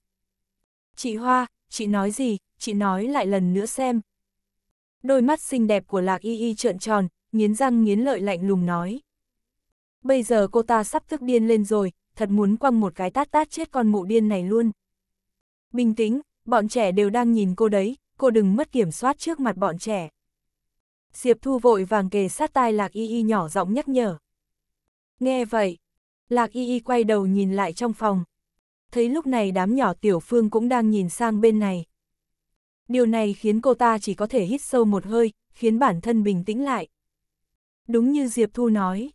Chị Hoa, chị nói gì, chị nói lại lần nữa xem, đôi mắt xinh đẹp của lạc y y trợn tròn, nghiến răng nghiến lợi lạnh lùng nói. Bây giờ cô ta sắp tức điên lên rồi, thật muốn quăng một cái tát tát chết con mụ điên này luôn. Bình tĩnh, bọn trẻ đều đang nhìn cô đấy, cô đừng mất kiểm soát trước mặt bọn trẻ. Diệp Thu vội vàng kề sát tai Lạc Y Y nhỏ giọng nhắc nhở. Nghe vậy, Lạc Y Y quay đầu nhìn lại trong phòng. Thấy lúc này đám nhỏ tiểu phương cũng đang nhìn sang bên này điều này khiến cô ta chỉ có thể hít sâu một hơi, khiến bản thân bình tĩnh lại. Đúng như Diệp Thu nói,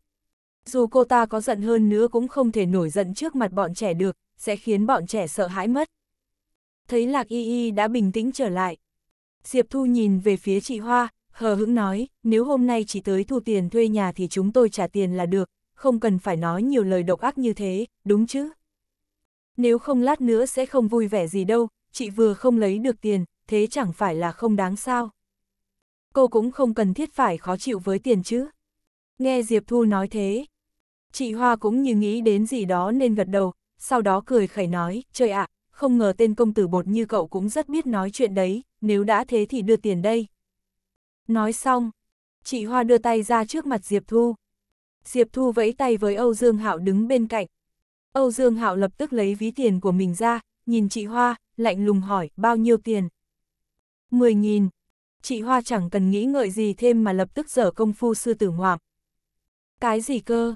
dù cô ta có giận hơn nữa cũng không thể nổi giận trước mặt bọn trẻ được, sẽ khiến bọn trẻ sợ hãi mất. Thấy Lạc Y Y đã bình tĩnh trở lại. Diệp Thu nhìn về phía chị Hoa, hờ hững nói, nếu hôm nay chị tới thu tiền thuê nhà thì chúng tôi trả tiền là được, không cần phải nói nhiều lời độc ác như thế, đúng chứ? Nếu không lát nữa sẽ không vui vẻ gì đâu, chị vừa không lấy được tiền, thế chẳng phải là không đáng sao. Cô cũng không cần thiết phải khó chịu với tiền chứ. Nghe Diệp Thu nói thế, chị Hoa cũng như nghĩ đến gì đó nên gật đầu, sau đó cười khẩy nói, trời ạ, không ngờ tên công tử bột như cậu cũng rất biết nói chuyện đấy, nếu đã thế thì đưa tiền đây. Nói xong, chị Hoa đưa tay ra trước mặt Diệp Thu. Diệp Thu vẫy tay với Âu Dương Hạo đứng bên cạnh. Âu Dương Hạo lập tức lấy ví tiền của mình ra, nhìn chị Hoa, lạnh lùng hỏi, bao nhiêu tiền? 10.000. Chị Hoa chẳng cần nghĩ ngợi gì thêm mà lập tức dở công phu sư tử ngoạm. Cái gì cơ?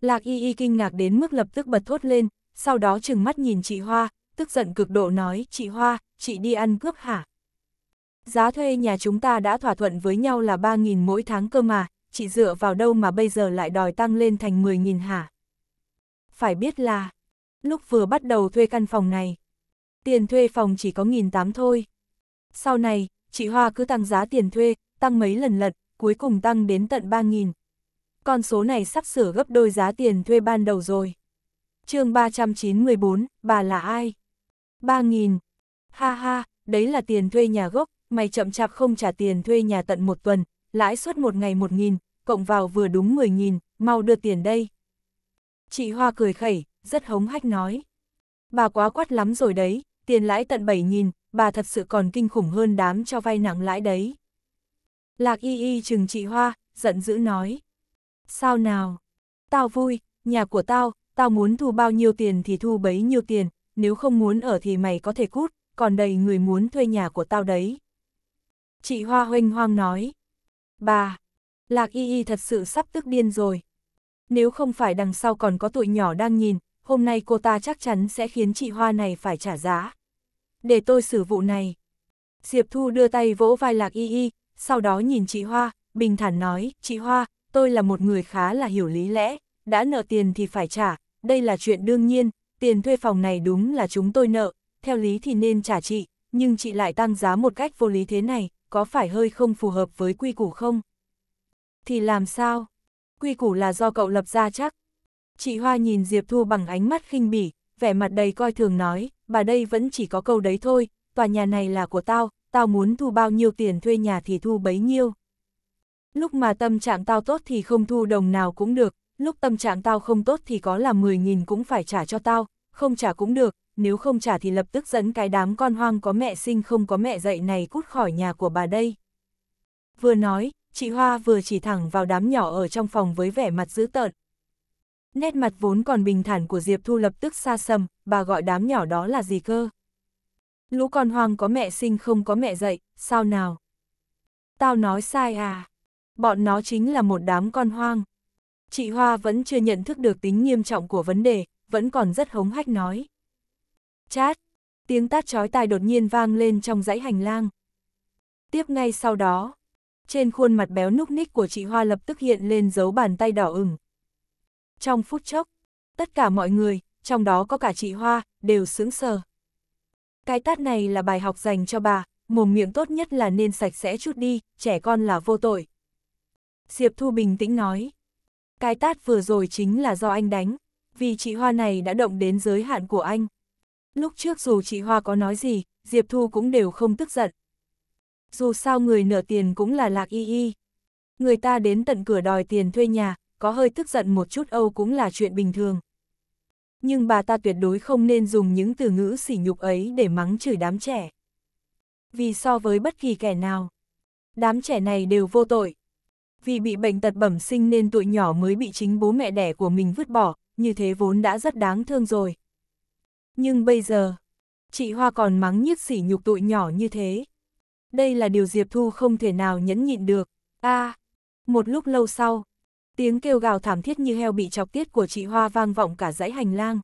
Lạc y y kinh ngạc đến mức lập tức bật thốt lên, sau đó chừng mắt nhìn chị Hoa, tức giận cực độ nói, chị Hoa, chị đi ăn cướp hả? Giá thuê nhà chúng ta đã thỏa thuận với nhau là 3.000 mỗi tháng cơ mà, chị dựa vào đâu mà bây giờ lại đòi tăng lên thành 10.000 hả? Phải biết là, lúc vừa bắt đầu thuê căn phòng này, tiền thuê phòng chỉ có 1.800 thôi. Sau này, chị Hoa cứ tăng giá tiền thuê, tăng mấy lần lật, cuối cùng tăng đến tận 3.000. Con số này sắp sửa gấp đôi giá tiền thuê ban đầu rồi. chương 394, bà là ai? 3.000. Ha ha, đấy là tiền thuê nhà gốc, mày chậm chạp không trả tiền thuê nhà tận một tuần, lãi suất một ngày 1.000, cộng vào vừa đúng 10.000, mau đưa tiền đây. Chị Hoa cười khẩy, rất hống hách nói. Bà quá quát lắm rồi đấy, tiền lãi tận 7.000, bà thật sự còn kinh khủng hơn đám cho vay nặng lãi đấy. Lạc y y chừng chị Hoa, giận dữ nói. Sao nào? Tao vui, nhà của tao, tao muốn thu bao nhiêu tiền thì thu bấy nhiêu tiền, nếu không muốn ở thì mày có thể cút, còn đầy người muốn thuê nhà của tao đấy. Chị Hoa hoanh hoang nói. Bà, Lạc y y thật sự sắp tức điên rồi. Nếu không phải đằng sau còn có tụi nhỏ đang nhìn, hôm nay cô ta chắc chắn sẽ khiến chị Hoa này phải trả giá để tôi xử vụ này. Diệp Thu đưa tay vỗ vai Lạc Y Y, sau đó nhìn chị Hoa, bình thản nói, chị Hoa, tôi là một người khá là hiểu lý lẽ, đã nợ tiền thì phải trả, đây là chuyện đương nhiên, tiền thuê phòng này đúng là chúng tôi nợ, theo lý thì nên trả chị, nhưng chị lại tăng giá một cách vô lý thế này, có phải hơi không phù hợp với quy củ không? Thì làm sao? Quy củ là do cậu lập ra chắc. Chị Hoa nhìn Diệp Thu bằng ánh mắt khinh bỉ, vẻ mặt đầy coi thường nói, bà đây vẫn chỉ có câu đấy thôi, tòa nhà này là của tao, tao muốn thu bao nhiêu tiền thuê nhà thì thu bấy nhiêu. Lúc mà tâm trạng tao tốt thì không thu đồng nào cũng được, lúc tâm trạng tao không tốt thì có là 10.000 cũng phải trả cho tao, không trả cũng được, nếu không trả thì lập tức dẫn cái đám con hoang có mẹ sinh không có mẹ dạy này cút khỏi nhà của bà đây. Vừa nói, chị Hoa vừa chỉ thẳng vào đám nhỏ ở trong phòng với vẻ mặt dữ tợn, Nét mặt vốn còn bình thản của Diệp Thu lập tức xa sầm, bà gọi đám nhỏ đó là gì cơ? Lũ con hoang có mẹ sinh không có mẹ dạy, sao nào? Tao nói sai à? Bọn nó chính là một đám con hoang. Chị Hoa vẫn chưa nhận thức được tính nghiêm trọng của vấn đề, vẫn còn rất hống hách nói. Chát! Tiếng tát chói tai đột nhiên vang lên trong dãy hành lang. Tiếp ngay sau đó, trên khuôn mặt béo núc ních của chị Hoa lập tức hiện lên dấu bàn tay đỏ ửng, trong phút chốc, tất cả mọi người, trong đó có cả chị Hoa, đều sướng sờ. Cái tát này là bài học dành cho bà, mồm miệng tốt nhất là nên sạch sẽ chút đi, trẻ con là vô tội. Diệp Thu bình tĩnh nói, cái tát vừa rồi chính là do anh đánh, vì chị Hoa này đã động đến giới hạn của anh. Lúc trước dù chị Hoa có nói gì, Diệp Thu cũng đều không tức giận. Dù sao người nợ tiền cũng là lạc y y. Người ta đến tận cửa đòi tiền thuê nhà, có hơi tức giận một chút Âu cũng là chuyện bình thường. Nhưng bà ta tuyệt đối không nên dùng những từ ngữ sỉ nhục ấy để mắng chửi đám trẻ. Vì so với bất kỳ kẻ nào, đám trẻ này đều vô tội. Vì bị bệnh tật bẩm sinh nên tuổi nhỏ mới bị chính bố mẹ đẻ của mình vứt bỏ, như thế vốn đã rất đáng thương rồi. Nhưng bây giờ, chị Hoa còn mắng nhiếc sỉ nhục tụi nhỏ như thế. Đây là điều Diệp Thu không thể nào nhẫn nhịn được. a à, một lúc lâu sau, Tiếng kêu gào thảm thiết như heo bị chọc tiết của chị Hoa vang vọng cả dãy hành lang.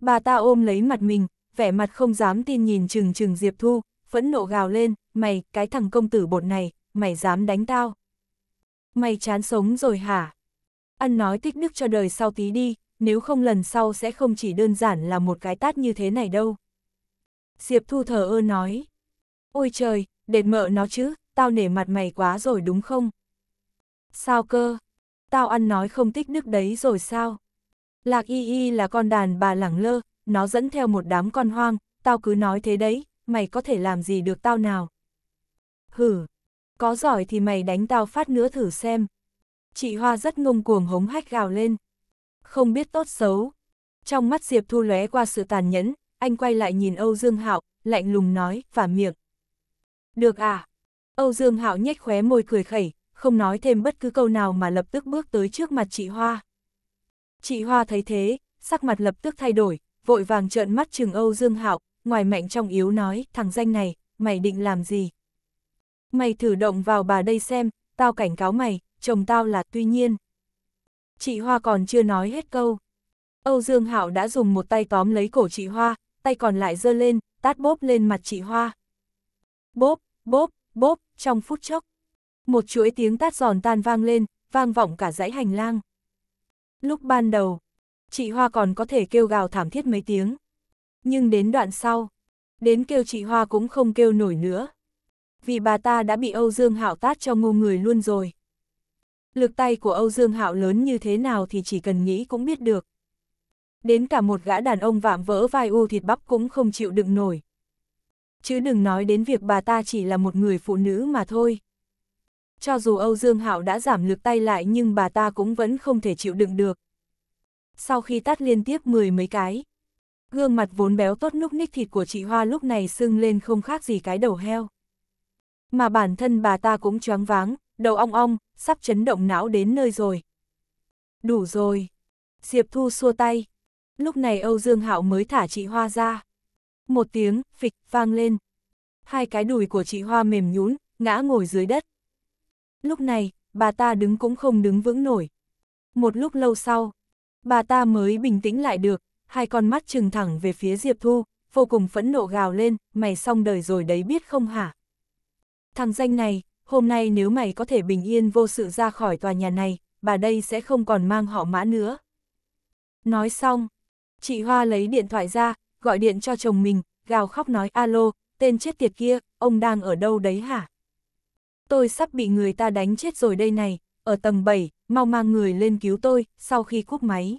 Bà ta ôm lấy mặt mình, vẻ mặt không dám tin nhìn chừng chừng Diệp Thu, phẫn nộ gào lên, mày, cái thằng công tử bột này, mày dám đánh tao. Mày chán sống rồi hả? Ăn nói tích đức cho đời sau tí đi, nếu không lần sau sẽ không chỉ đơn giản là một cái tát như thế này đâu. Diệp Thu thờ ơ nói. Ôi trời, đệt mợ nó chứ, tao nể mặt mày quá rồi đúng không? Sao cơ? Tao ăn nói không tích nước đấy rồi sao? Lạc y y là con đàn bà lẳng lơ, nó dẫn theo một đám con hoang, tao cứ nói thế đấy, mày có thể làm gì được tao nào? Hử, có giỏi thì mày đánh tao phát nữa thử xem. Chị Hoa rất ngông cuồng hống hách gào lên. Không biết tốt xấu. Trong mắt Diệp Thu lóe qua sự tàn nhẫn, anh quay lại nhìn Âu Dương Hạo, lạnh lùng nói, và miệng. Được à? Âu Dương Hạo nhếch khóe môi cười khẩy, không nói thêm bất cứ câu nào mà lập tức bước tới trước mặt chị Hoa. Chị Hoa thấy thế, sắc mặt lập tức thay đổi, vội vàng trợn mắt trừng Âu Dương Hạo, ngoài mạnh trong yếu nói, thằng danh này, mày định làm gì? Mày thử động vào bà đây xem, tao cảnh cáo mày, chồng tao là tuy nhiên. Chị Hoa còn chưa nói hết câu. Âu Dương Hạo đã dùng một tay tóm lấy cổ chị Hoa, tay còn lại giơ lên, tát bốp lên mặt chị Hoa. Bốp, bốp, bốp, trong phút chốc, một chuỗi tiếng tát giòn tan vang lên, vang vọng cả dãy hành lang. Lúc ban đầu, chị Hoa còn có thể kêu gào thảm thiết mấy tiếng. Nhưng đến đoạn sau, đến kêu chị Hoa cũng không kêu nổi nữa. Vì bà ta đã bị Âu Dương Hạo tát cho ngu người luôn rồi. Lực tay của Âu Dương Hạo lớn như thế nào thì chỉ cần nghĩ cũng biết được. Đến cả một gã đàn ông vạm vỡ vai u thịt bắp cũng không chịu đựng nổi. Chứ đừng nói đến việc bà ta chỉ là một người phụ nữ mà thôi. Cho dù Âu Dương Hạo đã giảm lực tay lại nhưng bà ta cũng vẫn không thể chịu đựng được. Sau khi tát liên tiếp mười mấy cái, gương mặt vốn béo tốt núc ních thịt của chị Hoa lúc này sưng lên không khác gì cái đầu heo. Mà bản thân bà ta cũng choáng váng, đầu ong ong, sắp chấn động não đến nơi rồi. Đủ rồi. Diệp Thu xua tay. Lúc này Âu Dương Hạo mới thả chị Hoa ra. Một tiếng, phịch, vang lên. Hai cái đùi của chị Hoa mềm nhún, ngã ngồi dưới đất. Lúc này, bà ta đứng cũng không đứng vững nổi. Một lúc lâu sau, bà ta mới bình tĩnh lại được, hai con mắt trừng thẳng về phía Diệp Thu, vô cùng phẫn nộ gào lên, mày xong đời rồi đấy biết không hả? Thằng danh này, hôm nay nếu mày có thể bình yên vô sự ra khỏi tòa nhà này, bà đây sẽ không còn mang họ mã nữa. Nói xong, chị Hoa lấy điện thoại ra, gọi điện cho chồng mình, gào khóc nói alo, tên chết tiệt kia, ông đang ở đâu đấy hả? tôi sắp bị người ta đánh chết rồi đây này, ở tầng 7, mau mang người lên cứu tôi, sau khi cúp máy.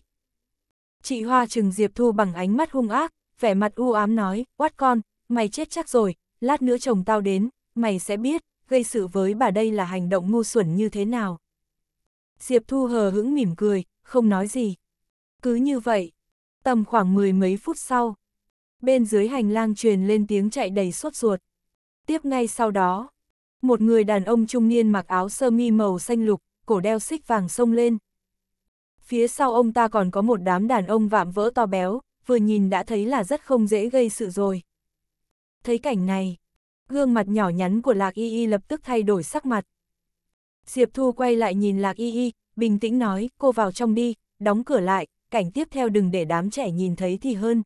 Chị Hoa trừng Diệp Thu bằng ánh mắt hung ác, vẻ mặt u ám nói, quát con, mày chết chắc rồi, lát nữa chồng tao đến, mày sẽ biết, gây sự với bà đây là hành động ngu xuẩn như thế nào. Diệp Thu hờ hững mỉm cười, không nói gì. Cứ như vậy, tầm khoảng mười mấy phút sau, bên dưới hành lang truyền lên tiếng chạy đầy sốt ruột. Tiếp ngay sau đó, một người đàn ông trung niên mặc áo sơ mi màu xanh lục, cổ đeo xích vàng sông lên. Phía sau ông ta còn có một đám đàn ông vạm vỡ to béo, vừa nhìn đã thấy là rất không dễ gây sự rồi. Thấy cảnh này, gương mặt nhỏ nhắn của Lạc Y Y lập tức thay đổi sắc mặt. Diệp Thu quay lại nhìn Lạc Y Y, bình tĩnh nói, cô vào trong đi, đóng cửa lại, cảnh tiếp theo đừng để đám trẻ nhìn thấy thì hơn.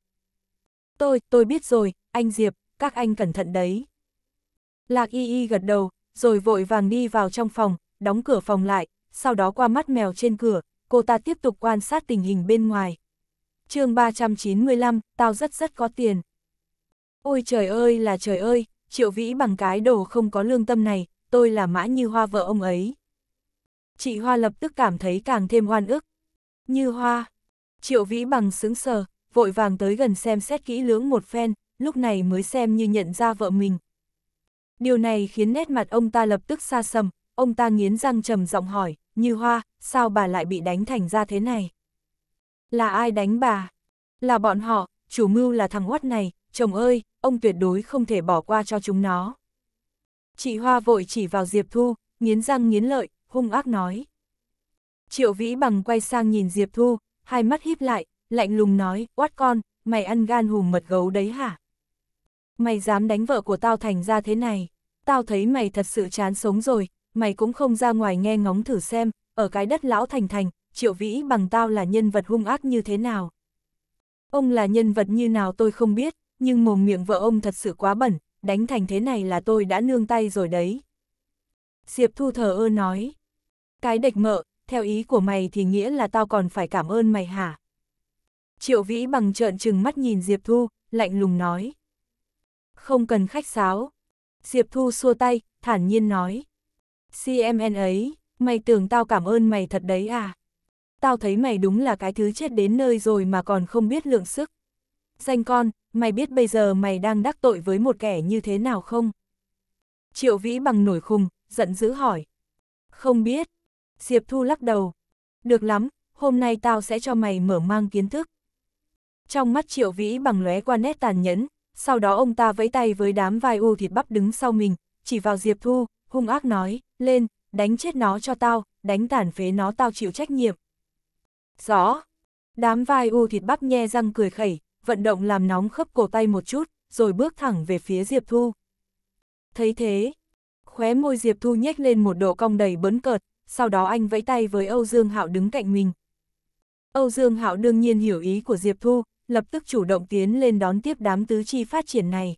Tôi, tôi biết rồi, anh Diệp, các anh cẩn thận đấy. Lạc y y gật đầu, rồi vội vàng đi vào trong phòng, đóng cửa phòng lại, sau đó qua mắt mèo trên cửa, cô ta tiếp tục quan sát tình hình bên ngoài. chương 395, tao rất rất có tiền. Ôi trời ơi là trời ơi, triệu vĩ bằng cái đồ không có lương tâm này, tôi là mã như hoa vợ ông ấy. Chị Hoa lập tức cảm thấy càng thêm oan ức. Như Hoa, triệu vĩ bằng sướng sờ, vội vàng tới gần xem xét kỹ lưỡng một phen, lúc này mới xem như nhận ra vợ mình, Điều này khiến nét mặt ông ta lập tức xa sầm, ông ta nghiến răng trầm giọng hỏi, như hoa, sao bà lại bị đánh thành ra thế này? Là ai đánh bà? Là bọn họ, chủ mưu là thằng quát này, chồng ơi, ông tuyệt đối không thể bỏ qua cho chúng nó. Chị Hoa vội chỉ vào Diệp Thu, nghiến răng nghiến lợi, hung ác nói. Triệu Vĩ bằng quay sang nhìn Diệp Thu, hai mắt híp lại, lạnh lùng nói, quát con, mày ăn gan hùm mật gấu đấy hả? Mày dám đánh vợ của tao thành ra thế này? tao thấy mày thật sự chán sống rồi, mày cũng không ra ngoài nghe ngóng thử xem, ở cái đất lão thành thành, triệu vĩ bằng tao là nhân vật hung ác như thế nào. Ông là nhân vật như nào tôi không biết, nhưng mồm miệng vợ ông thật sự quá bẩn, đánh thành thế này là tôi đã nương tay rồi đấy. Diệp Thu thờ ơ nói, cái đệch mợ, theo ý của mày thì nghĩa là tao còn phải cảm ơn mày hả? Triệu vĩ bằng trợn trừng mắt nhìn Diệp Thu, lạnh lùng nói. Không cần khách sáo, Diệp Thu xua tay, thản nhiên nói. CMN ấy, mày tưởng tao cảm ơn mày thật đấy à? Tao thấy mày đúng là cái thứ chết đến nơi rồi mà còn không biết lượng sức. Danh con, mày biết bây giờ mày đang đắc tội với một kẻ như thế nào không? Triệu Vĩ bằng nổi khùng, giận dữ hỏi. Không biết. Diệp Thu lắc đầu. Được lắm, hôm nay tao sẽ cho mày mở mang kiến thức. Trong mắt Triệu Vĩ bằng lóe qua nét tàn nhẫn, sau đó ông ta vẫy tay với đám vai u thịt bắp đứng sau mình, chỉ vào Diệp Thu, hung ác nói, lên, đánh chết nó cho tao, đánh tàn phế nó tao chịu trách nhiệm. Rõ. Đám vai u thịt bắp nhe răng cười khẩy, vận động làm nóng khớp cổ tay một chút, rồi bước thẳng về phía Diệp Thu. Thấy thế, khóe môi Diệp Thu nhếch lên một độ cong đầy bấn cợt, sau đó anh vẫy tay với Âu Dương Hạo đứng cạnh mình. Âu Dương Hạo đương nhiên hiểu ý của Diệp Thu, lập tức chủ động tiến lên đón tiếp đám tứ chi phát triển này.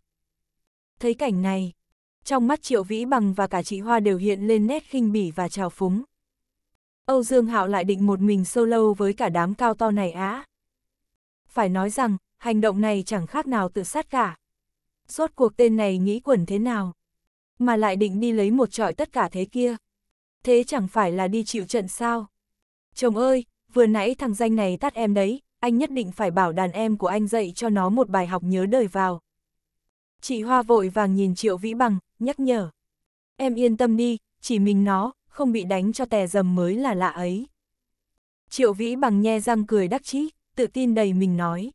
Thấy cảnh này, trong mắt Triệu Vĩ Bằng và cả chị Hoa đều hiện lên nét khinh bỉ và trào phúng. Âu Dương Hạo lại định một mình solo với cả đám cao to này á. Phải nói rằng, hành động này chẳng khác nào tự sát cả. Rốt cuộc tên này nghĩ quẩn thế nào? Mà lại định đi lấy một trọi tất cả thế kia. Thế chẳng phải là đi chịu trận sao? Chồng ơi, vừa nãy thằng danh này tắt em đấy, anh nhất định phải bảo đàn em của anh dạy cho nó một bài học nhớ đời vào. Chị Hoa vội vàng nhìn Triệu Vĩ Bằng, nhắc nhở. Em yên tâm đi, chỉ mình nó, không bị đánh cho tè dầm mới là lạ ấy. Triệu Vĩ Bằng nhe răng cười đắc chí, tự tin đầy mình nói.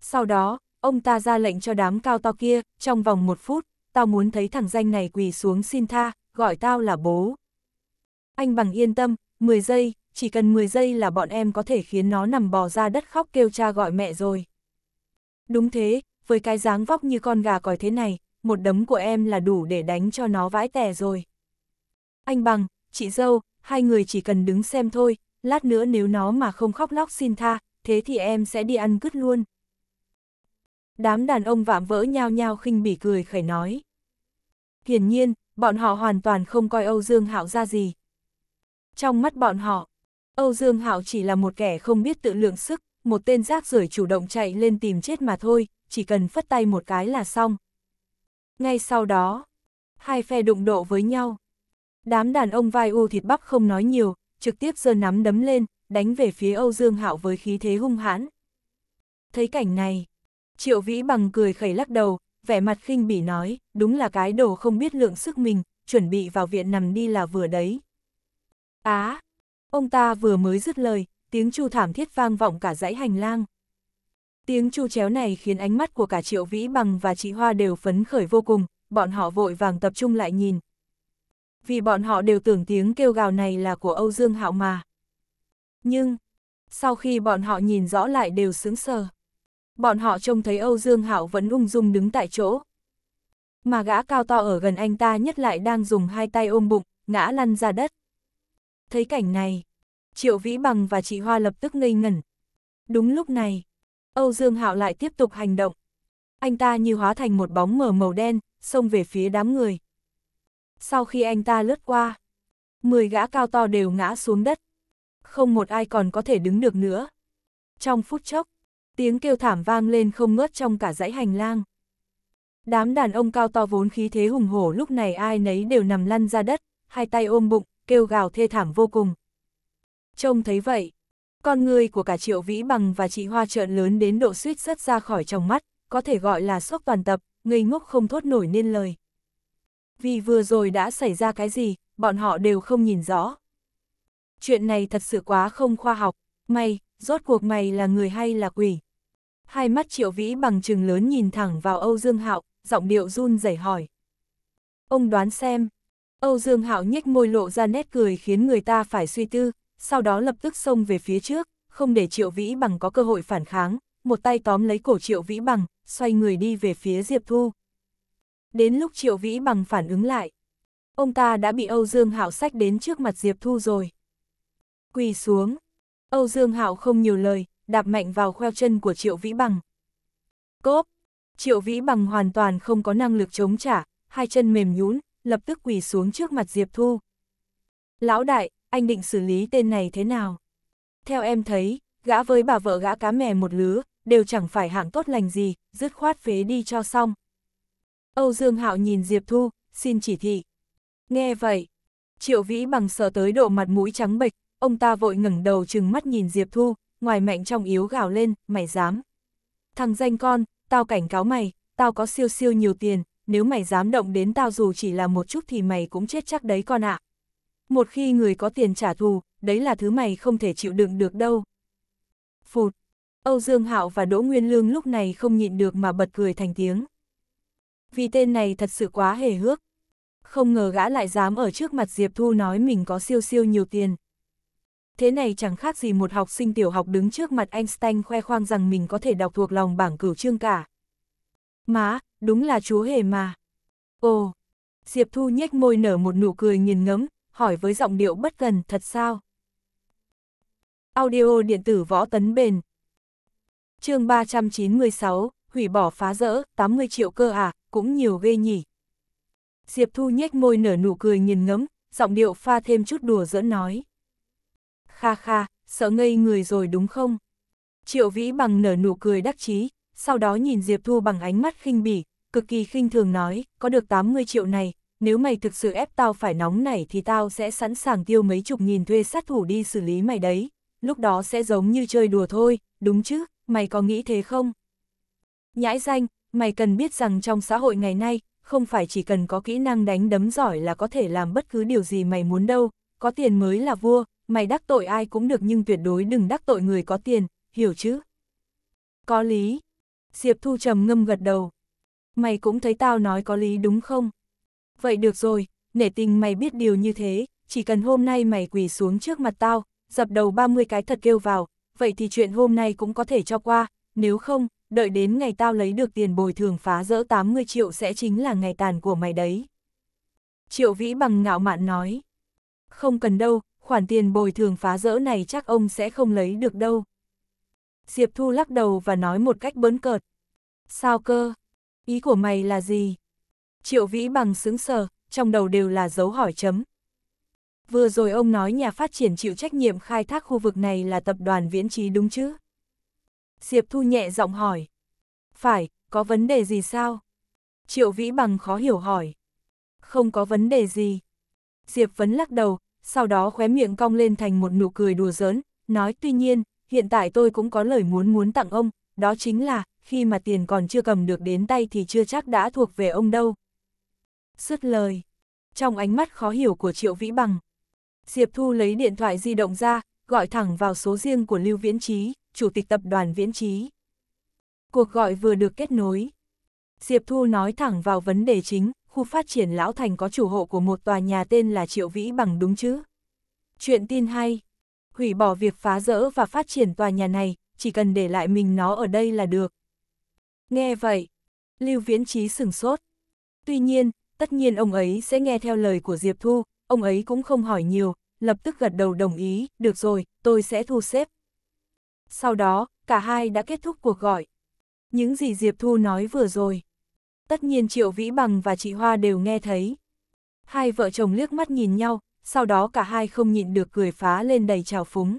Sau đó, ông ta ra lệnh cho đám cao to kia, trong vòng một phút, tao muốn thấy thằng danh này quỳ xuống xin tha, gọi tao là bố. Anh bằng yên tâm, 10 giây, chỉ cần 10 giây là bọn em có thể khiến nó nằm bò ra đất khóc kêu cha gọi mẹ rồi. Đúng thế, với cái dáng vóc như con gà còi thế này, một đấm của em là đủ để đánh cho nó vãi tè rồi. Anh bằng, chị dâu, hai người chỉ cần đứng xem thôi, lát nữa nếu nó mà không khóc lóc xin tha, thế thì em sẽ đi ăn cứt luôn. Đám đàn ông vạm vỡ nhao nhao khinh bỉ cười khẩy nói. Hiển nhiên, bọn họ hoàn toàn không coi Âu Dương Hạo ra gì. Trong mắt bọn họ, Âu Dương Hạo chỉ là một kẻ không biết tự lượng sức, một tên rác rưởi chủ động chạy lên tìm chết mà thôi, chỉ cần phất tay một cái là xong. Ngay sau đó, hai phe đụng độ với nhau. Đám đàn ông vai u thịt bắp không nói nhiều, trực tiếp giơ nắm đấm lên, đánh về phía Âu Dương Hạo với khí thế hung hãn. Thấy cảnh này, Triệu Vĩ bằng cười khẩy lắc đầu, vẻ mặt khinh bỉ nói, đúng là cái đồ không biết lượng sức mình, chuẩn bị vào viện nằm đi là vừa đấy. Á, à, Ông ta vừa mới dứt lời, tiếng chu thảm thiết vang vọng cả dãy hành lang. Tiếng chu chéo này khiến ánh mắt của cả Triệu Vĩ Bằng và chị Hoa đều phấn khởi vô cùng, bọn họ vội vàng tập trung lại nhìn. Vì bọn họ đều tưởng tiếng kêu gào này là của Âu Dương Hạo mà. Nhưng, sau khi bọn họ nhìn rõ lại đều sướng sờ. Bọn họ trông thấy Âu Dương Hạo vẫn ung dung đứng tại chỗ. Mà gã cao to ở gần anh ta nhất lại đang dùng hai tay ôm bụng, ngã lăn ra đất thấy cảnh này. Triệu Vĩ Bằng và chị Hoa lập tức ngây ngẩn. Đúng lúc này, Âu Dương Hạo lại tiếp tục hành động. Anh ta như hóa thành một bóng mờ màu đen, xông về phía đám người. Sau khi anh ta lướt qua, 10 gã cao to đều ngã xuống đất. Không một ai còn có thể đứng được nữa. Trong phút chốc, tiếng kêu thảm vang lên không ngớt trong cả dãy hành lang. Đám đàn ông cao to vốn khí thế hùng hổ lúc này ai nấy đều nằm lăn ra đất, hai tay ôm bụng, kêu gào thê thảm vô cùng. Trông thấy vậy, con người của cả Triệu Vĩ Bằng và chị Hoa trợn lớn đến độ suýt rớt ra khỏi trong mắt, có thể gọi là sốc toàn tập, ngây ngốc không thốt nổi nên lời. Vì vừa rồi đã xảy ra cái gì, bọn họ đều không nhìn rõ. Chuyện này thật sự quá không khoa học, mày, rốt cuộc mày là người hay là quỷ? Hai mắt Triệu Vĩ Bằng trừng lớn nhìn thẳng vào Âu Dương Hạo, giọng điệu run rẩy hỏi. Ông đoán xem, Âu Dương Hạo nhếch môi lộ ra nét cười khiến người ta phải suy tư, sau đó lập tức xông về phía trước, không để Triệu Vĩ Bằng có cơ hội phản kháng, một tay tóm lấy cổ Triệu Vĩ Bằng, xoay người đi về phía Diệp Thu. Đến lúc Triệu Vĩ Bằng phản ứng lại, ông ta đã bị Âu Dương Hạo sách đến trước mặt Diệp Thu rồi. Quỳ xuống, Âu Dương Hạo không nhiều lời, đạp mạnh vào khoeo chân của Triệu Vĩ Bằng. Cốp, Triệu Vĩ Bằng hoàn toàn không có năng lực chống trả, hai chân mềm nhún, lập tức quỳ xuống trước mặt Diệp Thu. Lão đại, anh định xử lý tên này thế nào? Theo em thấy, gã với bà vợ gã cá mè một lứa, đều chẳng phải hạng tốt lành gì, dứt khoát phế đi cho xong. Âu Dương Hạo nhìn Diệp Thu, xin chỉ thị. Nghe vậy, Triệu Vĩ bằng sờ tới độ mặt mũi trắng bệch, ông ta vội ngẩng đầu chừng mắt nhìn Diệp Thu, ngoài mạnh trong yếu gào lên, mày dám. Thằng danh con, tao cảnh cáo mày, tao có siêu siêu nhiều tiền, nếu mày dám động đến tao dù chỉ là một chút thì mày cũng chết chắc đấy con ạ. À. Một khi người có tiền trả thù, đấy là thứ mày không thể chịu đựng được đâu. Phụt, Âu Dương Hạo và Đỗ Nguyên Lương lúc này không nhịn được mà bật cười thành tiếng. Vì tên này thật sự quá hề hước. Không ngờ gã lại dám ở trước mặt Diệp Thu nói mình có siêu siêu nhiều tiền. Thế này chẳng khác gì một học sinh tiểu học đứng trước mặt Einstein khoe khoang rằng mình có thể đọc thuộc lòng bảng cửu chương cả. Má, đúng là chúa hề mà. Ồ, Diệp Thu nhếch môi nở một nụ cười nghiền ngấm, hỏi với giọng điệu bất cần thật sao? Audio điện tử võ tấn bền. chương 396, hủy bỏ phá rỡ, 80 triệu cơ à, cũng nhiều ghê nhỉ. Diệp Thu nhếch môi nở nụ cười nghiền ngấm, giọng điệu pha thêm chút đùa dỡ nói. Kha kha, sợ ngây người rồi đúng không? Triệu Vĩ bằng nở nụ cười đắc chí, sau đó nhìn Diệp Thu bằng ánh mắt khinh bỉ, cực kỳ khinh thường nói, có được 80 triệu này, nếu mày thực sự ép tao phải nóng nảy thì tao sẽ sẵn sàng tiêu mấy chục nghìn thuê sát thủ đi xử lý mày đấy, lúc đó sẽ giống như chơi đùa thôi, đúng chứ, mày có nghĩ thế không? Nhãi danh, mày cần biết rằng trong xã hội ngày nay, không phải chỉ cần có kỹ năng đánh đấm giỏi là có thể làm bất cứ điều gì mày muốn đâu, có tiền mới là vua, mày đắc tội ai cũng được nhưng tuyệt đối đừng đắc tội người có tiền, hiểu chứ? Có lý. Diệp Thu trầm ngâm gật đầu mày cũng thấy tao nói có lý đúng không? Vậy được rồi, nể tình mày biết điều như thế, chỉ cần hôm nay mày quỳ xuống trước mặt tao, dập đầu 30 cái thật kêu vào, vậy thì chuyện hôm nay cũng có thể cho qua, nếu không, đợi đến ngày tao lấy được tiền bồi thường phá rỡ 80 triệu sẽ chính là ngày tàn của mày đấy. Triệu Vĩ bằng ngạo mạn nói, không cần đâu, khoản tiền bồi thường phá rỡ này chắc ông sẽ không lấy được đâu. Diệp Thu lắc đầu và nói một cách bớn cợt. Sao cơ? ý của mày là gì? Triệu Vĩ bằng xứng sờ, trong đầu đều là dấu hỏi chấm. Vừa rồi ông nói nhà phát triển chịu trách nhiệm khai thác khu vực này là tập đoàn viễn trí đúng chứ? Diệp Thu nhẹ giọng hỏi. Phải, có vấn đề gì sao? Triệu Vĩ bằng khó hiểu hỏi. Không có vấn đề gì. Diệp Vấn lắc đầu, sau đó khóe miệng cong lên thành một nụ cười đùa giỡn, nói tuy nhiên, hiện tại tôi cũng có lời muốn muốn tặng ông, đó chính là, khi mà tiền còn chưa cầm được đến tay thì chưa chắc đã thuộc về ông đâu. Sứt lời, trong ánh mắt khó hiểu của Triệu Vĩ Bằng, Diệp Thu lấy điện thoại di động ra, gọi thẳng vào số riêng của Lưu Viễn Trí, chủ tịch tập đoàn Viễn Trí. Cuộc gọi vừa được kết nối. Diệp Thu nói thẳng vào vấn đề chính, khu phát triển Lão Thành có chủ hộ của một tòa nhà tên là Triệu Vĩ Bằng đúng chứ? Chuyện tin hay, hủy bỏ việc phá rỡ và phát triển tòa nhà này, chỉ cần để lại mình nó ở đây là được. Nghe vậy, Lưu Viễn Trí sừng sốt. Tuy nhiên, tất nhiên ông ấy sẽ nghe theo lời của Diệp Thu, ông ấy cũng không hỏi nhiều, lập tức gật đầu đồng ý, được rồi, tôi sẽ thu xếp. Sau đó, cả hai đã kết thúc cuộc gọi. Những gì Diệp Thu nói vừa rồi. Tất nhiên Triệu Vĩ Bằng và chị Hoa đều nghe thấy. Hai vợ chồng liếc mắt nhìn nhau, sau đó cả hai không nhịn được cười phá lên đầy trào phúng.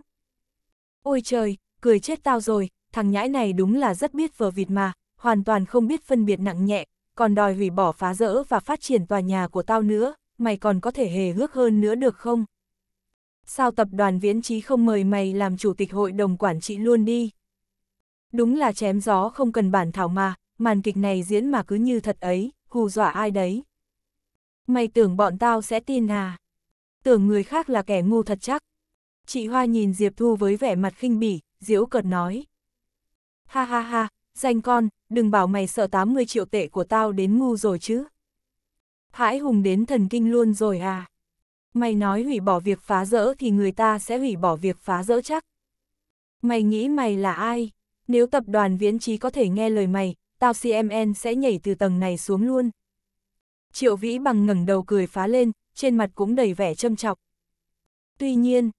Ôi trời, cười chết tao rồi, thằng nhãi này đúng là rất biết vờ vịt mà, hoàn toàn không biết phân biệt nặng nhẹ, còn đòi hủy bỏ phá rỡ và phát triển tòa nhà của tao nữa, mày còn có thể hề hước hơn nữa được không? Sao tập đoàn viễn trí không mời mày làm chủ tịch hội đồng quản trị luôn đi? Đúng là chém gió không cần bản thảo mà, màn kịch này diễn mà cứ như thật ấy, hù dọa ai đấy? Mày tưởng bọn tao sẽ tin à? Tưởng người khác là kẻ ngu thật chắc. Chị Hoa nhìn Diệp Thu với vẻ mặt khinh bỉ, diễu cợt nói. Ha ha ha, danh con, đừng bảo mày sợ 80 triệu tệ của tao đến ngu rồi chứ. Hãi hùng đến thần kinh luôn rồi à. Mày nói hủy bỏ việc phá rỡ thì người ta sẽ hủy bỏ việc phá rỡ chắc. Mày nghĩ mày là ai? Nếu tập đoàn viễn trí có thể nghe lời mày, tao CMN sẽ nhảy từ tầng này xuống luôn. Triệu Vĩ bằng ngẩng đầu cười phá lên, trên mặt cũng đầy vẻ châm chọc. Tuy nhiên,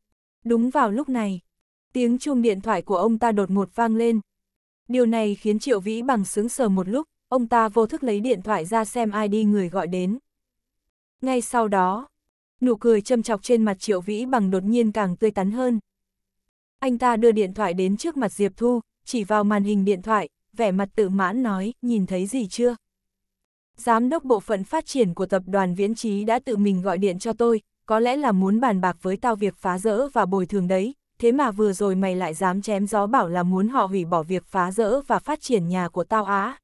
đúng vào lúc này, tiếng chuông điện thoại của ông ta đột ngột vang lên, Điều này khiến Triệu Vĩ bằng sướng sờ một lúc, ông ta vô thức lấy điện thoại ra xem ai đi người gọi đến. Ngay sau đó, nụ cười châm chọc trên mặt Triệu Vĩ bằng đột nhiên càng tươi tắn hơn. Anh ta đưa điện thoại đến trước mặt Diệp Thu, chỉ vào màn hình điện thoại, vẻ mặt tự mãn nói, nhìn thấy gì chưa? Giám đốc bộ phận phát triển của tập đoàn Viễn Trí đã tự mình gọi điện cho tôi, có lẽ là muốn bàn bạc với tao việc phá rỡ và bồi thường đấy, thế mà vừa rồi mày lại dám chém gió bảo là muốn họ hủy bỏ việc phá rỡ và phát triển nhà của tao á.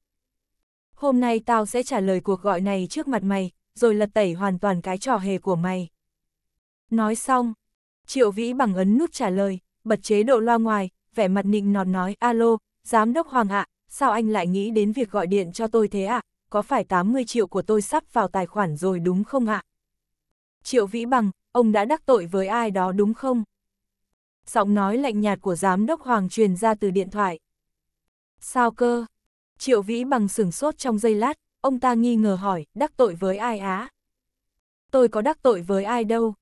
Hôm nay tao sẽ trả lời cuộc gọi này trước mặt mày, rồi lật tẩy hoàn toàn cái trò hề của mày. Nói xong, Triệu Vĩ bằng ấn nút trả lời, bật chế độ loa ngoài, vẻ mặt nịnh nọt nói alo, giám đốc Hoàng ạ, sao anh lại nghĩ đến việc gọi điện cho tôi thế ạ, à? có phải 80 triệu của tôi sắp vào tài khoản rồi đúng không ạ? À? Triệu Vĩ bằng, ông đã đắc tội với ai đó đúng không? giọng nói lạnh nhạt của giám đốc Hoàng truyền ra từ điện thoại. Sao cơ? Triệu Vĩ bằng sửng sốt trong giây lát, ông ta nghi ngờ hỏi, đắc tội với ai á? Tôi có đắc tội với ai đâu?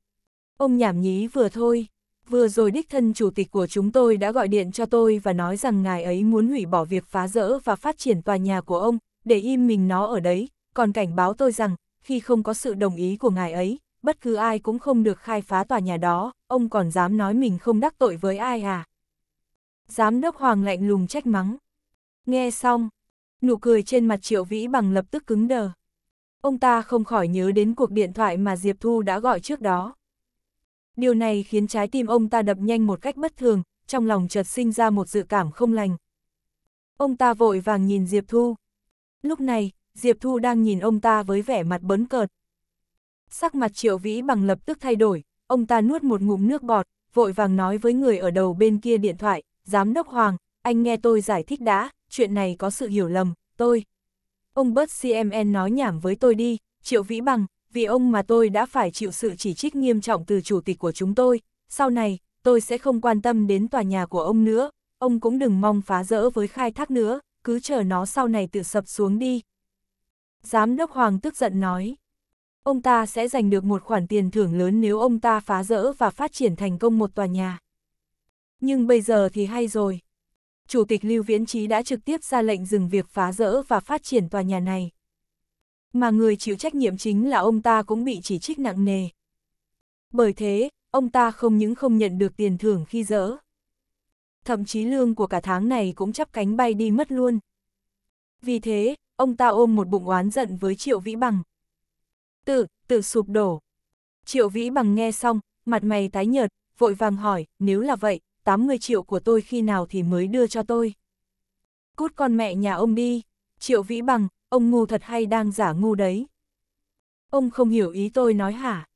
Ông nhảm nhí vừa thôi, vừa rồi đích thân chủ tịch của chúng tôi đã gọi điện cho tôi và nói rằng ngài ấy muốn hủy bỏ việc phá rỡ và phát triển tòa nhà của ông, để im mình nó ở đấy, còn cảnh báo tôi rằng, khi không có sự đồng ý của ngài ấy, bất cứ ai cũng không được khai phá tòa nhà đó, ông còn dám nói mình không đắc tội với ai à? Giám đốc Hoàng lạnh lùng trách mắng. Nghe xong, nụ cười trên mặt Triệu Vĩ bằng lập tức cứng đờ. Ông ta không khỏi nhớ đến cuộc điện thoại mà Diệp Thu đã gọi trước đó. Điều này khiến trái tim ông ta đập nhanh một cách bất thường, trong lòng chợt sinh ra một dự cảm không lành. Ông ta vội vàng nhìn Diệp Thu. Lúc này, Diệp Thu đang nhìn ông ta với vẻ mặt bấn cợt, Sắc mặt triệu vĩ bằng lập tức thay đổi, ông ta nuốt một ngụm nước bọt, vội vàng nói với người ở đầu bên kia điện thoại, giám đốc Hoàng, anh nghe tôi giải thích đã, chuyện này có sự hiểu lầm, tôi. Ông bớt CMN nói nhảm với tôi đi, triệu vĩ bằng, vì ông mà tôi đã phải chịu sự chỉ trích nghiêm trọng từ chủ tịch của chúng tôi, sau này, tôi sẽ không quan tâm đến tòa nhà của ông nữa, ông cũng đừng mong phá rỡ với khai thác nữa, cứ chờ nó sau này tự sập xuống đi. Giám đốc Hoàng tức giận nói ông ta sẽ giành được một khoản tiền thưởng lớn nếu ông ta phá rỡ và phát triển thành công một tòa nhà. Nhưng bây giờ thì hay rồi. Chủ tịch Lưu Viễn Trí đã trực tiếp ra lệnh dừng việc phá rỡ và phát triển tòa nhà này. Mà người chịu trách nhiệm chính là ông ta cũng bị chỉ trích nặng nề. Bởi thế, ông ta không những không nhận được tiền thưởng khi rỡ. Thậm chí lương của cả tháng này cũng chắp cánh bay đi mất luôn. Vì thế, ông ta ôm một bụng oán giận với Triệu Vĩ Bằng, Tự, tự sụp đổ. Triệu Vĩ bằng nghe xong, mặt mày tái nhợt, vội vàng hỏi, nếu là vậy, 80 triệu của tôi khi nào thì mới đưa cho tôi. Cút con mẹ nhà ông đi, Triệu Vĩ bằng, ông ngu thật hay đang giả ngu đấy. Ông không hiểu ý tôi nói hả?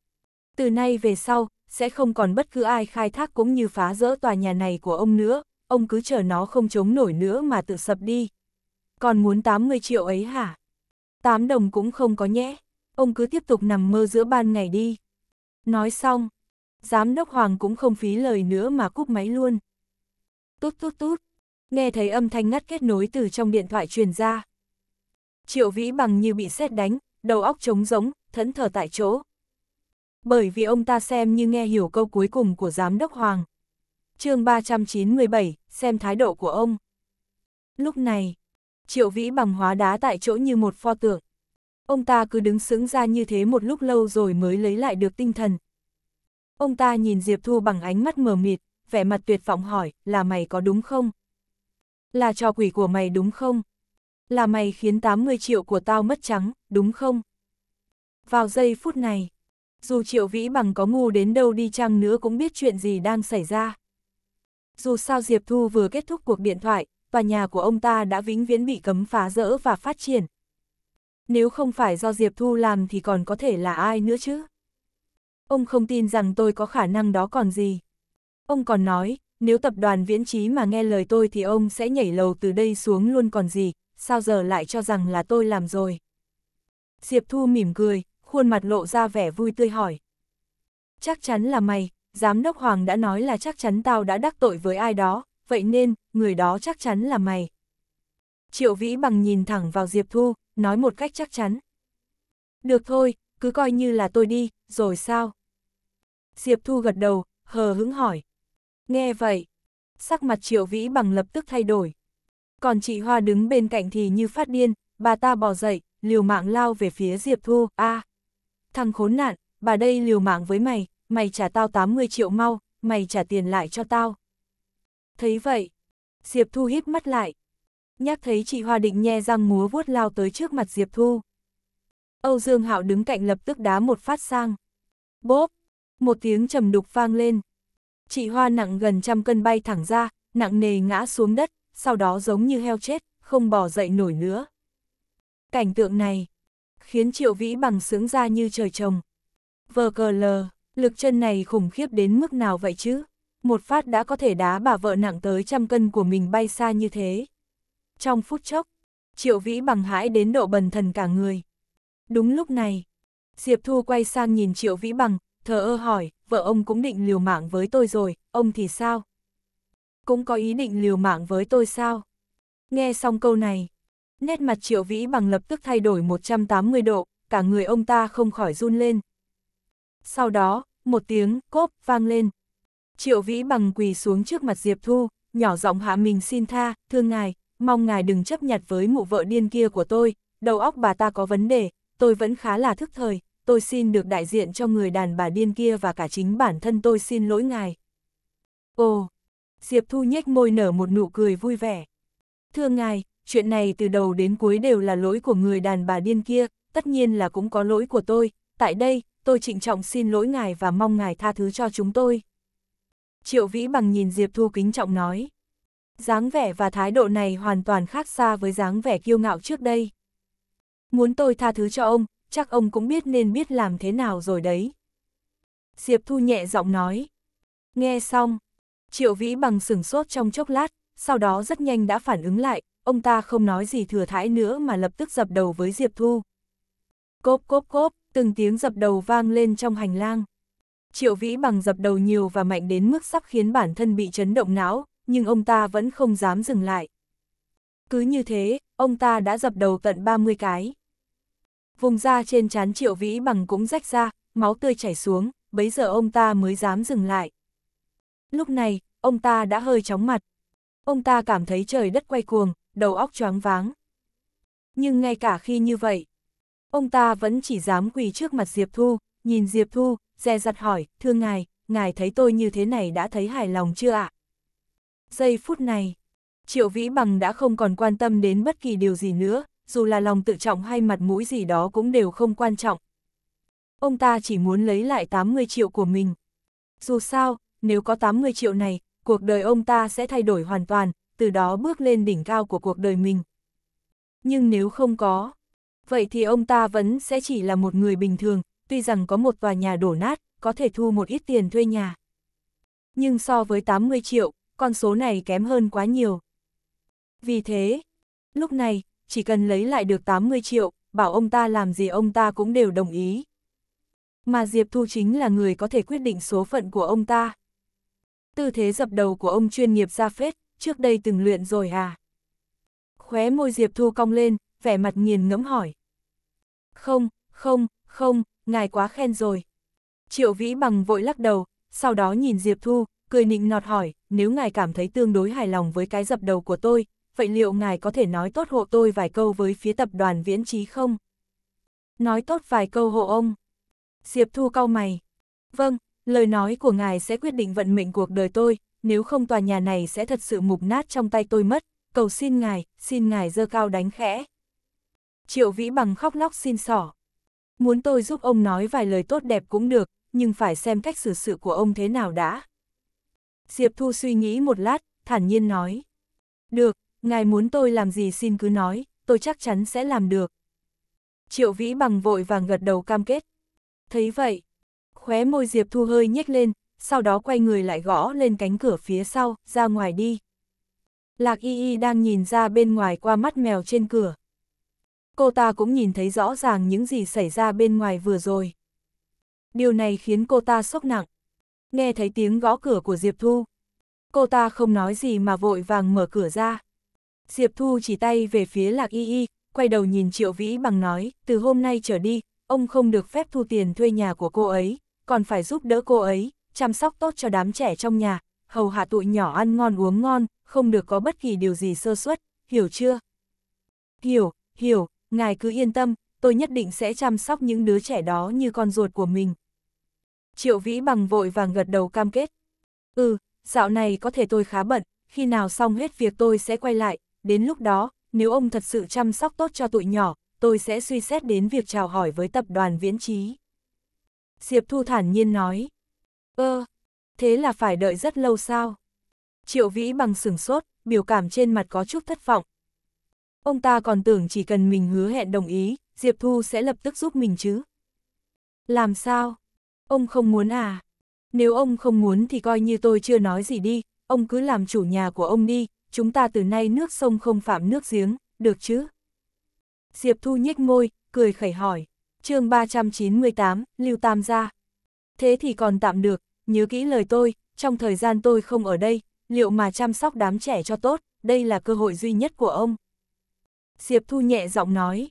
Từ nay về sau, sẽ không còn bất cứ ai khai thác cũng như phá rỡ tòa nhà này của ông nữa, ông cứ chờ nó không chống nổi nữa mà tự sập đi. Còn muốn 80 triệu ấy hả? 8 đồng cũng không có nhé ông cứ tiếp tục nằm mơ giữa ban ngày đi. Nói xong, giám đốc Hoàng cũng không phí lời nữa mà cúp máy luôn. Tút tút tút. nghe thấy âm thanh ngắt kết nối từ trong điện thoại truyền ra. Triệu Vĩ bằng như bị sét đánh, đầu óc trống rỗng, thẫn thờ tại chỗ. Bởi vì ông ta xem như nghe hiểu câu cuối cùng của giám đốc Hoàng. chương 397, xem thái độ của ông. Lúc này, Triệu Vĩ bằng hóa đá tại chỗ như một pho tượng. Ông ta cứ đứng sững ra như thế một lúc lâu rồi mới lấy lại được tinh thần. Ông ta nhìn Diệp Thu bằng ánh mắt mờ mịt, vẻ mặt tuyệt vọng hỏi, là mày có đúng không? Là trò quỷ của mày đúng không? Là mày khiến 80 triệu của tao mất trắng, đúng không? Vào giây phút này, dù triệu vĩ bằng có ngu đến đâu đi chăng nữa cũng biết chuyện gì đang xảy ra. Dù sao Diệp Thu vừa kết thúc cuộc điện thoại, tòa nhà của ông ta đã vĩnh viễn bị cấm phá rỡ và phát triển, nếu không phải do Diệp Thu làm thì còn có thể là ai nữa chứ? Ông không tin rằng tôi có khả năng đó còn gì. Ông còn nói, nếu tập đoàn viễn trí mà nghe lời tôi thì ông sẽ nhảy lầu từ đây xuống luôn còn gì, sao giờ lại cho rằng là tôi làm rồi. Diệp Thu mỉm cười, khuôn mặt lộ ra vẻ vui tươi hỏi. Chắc chắn là mày, giám đốc Hoàng đã nói là chắc chắn tao đã đắc tội với ai đó, vậy nên, người đó chắc chắn là mày. Triệu Vĩ bằng nhìn thẳng vào Diệp Thu, nói một cách chắc chắn. Được thôi, cứ coi như là tôi đi, rồi sao? Diệp Thu gật đầu, hờ hững hỏi. Nghe vậy, sắc mặt triệu vĩ bằng lập tức thay đổi. Còn chị Hoa đứng bên cạnh thì như phát điên, bà ta bỏ dậy, liều mạng lao về phía Diệp Thu, a à, Thằng khốn nạn, bà đây liều mạng với mày, mày trả tao 80 triệu mau, mày trả tiền lại cho tao. Thấy vậy, Diệp Thu hít mắt lại, nhắc thấy chị Hoa định nhe răng múa vuốt lao tới trước mặt Diệp Thu. Âu Dương Hạo đứng cạnh lập tức đá một phát sang. Bốp! Một tiếng trầm đục vang lên. Chị Hoa nặng gần trăm cân bay thẳng ra, nặng nề ngã xuống đất, sau đó giống như heo chết, không bỏ dậy nổi nữa. Cảnh tượng này khiến Triệu Vĩ bằng sướng ra như trời trồng. Vờ cờ lờ, lực chân này khủng khiếp đến mức nào vậy chứ? Một phát đã có thể đá bà vợ nặng tới trăm cân của mình bay xa như thế. Trong phút chốc, Triệu Vĩ bằng hãi đến độ bần thần cả người. Đúng lúc này, Diệp Thu quay sang nhìn Triệu Vĩ bằng, thờ ơ hỏi, vợ ông cũng định liều mạng với tôi rồi, ông thì sao? Cũng có ý định liều mạng với tôi sao? Nghe xong câu này, nét mặt Triệu Vĩ bằng lập tức thay đổi 180 độ, cả người ông ta không khỏi run lên. Sau đó, một tiếng cốp vang lên. Triệu Vĩ bằng quỳ xuống trước mặt Diệp Thu, nhỏ giọng hạ mình xin tha, thương ngài, mong ngài đừng chấp nhặt với mụ vợ điên kia của tôi, đầu óc bà ta có vấn đề, tôi vẫn khá là thức thời, tôi xin được đại diện cho người đàn bà điên kia và cả chính bản thân tôi xin lỗi ngài. Ồ, Diệp Thu nhếch môi nở một nụ cười vui vẻ. Thưa ngài, chuyện này từ đầu đến cuối đều là lỗi của người đàn bà điên kia, tất nhiên là cũng có lỗi của tôi, tại đây, tôi trịnh trọng xin lỗi ngài và mong ngài tha thứ cho chúng tôi. Triệu Vĩ bằng nhìn Diệp Thu kính trọng nói dáng vẻ và thái độ này hoàn toàn khác xa với dáng vẻ kiêu ngạo trước đây. Muốn tôi tha thứ cho ông, chắc ông cũng biết nên biết làm thế nào rồi đấy. Diệp Thu nhẹ giọng nói. Nghe xong, Triệu Vĩ bằng sửng sốt trong chốc lát, sau đó rất nhanh đã phản ứng lại, ông ta không nói gì thừa thãi nữa mà lập tức dập đầu với Diệp Thu. Cốp cốp cốp, từng tiếng dập đầu vang lên trong hành lang. Triệu Vĩ bằng dập đầu nhiều và mạnh đến mức sắp khiến bản thân bị chấn động não, nhưng ông ta vẫn không dám dừng lại. Cứ như thế, ông ta đã dập đầu tận 30 cái. Vùng da trên trán triệu vĩ bằng cũng rách ra, máu tươi chảy xuống, bấy giờ ông ta mới dám dừng lại. Lúc này, ông ta đã hơi chóng mặt. Ông ta cảm thấy trời đất quay cuồng, đầu óc choáng váng. Nhưng ngay cả khi như vậy, ông ta vẫn chỉ dám quỳ trước mặt Diệp Thu, nhìn Diệp Thu, dè dặt hỏi, thưa ngài, ngài thấy tôi như thế này đã thấy hài lòng chưa ạ? À? Giây phút này, Triệu Vĩ Bằng đã không còn quan tâm đến bất kỳ điều gì nữa, dù là lòng tự trọng hay mặt mũi gì đó cũng đều không quan trọng. Ông ta chỉ muốn lấy lại 80 triệu của mình. Dù sao, nếu có 80 triệu này, cuộc đời ông ta sẽ thay đổi hoàn toàn, từ đó bước lên đỉnh cao của cuộc đời mình. Nhưng nếu không có, vậy thì ông ta vẫn sẽ chỉ là một người bình thường, tuy rằng có một tòa nhà đổ nát, có thể thu một ít tiền thuê nhà. Nhưng so với 80 triệu, con số này kém hơn quá nhiều. Vì thế, lúc này, chỉ cần lấy lại được 80 triệu, bảo ông ta làm gì ông ta cũng đều đồng ý. Mà Diệp Thu chính là người có thể quyết định số phận của ông ta. Tư thế dập đầu của ông chuyên nghiệp ra phết, trước đây từng luyện rồi à? Khóe môi Diệp Thu cong lên, vẻ mặt nghiền ngẫm hỏi. Không, không, không, ngài quá khen rồi. Triệu Vĩ bằng vội lắc đầu, sau đó nhìn Diệp Thu, cười nịnh nọt hỏi, nếu ngài cảm thấy tương đối hài lòng với cái dập đầu của tôi, vậy liệu ngài có thể nói tốt hộ tôi vài câu với phía tập đoàn viễn trí không? Nói tốt vài câu hộ ông. Diệp Thu cau mày. Vâng, lời nói của ngài sẽ quyết định vận mệnh cuộc đời tôi, nếu không tòa nhà này sẽ thật sự mục nát trong tay tôi mất, cầu xin ngài, xin ngài dơ cao đánh khẽ. Triệu Vĩ bằng khóc lóc xin sỏ. Muốn tôi giúp ông nói vài lời tốt đẹp cũng được, nhưng phải xem cách xử sự của ông thế nào đã. Diệp Thu suy nghĩ một lát, thản nhiên nói. Được, ngài muốn tôi làm gì xin cứ nói, tôi chắc chắn sẽ làm được. Triệu Vĩ bằng vội vàng gật đầu cam kết. Thấy vậy, khóe môi Diệp Thu hơi nhếch lên, sau đó quay người lại gõ lên cánh cửa phía sau, ra ngoài đi. Lạc Y Y đang nhìn ra bên ngoài qua mắt mèo trên cửa. Cô ta cũng nhìn thấy rõ ràng những gì xảy ra bên ngoài vừa rồi. Điều này khiến cô ta sốc nặng nghe thấy tiếng gõ cửa của Diệp Thu. Cô ta không nói gì mà vội vàng mở cửa ra. Diệp Thu chỉ tay về phía Lạc Y Y, quay đầu nhìn Triệu Vĩ bằng nói, từ hôm nay trở đi, ông không được phép thu tiền thuê nhà của cô ấy, còn phải giúp đỡ cô ấy, chăm sóc tốt cho đám trẻ trong nhà, hầu hạ tụi nhỏ ăn ngon uống ngon, không được có bất kỳ điều gì sơ suất, hiểu chưa? Hiểu, hiểu, ngài cứ yên tâm, tôi nhất định sẽ chăm sóc những đứa trẻ đó như con ruột của mình, Triệu Vĩ bằng vội và gật đầu cam kết. Ừ, dạo này có thể tôi khá bận, khi nào xong hết việc tôi sẽ quay lại, đến lúc đó, nếu ông thật sự chăm sóc tốt cho tụi nhỏ, tôi sẽ suy xét đến việc chào hỏi với tập đoàn viễn trí. Diệp Thu thản nhiên nói. Ơ, ờ, thế là phải đợi rất lâu sao? Triệu Vĩ bằng sửng sốt, biểu cảm trên mặt có chút thất vọng. Ông ta còn tưởng chỉ cần mình hứa hẹn đồng ý, Diệp Thu sẽ lập tức giúp mình chứ. Làm sao? Ông không muốn à? Nếu ông không muốn thì coi như tôi chưa nói gì đi, ông cứ làm chủ nhà của ông đi, chúng ta từ nay nước sông không phạm nước giếng, được chứ? Diệp Thu nhếch môi, cười khẩy hỏi. chương 398, Lưu Tam gia. Thế thì còn tạm được, nhớ kỹ lời tôi, trong thời gian tôi không ở đây, liệu mà chăm sóc đám trẻ cho tốt, đây là cơ hội duy nhất của ông. Diệp Thu nhẹ giọng nói.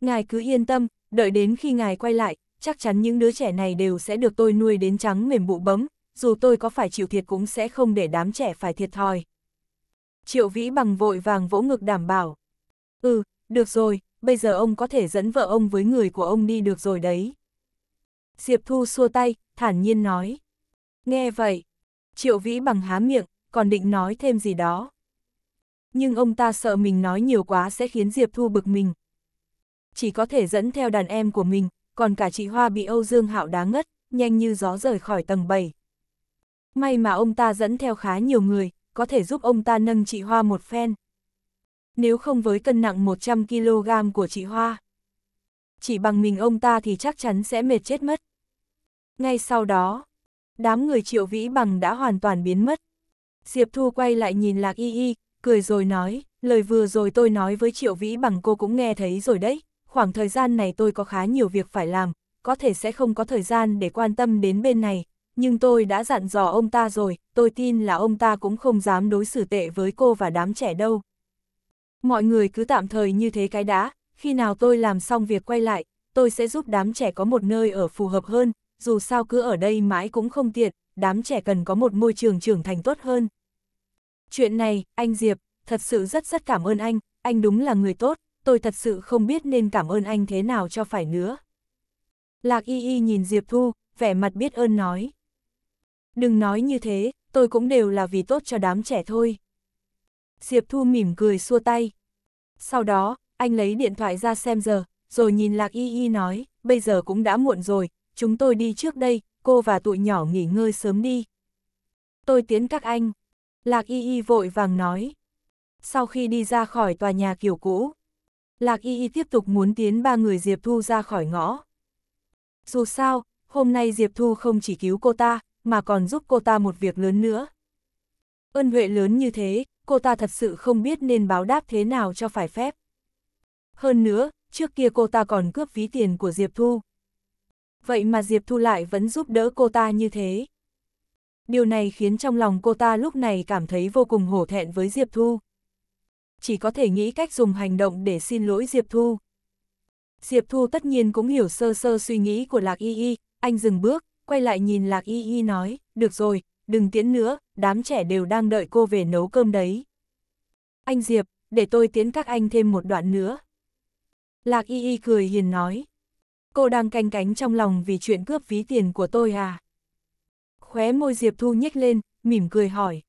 Ngài cứ yên tâm, đợi đến khi ngài quay lại, chắc chắn những đứa trẻ này đều sẽ được tôi nuôi đến trắng mềm bụ bấm, dù tôi có phải chịu thiệt cũng sẽ không để đám trẻ phải thiệt thòi. Triệu Vĩ bằng vội vàng vỗ ngực đảm bảo. Ừ, được rồi, bây giờ ông có thể dẫn vợ ông với người của ông đi được rồi đấy. Diệp Thu xua tay, thản nhiên nói. Nghe vậy, Triệu Vĩ bằng há miệng, còn định nói thêm gì đó. Nhưng ông ta sợ mình nói nhiều quá sẽ khiến Diệp Thu bực mình. Chỉ có thể dẫn theo đàn em của mình, còn cả chị Hoa bị Âu Dương Hạo đá ngất, nhanh như gió rời khỏi tầng 7. May mà ông ta dẫn theo khá nhiều người, có thể giúp ông ta nâng chị Hoa một phen. Nếu không với cân nặng 100kg của chị Hoa, chỉ bằng mình ông ta thì chắc chắn sẽ mệt chết mất. Ngay sau đó, đám người triệu vĩ bằng đã hoàn toàn biến mất. Diệp Thu quay lại nhìn Lạc Y Y, cười rồi nói, lời vừa rồi tôi nói với triệu vĩ bằng cô cũng nghe thấy rồi đấy khoảng thời gian này tôi có khá nhiều việc phải làm, có thể sẽ không có thời gian để quan tâm đến bên này, nhưng tôi đã dặn dò ông ta rồi, tôi tin là ông ta cũng không dám đối xử tệ với cô và đám trẻ đâu. Mọi người cứ tạm thời như thế cái đã, khi nào tôi làm xong việc quay lại, tôi sẽ giúp đám trẻ có một nơi ở phù hợp hơn, dù sao cứ ở đây mãi cũng không tiện, đám trẻ cần có một môi trường trưởng thành tốt hơn. Chuyện này, anh Diệp, thật sự rất rất cảm ơn anh, anh đúng là người tốt, tôi thật sự không biết nên cảm ơn anh thế nào cho phải nữa. Lạc y y nhìn Diệp Thu, vẻ mặt biết ơn nói. Đừng nói như thế, tôi cũng đều là vì tốt cho đám trẻ thôi. Diệp Thu mỉm cười xua tay. Sau đó, anh lấy điện thoại ra xem giờ, rồi nhìn Lạc Y Y nói, bây giờ cũng đã muộn rồi, chúng tôi đi trước đây, cô và tụi nhỏ nghỉ ngơi sớm đi. Tôi tiến các anh. Lạc Y Y vội vàng nói. Sau khi đi ra khỏi tòa nhà kiểu cũ, Lạc Y Y tiếp tục muốn tiến ba người Diệp Thu ra khỏi ngõ. Dù sao, hôm nay Diệp Thu không chỉ cứu cô ta, mà còn giúp cô ta một việc lớn nữa. Ơn huệ lớn như thế, cô ta thật sự không biết nên báo đáp thế nào cho phải phép. Hơn nữa, trước kia cô ta còn cướp ví tiền của Diệp Thu. Vậy mà Diệp Thu lại vẫn giúp đỡ cô ta như thế. Điều này khiến trong lòng cô ta lúc này cảm thấy vô cùng hổ thẹn với Diệp Thu chỉ có thể nghĩ cách dùng hành động để xin lỗi Diệp Thu. Diệp Thu tất nhiên cũng hiểu sơ sơ suy nghĩ của Lạc Y Y, anh dừng bước, quay lại nhìn Lạc Y Y nói, được rồi, đừng tiến nữa, đám trẻ đều đang đợi cô về nấu cơm đấy. Anh Diệp, để tôi tiến các anh thêm một đoạn nữa. Lạc Y Y cười hiền nói, cô đang canh cánh trong lòng vì chuyện cướp ví tiền của tôi à? Khóe môi Diệp Thu nhếch lên, mỉm cười hỏi,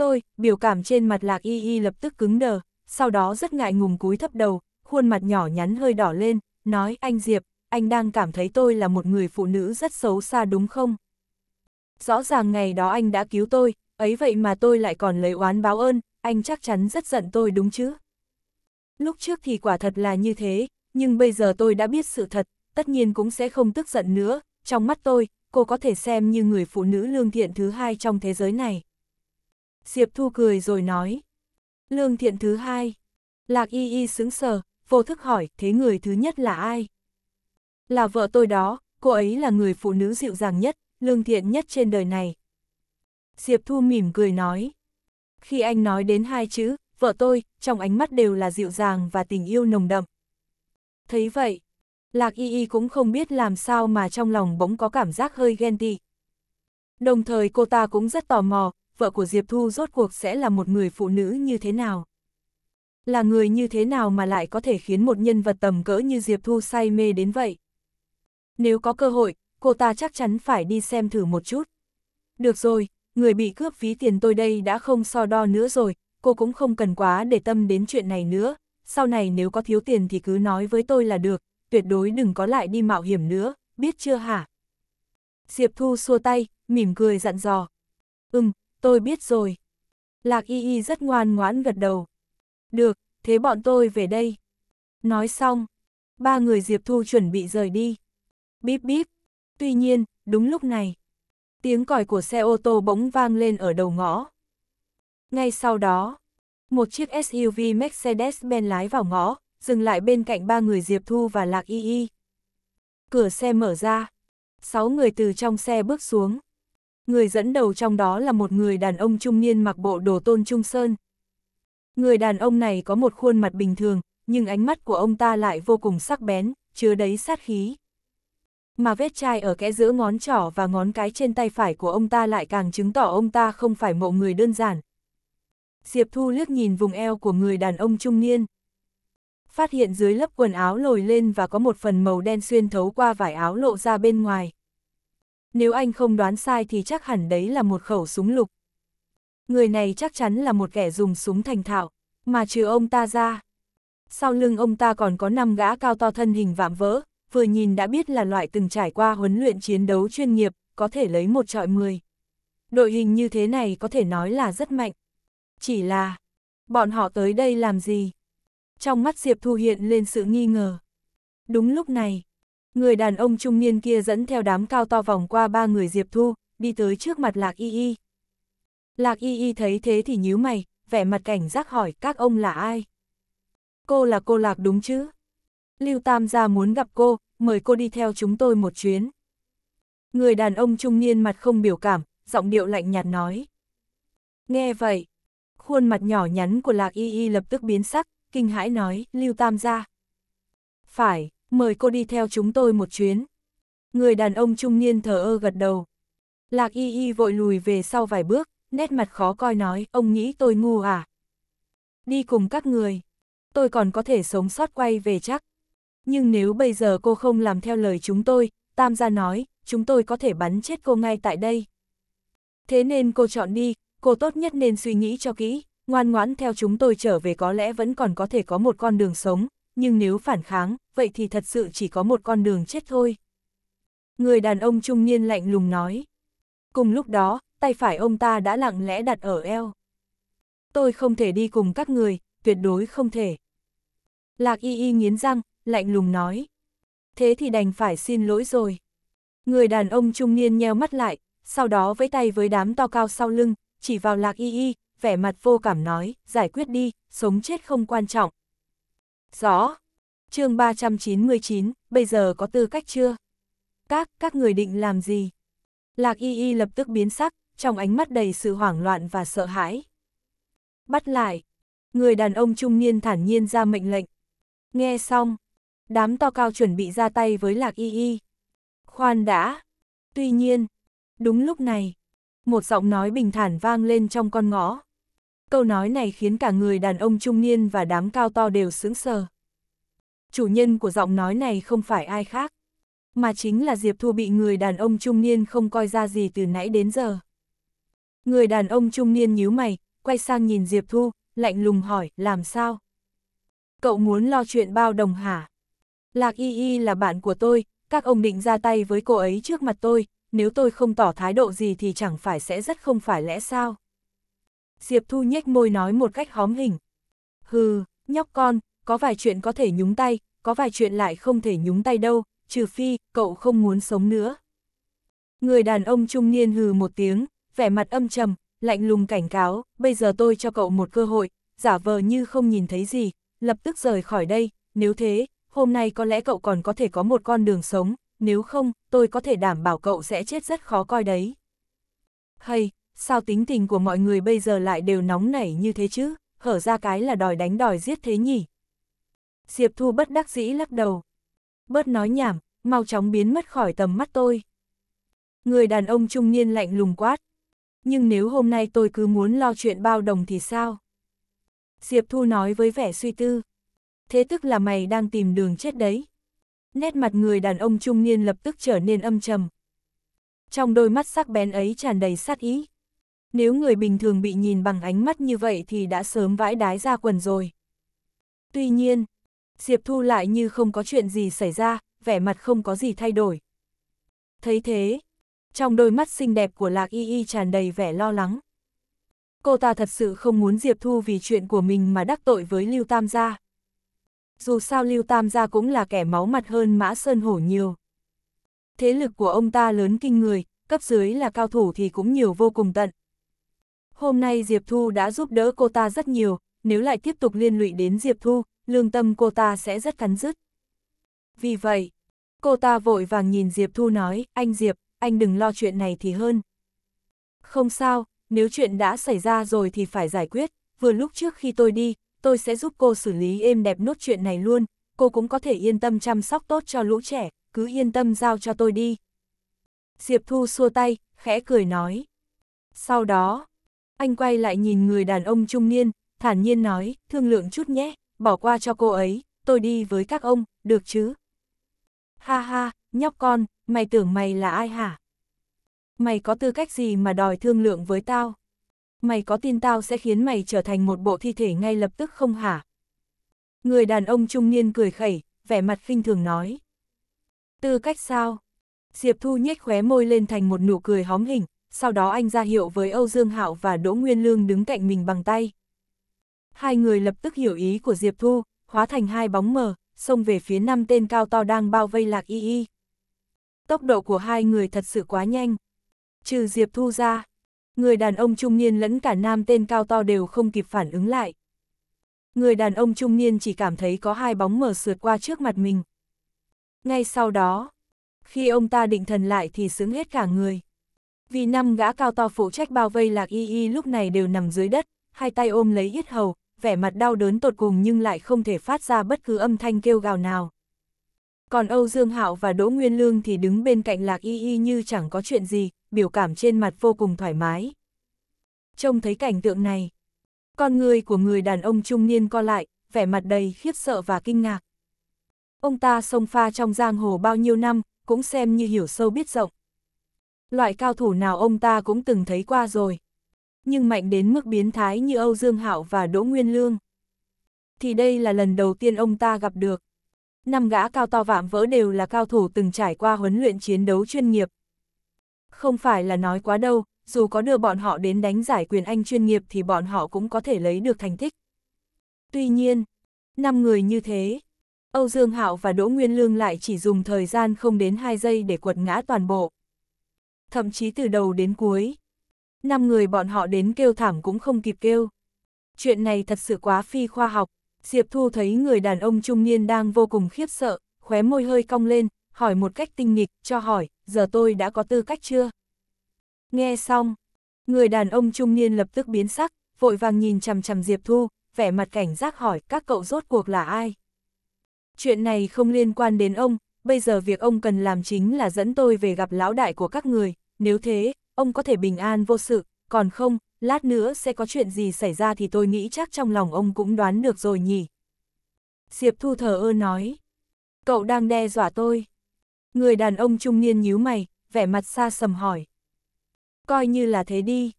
Tôi, biểu cảm trên mặt lạc y y lập tức cứng đờ, sau đó rất ngại ngùng cúi thấp đầu, khuôn mặt nhỏ nhắn hơi đỏ lên, nói anh Diệp, anh đang cảm thấy tôi là một người phụ nữ rất xấu xa đúng không? Rõ ràng ngày đó anh đã cứu tôi, ấy vậy mà tôi lại còn lấy oán báo ơn, anh chắc chắn rất giận tôi đúng chứ? Lúc trước thì quả thật là như thế, nhưng bây giờ tôi đã biết sự thật, tất nhiên cũng sẽ không tức giận nữa, trong mắt tôi, cô có thể xem như người phụ nữ lương thiện thứ hai trong thế giới này. Diệp Thu cười rồi nói. Lương thiện thứ hai. Lạc y y sững sờ, vô thức hỏi thế người thứ nhất là ai? Là vợ tôi đó, cô ấy là người phụ nữ dịu dàng nhất, lương thiện nhất trên đời này. Diệp Thu mỉm cười nói. Khi anh nói đến hai chữ, vợ tôi, trong ánh mắt đều là dịu dàng và tình yêu nồng đậm. Thấy vậy, Lạc Y Y cũng không biết làm sao mà trong lòng bỗng có cảm giác hơi ghen tị. Đồng thời cô ta cũng rất tò mò, vợ của Diệp Thu rốt cuộc sẽ là một người phụ nữ như thế nào. Là người như thế nào mà lại có thể khiến một nhân vật tầm cỡ như Diệp Thu say mê đến vậy? Nếu có cơ hội, cô ta chắc chắn phải đi xem thử một chút. Được rồi, người bị cướp phí tiền tôi đây đã không so đo nữa rồi, cô cũng không cần quá để tâm đến chuyện này nữa, sau này nếu có thiếu tiền thì cứ nói với tôi là được, tuyệt đối đừng có lại đi mạo hiểm nữa, biết chưa hả? Diệp Thu xua tay, mỉm cười dặn dò. Ừm, tôi biết rồi. Lạc y y rất ngoan ngoãn gật đầu. Được, thế bọn tôi về đây. Nói xong, ba người Diệp Thu chuẩn bị rời đi. Bíp bíp. Tuy nhiên, đúng lúc này, tiếng còi của xe ô tô bỗng vang lên ở đầu ngõ. Ngay sau đó, một chiếc SUV Mercedes-Benz lái vào ngõ, dừng lại bên cạnh ba người Diệp Thu và Lạc Y Y. Cửa xe mở ra, sáu người từ trong xe bước xuống người dẫn đầu trong đó là một người đàn ông trung niên mặc bộ đồ tôn trung sơn. Người đàn ông này có một khuôn mặt bình thường, nhưng ánh mắt của ông ta lại vô cùng sắc bén, chứa đầy sát khí. Mà vết chai ở kẽ giữa ngón trỏ và ngón cái trên tay phải của ông ta lại càng chứng tỏ ông ta không phải mộ người đơn giản. Diệp Thu liếc nhìn vùng eo của người đàn ông trung niên. Phát hiện dưới lớp quần áo lồi lên và có một phần màu đen xuyên thấu qua vải áo lộ ra bên ngoài. Nếu anh không đoán sai thì chắc hẳn đấy là một khẩu súng lục. Người này chắc chắn là một kẻ dùng súng thành thạo, mà trừ ông ta ra. Sau lưng ông ta còn có 5 gã cao to thân hình vạm vỡ, vừa nhìn đã biết là loại từng trải qua huấn luyện chiến đấu chuyên nghiệp, có thể lấy một trọi 10. Đội hình như thế này có thể nói là rất mạnh. Chỉ là, bọn họ tới đây làm gì? Trong mắt Diệp Thu hiện lên sự nghi ngờ. Đúng lúc này, Người đàn ông trung niên kia dẫn theo đám cao to vòng qua ba người Diệp Thu, đi tới trước mặt Lạc Y Y. Lạc Y Y thấy thế thì nhíu mày, vẻ mặt cảnh giác hỏi các ông là ai? Cô là cô Lạc đúng chứ? Lưu Tam gia muốn gặp cô, mời cô đi theo chúng tôi một chuyến. Người đàn ông trung niên mặt không biểu cảm, giọng điệu lạnh nhạt nói. Nghe vậy, khuôn mặt nhỏ nhắn của Lạc Y Y lập tức biến sắc, kinh hãi nói, Lưu Tam gia. Phải, mời cô đi theo chúng tôi một chuyến. Người đàn ông trung niên thờ ơ gật đầu. Lạc y y vội lùi về sau vài bước, nét mặt khó coi nói, ông nghĩ tôi ngu à? Đi cùng các người, tôi còn có thể sống sót quay về chắc. Nhưng nếu bây giờ cô không làm theo lời chúng tôi, Tam gia nói, chúng tôi có thể bắn chết cô ngay tại đây. Thế nên cô chọn đi, cô tốt nhất nên suy nghĩ cho kỹ, ngoan ngoãn theo chúng tôi trở về có lẽ vẫn còn có thể có một con đường sống, nhưng nếu phản kháng, vậy thì thật sự chỉ có một con đường chết thôi. Người đàn ông trung niên lạnh lùng nói. Cùng lúc đó, tay phải ông ta đã lặng lẽ đặt ở eo. Tôi không thể đi cùng các người, tuyệt đối không thể. Lạc y y nghiến răng, lạnh lùng nói. Thế thì đành phải xin lỗi rồi. Người đàn ông trung niên nheo mắt lại, sau đó với tay với đám to cao sau lưng, chỉ vào lạc y y, vẻ mặt vô cảm nói, giải quyết đi, sống chết không quan trọng. Rõ. chương 399, bây giờ có tư cách chưa? Các, các người định làm gì? Lạc y y lập tức biến sắc, trong ánh mắt đầy sự hoảng loạn và sợ hãi. Bắt lại. Người đàn ông trung niên thản nhiên ra mệnh lệnh. Nghe xong, đám to cao chuẩn bị ra tay với Lạc y y. Khoan đã. Tuy nhiên, đúng lúc này, một giọng nói bình thản vang lên trong con ngõ câu nói này khiến cả người đàn ông trung niên và đám cao to đều sững sờ. Chủ nhân của giọng nói này không phải ai khác, mà chính là Diệp Thu bị người đàn ông trung niên không coi ra gì từ nãy đến giờ. Người đàn ông trung niên nhíu mày, quay sang nhìn Diệp Thu, lạnh lùng hỏi, làm sao? Cậu muốn lo chuyện bao đồng hả? Lạc Y Y là bạn của tôi, các ông định ra tay với cô ấy trước mặt tôi, nếu tôi không tỏ thái độ gì thì chẳng phải sẽ rất không phải lẽ sao? Diệp Thu nhếch môi nói một cách hóm hình. Hừ, nhóc con, có vài chuyện có thể nhúng tay, có vài chuyện lại không thể nhúng tay đâu, trừ phi, cậu không muốn sống nữa. Người đàn ông trung niên hừ một tiếng, vẻ mặt âm trầm, lạnh lùng cảnh cáo, bây giờ tôi cho cậu một cơ hội, giả vờ như không nhìn thấy gì, lập tức rời khỏi đây, nếu thế, hôm nay có lẽ cậu còn có thể có một con đường sống, nếu không, tôi có thể đảm bảo cậu sẽ chết rất khó coi đấy. Hay, sao tính tình của mọi người bây giờ lại đều nóng nảy như thế chứ, hở ra cái là đòi đánh đòi giết thế nhỉ. Diệp Thu bất đắc dĩ lắc đầu. Bớt nói nhảm, mau chóng biến mất khỏi tầm mắt tôi. Người đàn ông trung niên lạnh lùng quát. Nhưng nếu hôm nay tôi cứ muốn lo chuyện bao đồng thì sao? Diệp Thu nói với vẻ suy tư. Thế tức là mày đang tìm đường chết đấy. Nét mặt người đàn ông trung niên lập tức trở nên âm trầm. Trong đôi mắt sắc bén ấy tràn đầy sát ý. Nếu người bình thường bị nhìn bằng ánh mắt như vậy thì đã sớm vãi đái ra quần rồi. Tuy nhiên, Diệp Thu lại như không có chuyện gì xảy ra, vẻ mặt không có gì thay đổi. Thấy thế, trong đôi mắt xinh đẹp của Lạc Y Y tràn đầy vẻ lo lắng. Cô ta thật sự không muốn Diệp Thu vì chuyện của mình mà đắc tội với Lưu Tam gia. Dù sao Lưu Tam gia cũng là kẻ máu mặt hơn Mã Sơn Hổ nhiều. Thế lực của ông ta lớn kinh người, cấp dưới là cao thủ thì cũng nhiều vô cùng tận. Hôm nay Diệp Thu đã giúp đỡ cô ta rất nhiều, nếu lại tiếp tục liên lụy đến Diệp Thu, lương tâm cô ta sẽ rất cắn rứt. Vì vậy, cô ta vội vàng nhìn Diệp Thu nói, anh Diệp, anh đừng lo chuyện này thì hơn. Không sao, nếu chuyện đã xảy ra rồi thì phải giải quyết, vừa lúc trước khi tôi đi, tôi sẽ giúp cô xử lý êm đẹp nốt chuyện này luôn, cô cũng có thể yên tâm chăm sóc tốt cho lũ trẻ, cứ yên tâm giao cho tôi đi. Diệp Thu xua tay, khẽ cười nói. Sau đó, anh quay lại nhìn người đàn ông trung niên, thản nhiên nói, thương lượng chút nhé, bỏ qua cho cô ấy, tôi đi với các ông, được chứ? Ha ha, nhóc con, mày tưởng mày là ai hả? Mày có tư cách gì mà đòi thương lượng với tao? Mày có tin tao sẽ khiến mày trở thành một bộ thi thể ngay lập tức không hả? Người đàn ông trung niên cười khẩy, vẻ mặt khinh thường nói. Tư cách sao? Diệp Thu nhếch khóe môi lên thành một nụ cười hóm hình, sau đó anh ra hiệu với Âu Dương Hạo và Đỗ Nguyên Lương đứng cạnh mình bằng tay. Hai người lập tức hiểu ý của Diệp Thu, hóa thành hai bóng mờ, xông về phía năm tên cao to đang bao vây Lạc Y Y. Tốc độ của hai người thật sự quá nhanh. Trừ Diệp Thu ra, người đàn ông trung niên lẫn cả nam tên cao to đều không kịp phản ứng lại. Người đàn ông trung niên chỉ cảm thấy có hai bóng mờ sượt qua trước mặt mình. Ngay sau đó, khi ông ta định thần lại thì sướng hết cả người. Vì năm gã cao to phụ trách bao vây lạc y y lúc này đều nằm dưới đất, hai tay ôm lấy yết hầu, vẻ mặt đau đớn tột cùng nhưng lại không thể phát ra bất cứ âm thanh kêu gào nào. Còn Âu Dương Hạo và Đỗ Nguyên Lương thì đứng bên cạnh Lạc Y Y như chẳng có chuyện gì, biểu cảm trên mặt vô cùng thoải mái. Trông thấy cảnh tượng này, con người của người đàn ông trung niên co lại, vẻ mặt đầy khiếp sợ và kinh ngạc. Ông ta sông pha trong giang hồ bao nhiêu năm, cũng xem như hiểu sâu biết rộng loại cao thủ nào ông ta cũng từng thấy qua rồi. Nhưng mạnh đến mức biến thái như Âu Dương Hạo và Đỗ Nguyên Lương. Thì đây là lần đầu tiên ông ta gặp được. Năm gã cao to vạm vỡ đều là cao thủ từng trải qua huấn luyện chiến đấu chuyên nghiệp. Không phải là nói quá đâu, dù có đưa bọn họ đến đánh giải quyền anh chuyên nghiệp thì bọn họ cũng có thể lấy được thành tích. Tuy nhiên, năm người như thế, Âu Dương Hạo và Đỗ Nguyên Lương lại chỉ dùng thời gian không đến 2 giây để quật ngã toàn bộ thậm chí từ đầu đến cuối. Năm người bọn họ đến kêu thảm cũng không kịp kêu. Chuyện này thật sự quá phi khoa học. Diệp Thu thấy người đàn ông trung niên đang vô cùng khiếp sợ, khóe môi hơi cong lên, hỏi một cách tinh nghịch, cho hỏi, giờ tôi đã có tư cách chưa? Nghe xong, người đàn ông trung niên lập tức biến sắc, vội vàng nhìn chằm chằm Diệp Thu, vẻ mặt cảnh giác hỏi các cậu rốt cuộc là ai? Chuyện này không liên quan đến ông, bây giờ việc ông cần làm chính là dẫn tôi về gặp lão đại của các người, nếu thế, ông có thể bình an vô sự, còn không, lát nữa sẽ có chuyện gì xảy ra thì tôi nghĩ chắc trong lòng ông cũng đoán được rồi nhỉ. Diệp Thu thờ ơ nói, cậu đang đe dọa tôi. Người đàn ông trung niên nhíu mày, vẻ mặt xa sầm hỏi. Coi như là thế đi.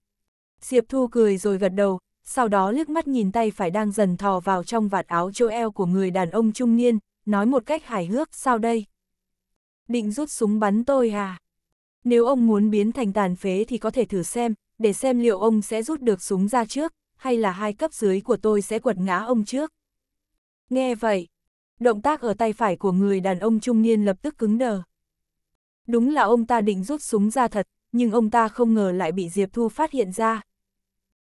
Diệp Thu cười rồi gật đầu, sau đó liếc mắt nhìn tay phải đang dần thò vào trong vạt áo chỗ eo của người đàn ông trung niên, nói một cách hài hước, sao đây? Định rút súng bắn tôi à? Nếu ông muốn biến thành tàn phế thì có thể thử xem, để xem liệu ông sẽ rút được súng ra trước, hay là hai cấp dưới của tôi sẽ quật ngã ông trước. Nghe vậy, động tác ở tay phải của người đàn ông trung niên lập tức cứng đờ. Đúng là ông ta định rút súng ra thật, nhưng ông ta không ngờ lại bị Diệp Thu phát hiện ra.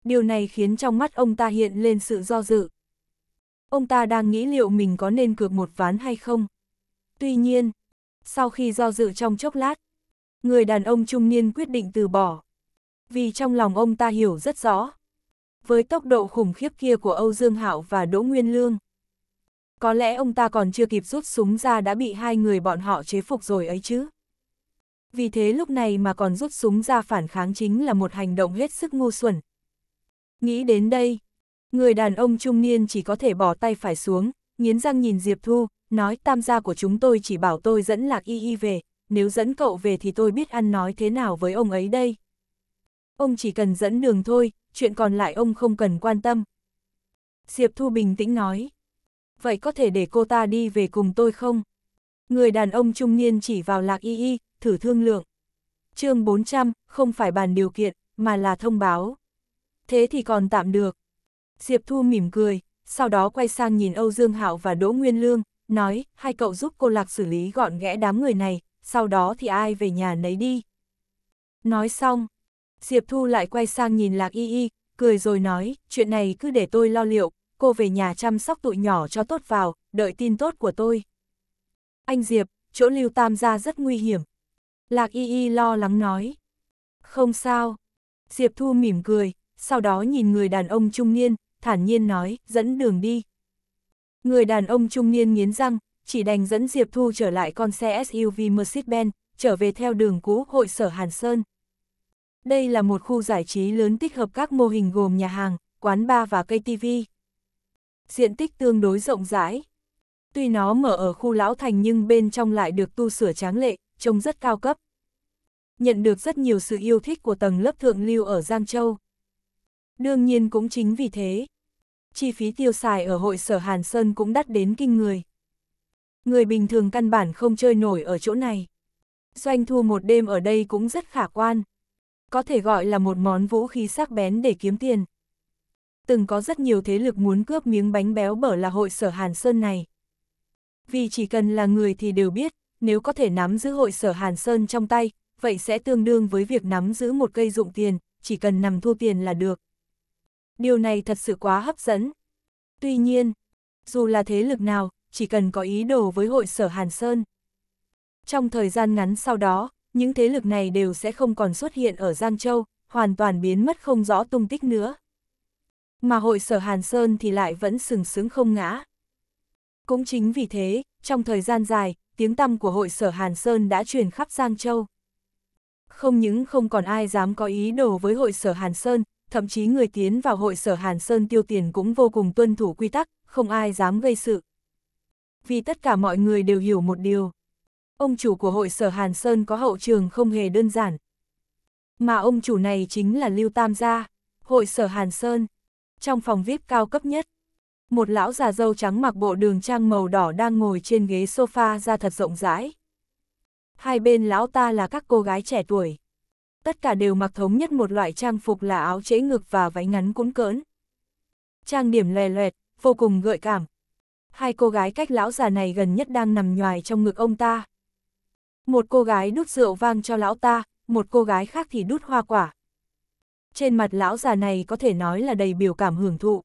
Điều này khiến trong mắt ông ta hiện lên sự do dự. Ông ta đang nghĩ liệu mình có nên cược một ván hay không. Tuy nhiên, sau khi do dự trong chốc lát, người đàn ông trung niên quyết định từ bỏ. Vì trong lòng ông ta hiểu rất rõ. Với tốc độ khủng khiếp kia của Âu Dương Hạo và Đỗ Nguyên Lương, có lẽ ông ta còn chưa kịp rút súng ra đã bị hai người bọn họ chế phục rồi ấy chứ. Vì thế lúc này mà còn rút súng ra phản kháng chính là một hành động hết sức ngu xuẩn. Nghĩ đến đây, người đàn ông trung niên chỉ có thể bỏ tay phải xuống, nghiến răng nhìn Diệp Thu, nói tam gia của chúng tôi chỉ bảo tôi dẫn Lạc Y Y về, nếu dẫn cậu về thì tôi biết ăn nói thế nào với ông ấy đây. Ông chỉ cần dẫn đường thôi, chuyện còn lại ông không cần quan tâm. Diệp Thu bình tĩnh nói. Vậy có thể để cô ta đi về cùng tôi không? Người đàn ông trung niên chỉ vào lạc y y, thử thương lượng. chương 400, không phải bàn điều kiện, mà là thông báo. Thế thì còn tạm được. Diệp Thu mỉm cười, sau đó quay sang nhìn Âu Dương Hạo và Đỗ Nguyên Lương, nói, hai cậu giúp cô Lạc xử lý gọn ghẽ đám người này, sau đó thì ai về nhà nấy đi. Nói xong, Diệp Thu lại quay sang nhìn Lạc Y Y, cười rồi nói, chuyện này cứ để tôi lo liệu, cô về nhà chăm sóc tụi nhỏ cho tốt vào, đợi tin tốt của tôi. Anh Diệp, chỗ lưu tam gia rất nguy hiểm. Lạc Y Y lo lắng nói. Không sao. Diệp Thu mỉm cười, sau đó nhìn người đàn ông trung niên, thản nhiên nói, dẫn đường đi. Người đàn ông trung niên nghiến răng, chỉ đành dẫn Diệp Thu trở lại con xe SUV Mercedes-Benz, trở về theo đường cũ hội sở Hàn Sơn. Đây là một khu giải trí lớn tích hợp các mô hình gồm nhà hàng, quán bar và cây TV. Diện tích tương đối rộng rãi. Tuy nó mở ở khu lão thành nhưng bên trong lại được tu sửa tráng lệ, trông rất cao cấp. Nhận được rất nhiều sự yêu thích của tầng lớp thượng lưu ở Giang Châu. Đương nhiên cũng chính vì thế, chi phí tiêu xài ở hội sở Hàn Sơn cũng đắt đến kinh người. Người bình thường căn bản không chơi nổi ở chỗ này. Doanh thu một đêm ở đây cũng rất khả quan. Có thể gọi là một món vũ khí sắc bén để kiếm tiền. Từng có rất nhiều thế lực muốn cướp miếng bánh béo bở là hội sở Hàn Sơn này. Vì chỉ cần là người thì đều biết, nếu có thể nắm giữ hội sở Hàn Sơn trong tay, vậy sẽ tương đương với việc nắm giữ một cây dụng tiền, chỉ cần nằm thua tiền là được. Điều này thật sự quá hấp dẫn. Tuy nhiên, dù là thế lực nào, chỉ cần có ý đồ với hội sở Hàn Sơn. Trong thời gian ngắn sau đó, những thế lực này đều sẽ không còn xuất hiện ở Giang Châu, hoàn toàn biến mất không rõ tung tích nữa. Mà hội sở Hàn Sơn thì lại vẫn sừng sững không ngã. Cũng chính vì thế, trong thời gian dài, tiếng tăm của hội sở Hàn Sơn đã truyền khắp Giang Châu. Không những không còn ai dám có ý đồ với hội sở Hàn Sơn, thậm chí người tiến vào hội sở Hàn Sơn tiêu tiền cũng vô cùng tuân thủ quy tắc, không ai dám gây sự vì tất cả mọi người đều hiểu một điều. Ông chủ của hội sở Hàn Sơn có hậu trường không hề đơn giản. Mà ông chủ này chính là Lưu Tam Gia, hội sở Hàn Sơn, trong phòng VIP cao cấp nhất. Một lão già dâu trắng mặc bộ đường trang màu đỏ đang ngồi trên ghế sofa ra thật rộng rãi. Hai bên lão ta là các cô gái trẻ tuổi. Tất cả đều mặc thống nhất một loại trang phục là áo trễ ngực và váy ngắn cuốn cỡn. Trang điểm lè loẹt, vô cùng gợi cảm, hai cô gái cách lão già này gần nhất đang nằm nhoài trong ngực ông ta. Một cô gái đút rượu vang cho lão ta, một cô gái khác thì đút hoa quả. Trên mặt lão già này có thể nói là đầy biểu cảm hưởng thụ.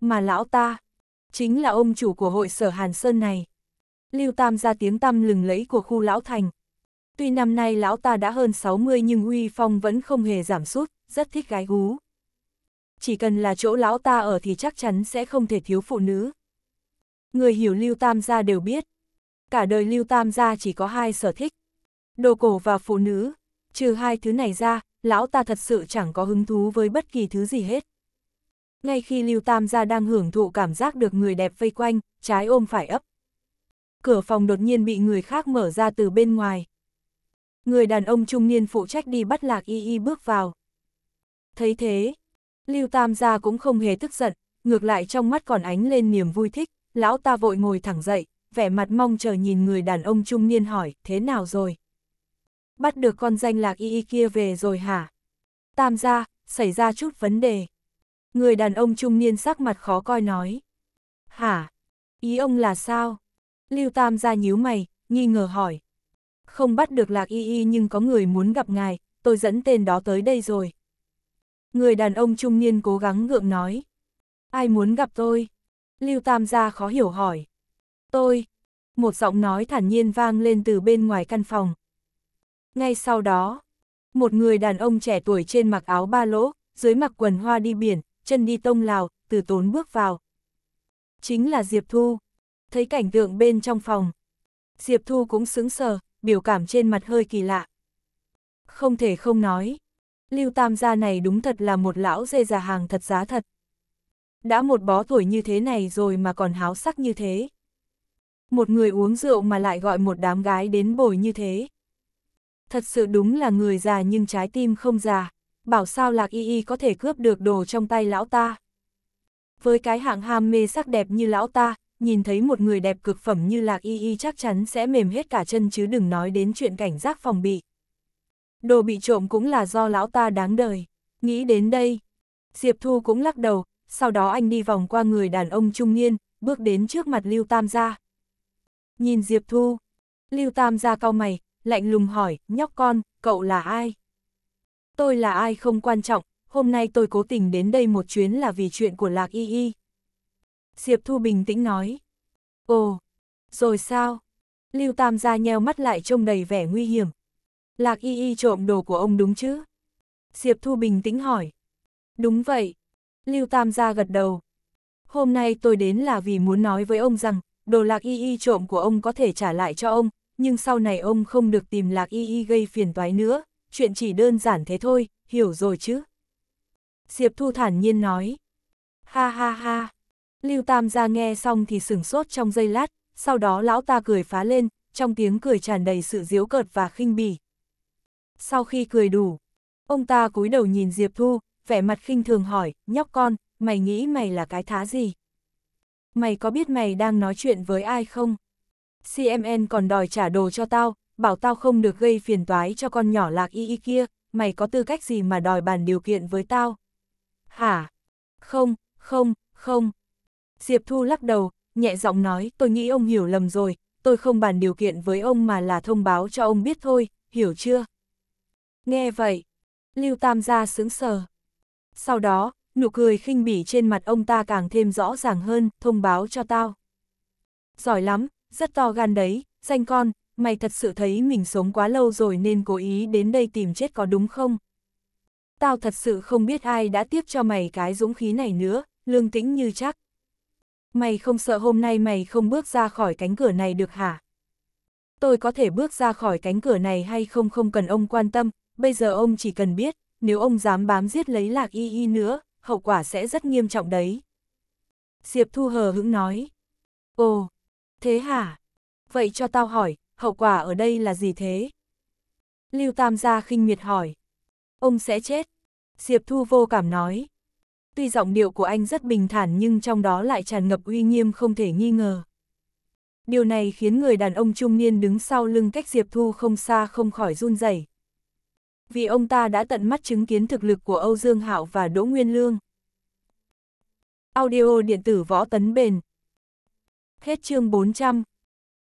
Mà lão ta, chính là ông chủ của hội sở Hàn Sơn này. Lưu Tam ra tiếng tăm lừng lẫy của khu lão thành. Tuy năm nay lão ta đã hơn 60 nhưng uy phong vẫn không hề giảm sút, rất thích gái gú. Chỉ cần là chỗ lão ta ở thì chắc chắn sẽ không thể thiếu phụ nữ. Người hiểu Lưu Tam gia đều biết, cả đời Lưu Tam gia chỉ có hai sở thích, đồ cổ và phụ nữ, trừ hai thứ này ra, lão ta thật sự chẳng có hứng thú với bất kỳ thứ gì hết. Ngay khi Lưu Tam gia đang hưởng thụ cảm giác được người đẹp vây quanh, trái ôm phải ấp. Cửa phòng đột nhiên bị người khác mở ra từ bên ngoài. Người đàn ông trung niên phụ trách đi bắt Lạc Y Y bước vào. Thấy thế, Lưu Tam gia cũng không hề tức giận, ngược lại trong mắt còn ánh lên niềm vui thích lão ta vội ngồi thẳng dậy, vẻ mặt mong chờ nhìn người đàn ông trung niên hỏi, thế nào rồi? Bắt được con danh lạc y y kia về rồi hả? Tam gia, xảy ra chút vấn đề. Người đàn ông trung niên sắc mặt khó coi nói. Hả? Ý ông là sao? Lưu Tam gia nhíu mày, nghi ngờ hỏi. Không bắt được lạc y y nhưng có người muốn gặp ngài, tôi dẫn tên đó tới đây rồi. Người đàn ông trung niên cố gắng ngượng nói. Ai muốn gặp tôi? Lưu Tam gia khó hiểu hỏi. Tôi, một giọng nói thản nhiên vang lên từ bên ngoài căn phòng. Ngay sau đó, một người đàn ông trẻ tuổi trên mặc áo ba lỗ, dưới mặc quần hoa đi biển, chân đi tông lào, từ tốn bước vào. Chính là Diệp Thu. Thấy cảnh tượng bên trong phòng. Diệp Thu cũng sững sờ, biểu cảm trên mặt hơi kỳ lạ. Không thể không nói. Lưu Tam gia này đúng thật là một lão dê già hàng thật giá thật. Đã một bó tuổi như thế này rồi mà còn háo sắc như thế. Một người uống rượu mà lại gọi một đám gái đến bồi như thế. Thật sự đúng là người già nhưng trái tim không già, bảo sao lạc y y có thể cướp được đồ trong tay lão ta. Với cái hạng ham mê sắc đẹp như lão ta, nhìn thấy một người đẹp cực phẩm như lạc y y chắc chắn sẽ mềm hết cả chân chứ đừng nói đến chuyện cảnh giác phòng bị. Đồ bị trộm cũng là do lão ta đáng đời. Nghĩ đến đây, Diệp Thu cũng lắc đầu, sau đó anh đi vòng qua người đàn ông trung niên, bước đến trước mặt Lưu Tam gia. Nhìn Diệp Thu, Lưu Tam gia cau mày, lạnh lùng hỏi, nhóc con, cậu là ai? Tôi là ai không quan trọng, hôm nay tôi cố tình đến đây một chuyến là vì chuyện của Lạc Y Y. Diệp Thu bình tĩnh nói. Ồ, rồi sao? Lưu Tam gia nheo mắt lại trông đầy vẻ nguy hiểm. Lạc Y Y trộm đồ của ông đúng chứ? Diệp Thu bình tĩnh hỏi. Đúng vậy, Lưu Tam gia gật đầu. Hôm nay tôi đến là vì muốn nói với ông rằng, đồ lạc y y trộm của ông có thể trả lại cho ông, nhưng sau này ông không được tìm lạc y y gây phiền toái nữa, chuyện chỉ đơn giản thế thôi, hiểu rồi chứ. Diệp Thu thản nhiên nói. Ha ha ha. Lưu Tam gia nghe xong thì sửng sốt trong giây lát, sau đó lão ta cười phá lên, trong tiếng cười tràn đầy sự diếu cợt và khinh bỉ. Sau khi cười đủ, ông ta cúi đầu nhìn Diệp Thu, vẻ mặt khinh thường hỏi, nhóc con, mày nghĩ mày là cái thá gì? Mày có biết mày đang nói chuyện với ai không? CMN còn đòi trả đồ cho tao, bảo tao không được gây phiền toái cho con nhỏ lạc y y kia, mày có tư cách gì mà đòi bàn điều kiện với tao? Hả? Không, không, không. Diệp Thu lắc đầu, nhẹ giọng nói, tôi nghĩ ông hiểu lầm rồi, tôi không bàn điều kiện với ông mà là thông báo cho ông biết thôi, hiểu chưa? Nghe vậy, Lưu Tam gia sững sờ. Sau đó, nụ cười khinh bỉ trên mặt ông ta càng thêm rõ ràng hơn, thông báo cho tao. Giỏi lắm, rất to gan đấy, danh con, mày thật sự thấy mình sống quá lâu rồi nên cố ý đến đây tìm chết có đúng không? Tao thật sự không biết ai đã tiếp cho mày cái dũng khí này nữa, lương tĩnh như chắc. Mày không sợ hôm nay mày không bước ra khỏi cánh cửa này được hả? Tôi có thể bước ra khỏi cánh cửa này hay không không cần ông quan tâm, bây giờ ông chỉ cần biết, nếu ông dám bám giết lấy lạc y y nữa, hậu quả sẽ rất nghiêm trọng đấy. Diệp Thu hờ hững nói. Ồ, thế hả? Vậy cho tao hỏi, hậu quả ở đây là gì thế? Lưu Tam gia khinh miệt hỏi. Ông sẽ chết. Diệp Thu vô cảm nói. Tuy giọng điệu của anh rất bình thản nhưng trong đó lại tràn ngập uy nghiêm không thể nghi ngờ. Điều này khiến người đàn ông trung niên đứng sau lưng cách Diệp Thu không xa không khỏi run rẩy vì ông ta đã tận mắt chứng kiến thực lực của Âu Dương Hạo và Đỗ Nguyên Lương. Audio điện tử võ tấn bền. Hết chương 400.